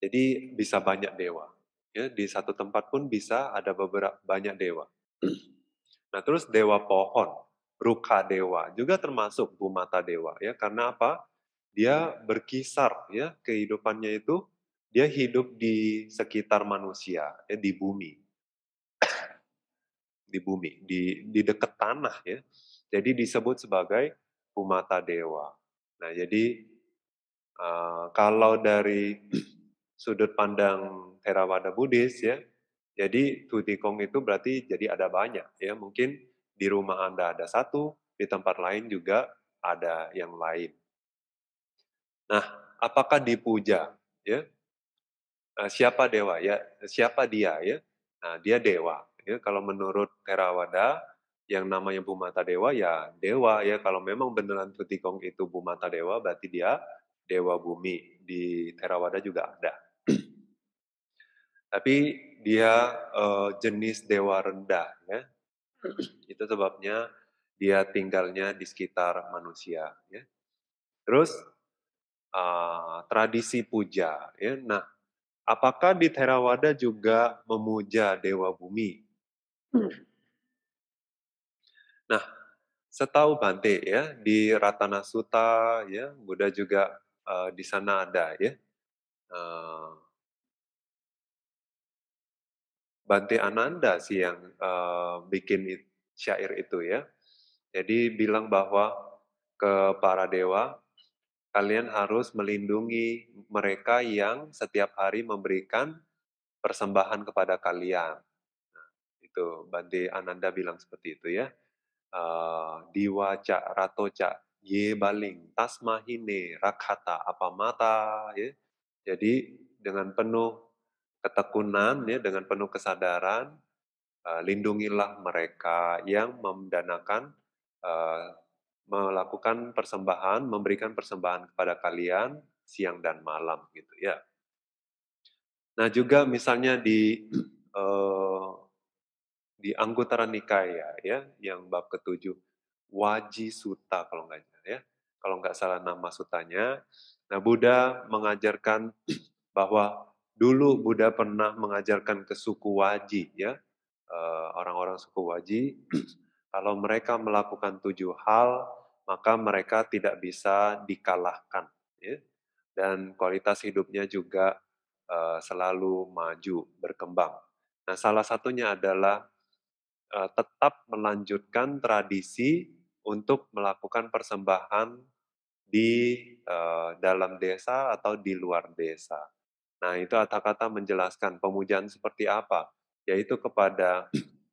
jadi bisa banyak dewa ya di satu tempat pun bisa ada beberapa banyak dewa nah terus dewa pohon Ruka Dewa juga termasuk Bumata Dewa ya karena apa? Dia iya. berkisar ya kehidupannya itu dia hidup di sekitar manusia ya di bumi. di bumi, di di dekat tanah ya. Jadi disebut sebagai Bumata Dewa. Nah, jadi uh, kalau dari sudut pandang Theravada Buddhis ya, jadi tutikong itu berarti jadi ada banyak ya. Mungkin di rumah Anda ada satu, di tempat lain juga ada yang lain. Nah, apakah dipuja? Ya, nah, siapa dewa? Ya, siapa dia? Ya, nah, dia dewa. Ya, kalau menurut Terawada, yang namanya Bumata Dewa ya dewa ya. Kalau memang beneran Tutikong itu Bumata Dewa, berarti dia dewa bumi di Terawada juga ada. Tapi dia uh, jenis dewa rendah ya. Itu sebabnya dia tinggalnya di sekitar manusia. Ya. Terus uh, tradisi puja. Ya. Nah, apakah di Theravada juga memuja dewa bumi? Hmm. Nah, setahu Bante ya di Ratana Suta ya Buddha juga uh, di sana ada ya. Uh, Bante Ananda sih yang uh, bikin syair itu ya. Jadi bilang bahwa ke para dewa, kalian harus melindungi mereka yang setiap hari memberikan persembahan kepada kalian. Nah, itu Bante Ananda bilang seperti itu ya. Uh, rato cak ye baling, tasmahine, rakhata, apa mata. Ya. Jadi dengan penuh ketekunan ya dengan penuh kesadaran uh, lindungilah mereka yang mendanakan uh, melakukan persembahan memberikan persembahan kepada kalian siang dan malam gitu ya nah juga misalnya di uh, di anggota nikaya ya yang bab ketujuh waji suta kalau nggak ya kalau nggak salah nama sutanya nah Buddha mengajarkan bahwa Dulu Buddha pernah mengajarkan ke suku Waji, ya eh, orang-orang suku Waji, kalau mereka melakukan tujuh hal, maka mereka tidak bisa dikalahkan, ya. dan kualitas hidupnya juga uh, selalu maju berkembang. Nah, salah satunya adalah uh, tetap melanjutkan tradisi untuk melakukan persembahan di uh, dalam desa atau di luar desa Nah, itu kata-kata menjelaskan pemujaan seperti apa, yaitu kepada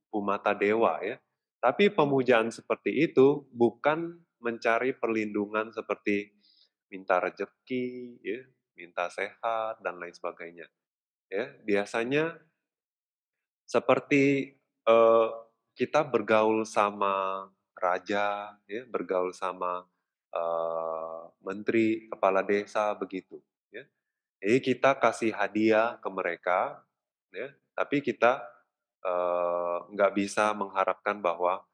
umata Dewa ya. Tapi pemujaan seperti itu bukan mencari perlindungan seperti minta rejeki, ya, minta sehat dan lain sebagainya. Ya, biasanya seperti eh, kita bergaul sama raja, ya, bergaul sama eh, menteri, kepala desa begitu. Jadi kita kasih hadiah ke mereka, ya, tapi kita eh, nggak uh, bisa mengharapkan bahwa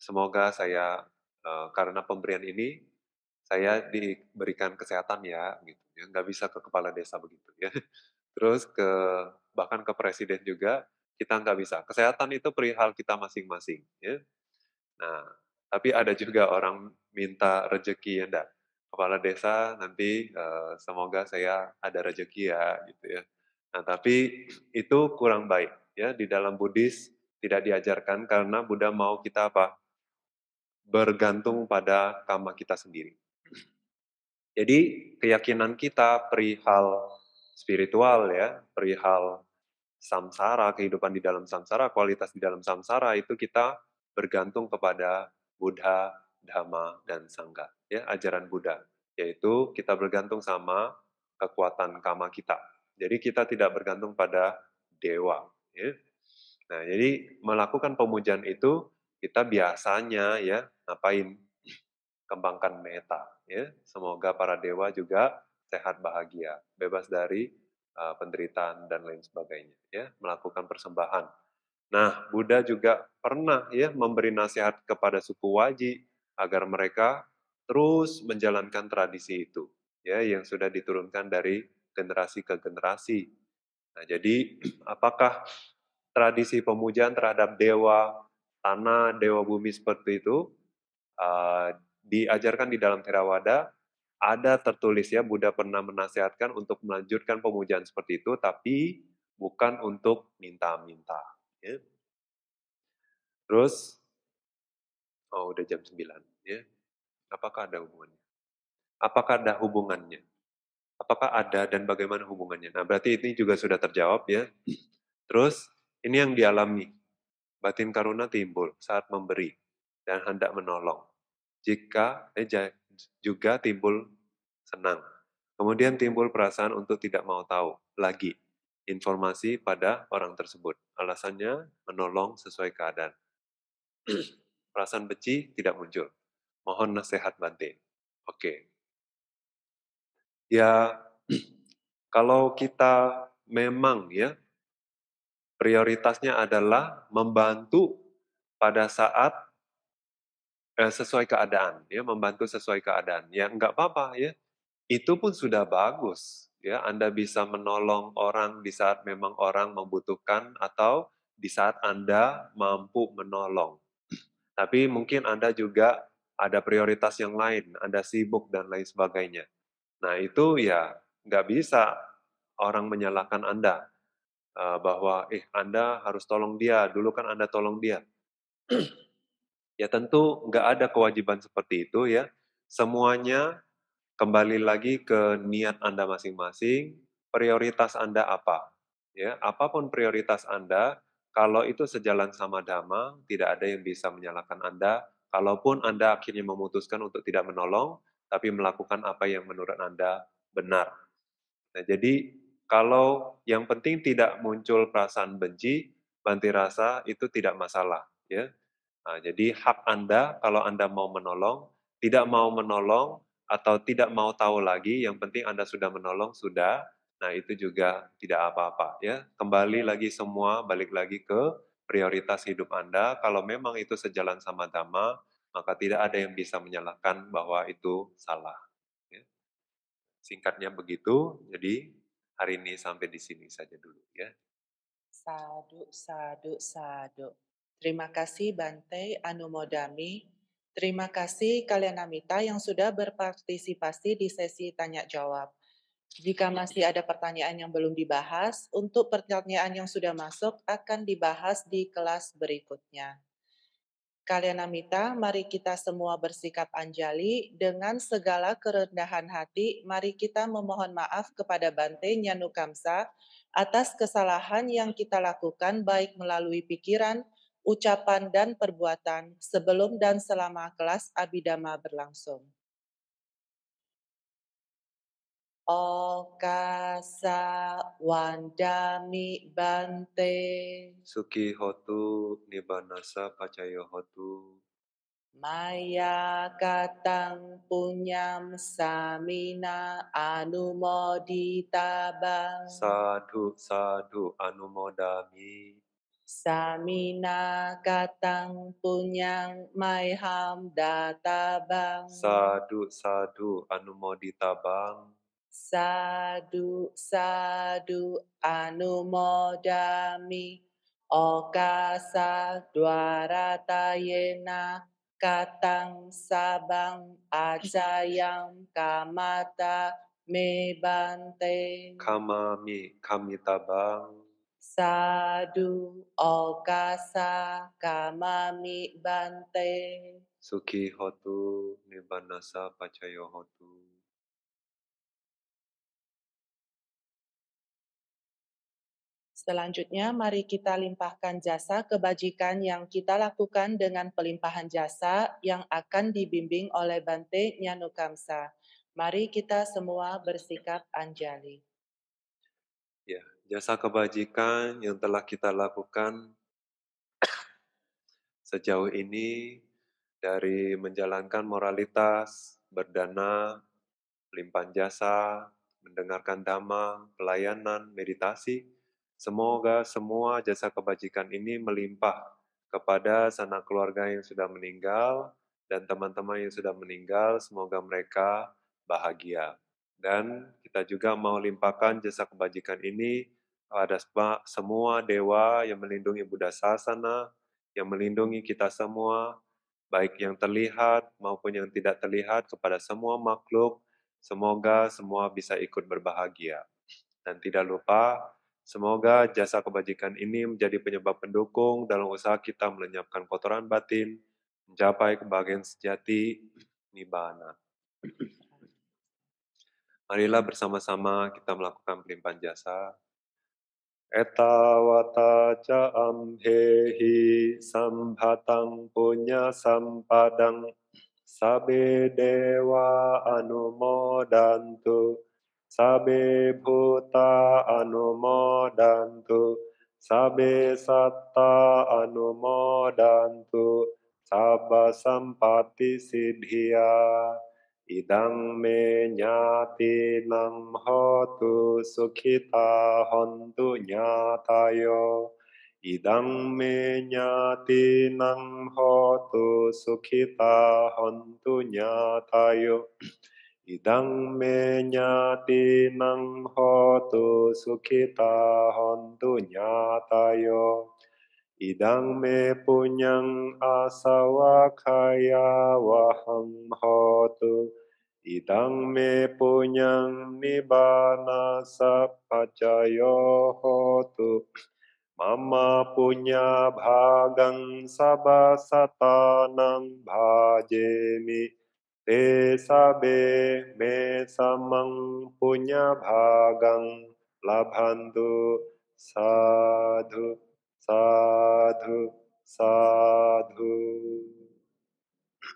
semoga saya uh, karena pemberian ini saya diberikan kesehatan ya, gitu. Ya. Nggak bisa ke kepala desa begitu ya. Terus ke bahkan ke presiden juga kita nggak bisa. Kesehatan itu perihal kita masing-masing. Ya. Nah, tapi ada juga orang minta rejeki ya, enggak kepala desa nanti uh, semoga saya ada rezeki ya gitu ya. Nah, tapi itu kurang baik ya di dalam Buddhis tidak diajarkan karena Buddha mau kita apa? bergantung pada karma kita sendiri. Jadi keyakinan kita perihal spiritual ya, perihal samsara, kehidupan di dalam samsara, kualitas di dalam samsara itu kita bergantung kepada Buddha Dhamma, dan Sangga, ya, ajaran Buddha, yaitu kita bergantung sama kekuatan kama kita. Jadi kita tidak bergantung pada dewa. Ya. Nah, jadi melakukan pemujaan itu kita biasanya ya ngapain? Kembangkan meta. Ya. Semoga para dewa juga sehat bahagia, bebas dari uh, penderitaan dan lain sebagainya. Ya, melakukan persembahan. Nah, Buddha juga pernah ya memberi nasihat kepada suku Waji agar mereka terus menjalankan tradisi itu ya yang sudah diturunkan dari generasi ke generasi. Nah, jadi apakah tradisi pemujaan terhadap dewa tanah, dewa bumi seperti itu uh, diajarkan di dalam Theravada ada tertulis ya Buddha pernah menasihatkan untuk melanjutkan pemujaan seperti itu tapi bukan untuk minta-minta. Ya. Terus, oh udah jam 9. Ya. Apakah ada hubungannya? Apakah ada hubungannya? Apakah ada dan bagaimana hubungannya? Nah, berarti ini juga sudah terjawab ya. Terus, ini yang dialami. Batin karuna timbul saat memberi dan hendak menolong. Jika eh, juga timbul senang. Kemudian timbul perasaan untuk tidak mau tahu lagi informasi pada orang tersebut. Alasannya menolong sesuai keadaan. perasaan benci tidak muncul. Mohon nasihat Bante. Oke. Okay. Ya, kalau kita memang ya, prioritasnya adalah membantu pada saat eh, sesuai keadaan, ya membantu sesuai keadaan. Ya enggak apa-apa ya, itu pun sudah bagus. Ya, Anda bisa menolong orang di saat memang orang membutuhkan atau di saat Anda mampu menolong. Tapi mungkin Anda juga ada prioritas yang lain, Anda sibuk dan lain sebagainya. Nah itu ya nggak bisa orang menyalahkan Anda eh, bahwa eh Anda harus tolong dia, dulu kan Anda tolong dia. ya tentu nggak ada kewajiban seperti itu ya. Semuanya kembali lagi ke niat Anda masing-masing, prioritas Anda apa. Ya, apapun prioritas Anda, kalau itu sejalan sama dhamma, tidak ada yang bisa menyalahkan Anda, Kalaupun Anda akhirnya memutuskan untuk tidak menolong, tapi melakukan apa yang menurut Anda benar. Nah, jadi kalau yang penting tidak muncul perasaan benci, banti rasa itu tidak masalah, ya. Nah, jadi hak Anda kalau Anda mau menolong, tidak mau menolong atau tidak mau tahu lagi, yang penting Anda sudah menolong sudah. Nah, itu juga tidak apa-apa, ya. Kembali lagi semua balik lagi ke prioritas hidup Anda. Kalau memang itu sejalan sama Dhamma, maka tidak ada yang bisa menyalahkan bahwa itu salah. Ya. Singkatnya begitu, jadi hari ini sampai di sini saja dulu ya. Sadu, sadu, sadu. Terima kasih Bante Anumodami. Terima kasih kalian Amita yang sudah berpartisipasi di sesi tanya jawab. Jika masih ada pertanyaan yang belum dibahas, untuk pertanyaan yang sudah masuk akan dibahas di kelas berikutnya. Kalian Amita, mari kita semua bersikap anjali dengan segala kerendahan hati. Mari kita memohon maaf kepada Bante Nyanukamsa atas kesalahan yang kita lakukan baik melalui pikiran, ucapan, dan perbuatan sebelum dan selama kelas Abidama berlangsung. Okasa wandami bante. Suki hotu nibanasa pacayo hotu. Maya katang punyam samina anumodita bang. Sadhu sadhu anumodami. Samina katang punyang maiham Sadu Sadhu sadhu bang. Sadu, sadu, anumodami. Okasa yena katang sabang yang kamata mebante. Kamami, kamitabang. Sadu, okasa, kamami, bante. Suki hotu, nibanasa, pacayo hotu. Selanjutnya, mari kita limpahkan jasa kebajikan yang kita lakukan dengan pelimpahan jasa yang akan dibimbing oleh Bante Nyanukamsa. Mari kita semua bersikap anjali. Ya, jasa kebajikan yang telah kita lakukan sejauh ini dari menjalankan moralitas, berdana, limpahan jasa, mendengarkan dhamma, pelayanan, meditasi, Semoga semua jasa kebajikan ini melimpah kepada sanak keluarga yang sudah meninggal dan teman-teman yang sudah meninggal, semoga mereka bahagia. Dan kita juga mau limpahkan jasa kebajikan ini pada semua dewa yang melindungi Buddha Sasana, yang melindungi kita semua, baik yang terlihat maupun yang tidak terlihat kepada semua makhluk. Semoga semua bisa ikut berbahagia. Dan tidak lupa Semoga jasa kebajikan ini menjadi penyebab pendukung dalam usaha kita melenyapkan kotoran batin, mencapai kebahagiaan sejati, nibana. Marilah bersama-sama kita melakukan pelimpahan jasa. Eta wata ca amhehi sambhatang punya sampadang sabe dewa anumodantu sabe bhuta anumodantu sabe satta anumodantu sabba sampati siddhiya idang me nyati nam hotu sukhita hontu nyatayo idang me nyati nam hotu sukhita hontu nyatayo Idang menyati nang hotu sukita hontu yo Idang me punyang asawa kaya waham hotu. Idang me punyang nibana sapacayo hotu. Mama punya bhagang sabasatanang bhajemi. Desa be me samang punya bhagang labhantu sadhu sadhu sadhu.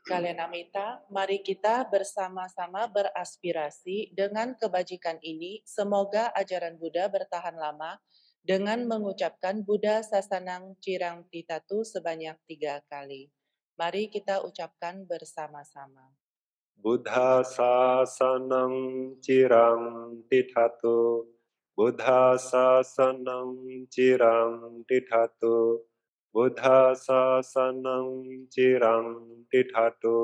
Kalian amita, mari kita bersama-sama beraspirasi dengan kebajikan ini. Semoga ajaran Buddha bertahan lama dengan mengucapkan Buddha Sasanang Cirang Titatu sebanyak tiga kali. Mari kita ucapkan bersama-sama. බුද්ධාසාසනං චිරං තිඨතු බුද්ධාසාසනං චිරං තිඨතු බුද්ධාසාසනං චිරං තිඨතු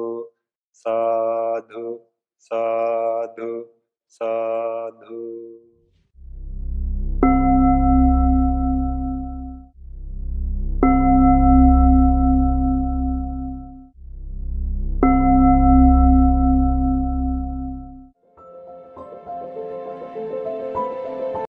සාධු සාධු සාධු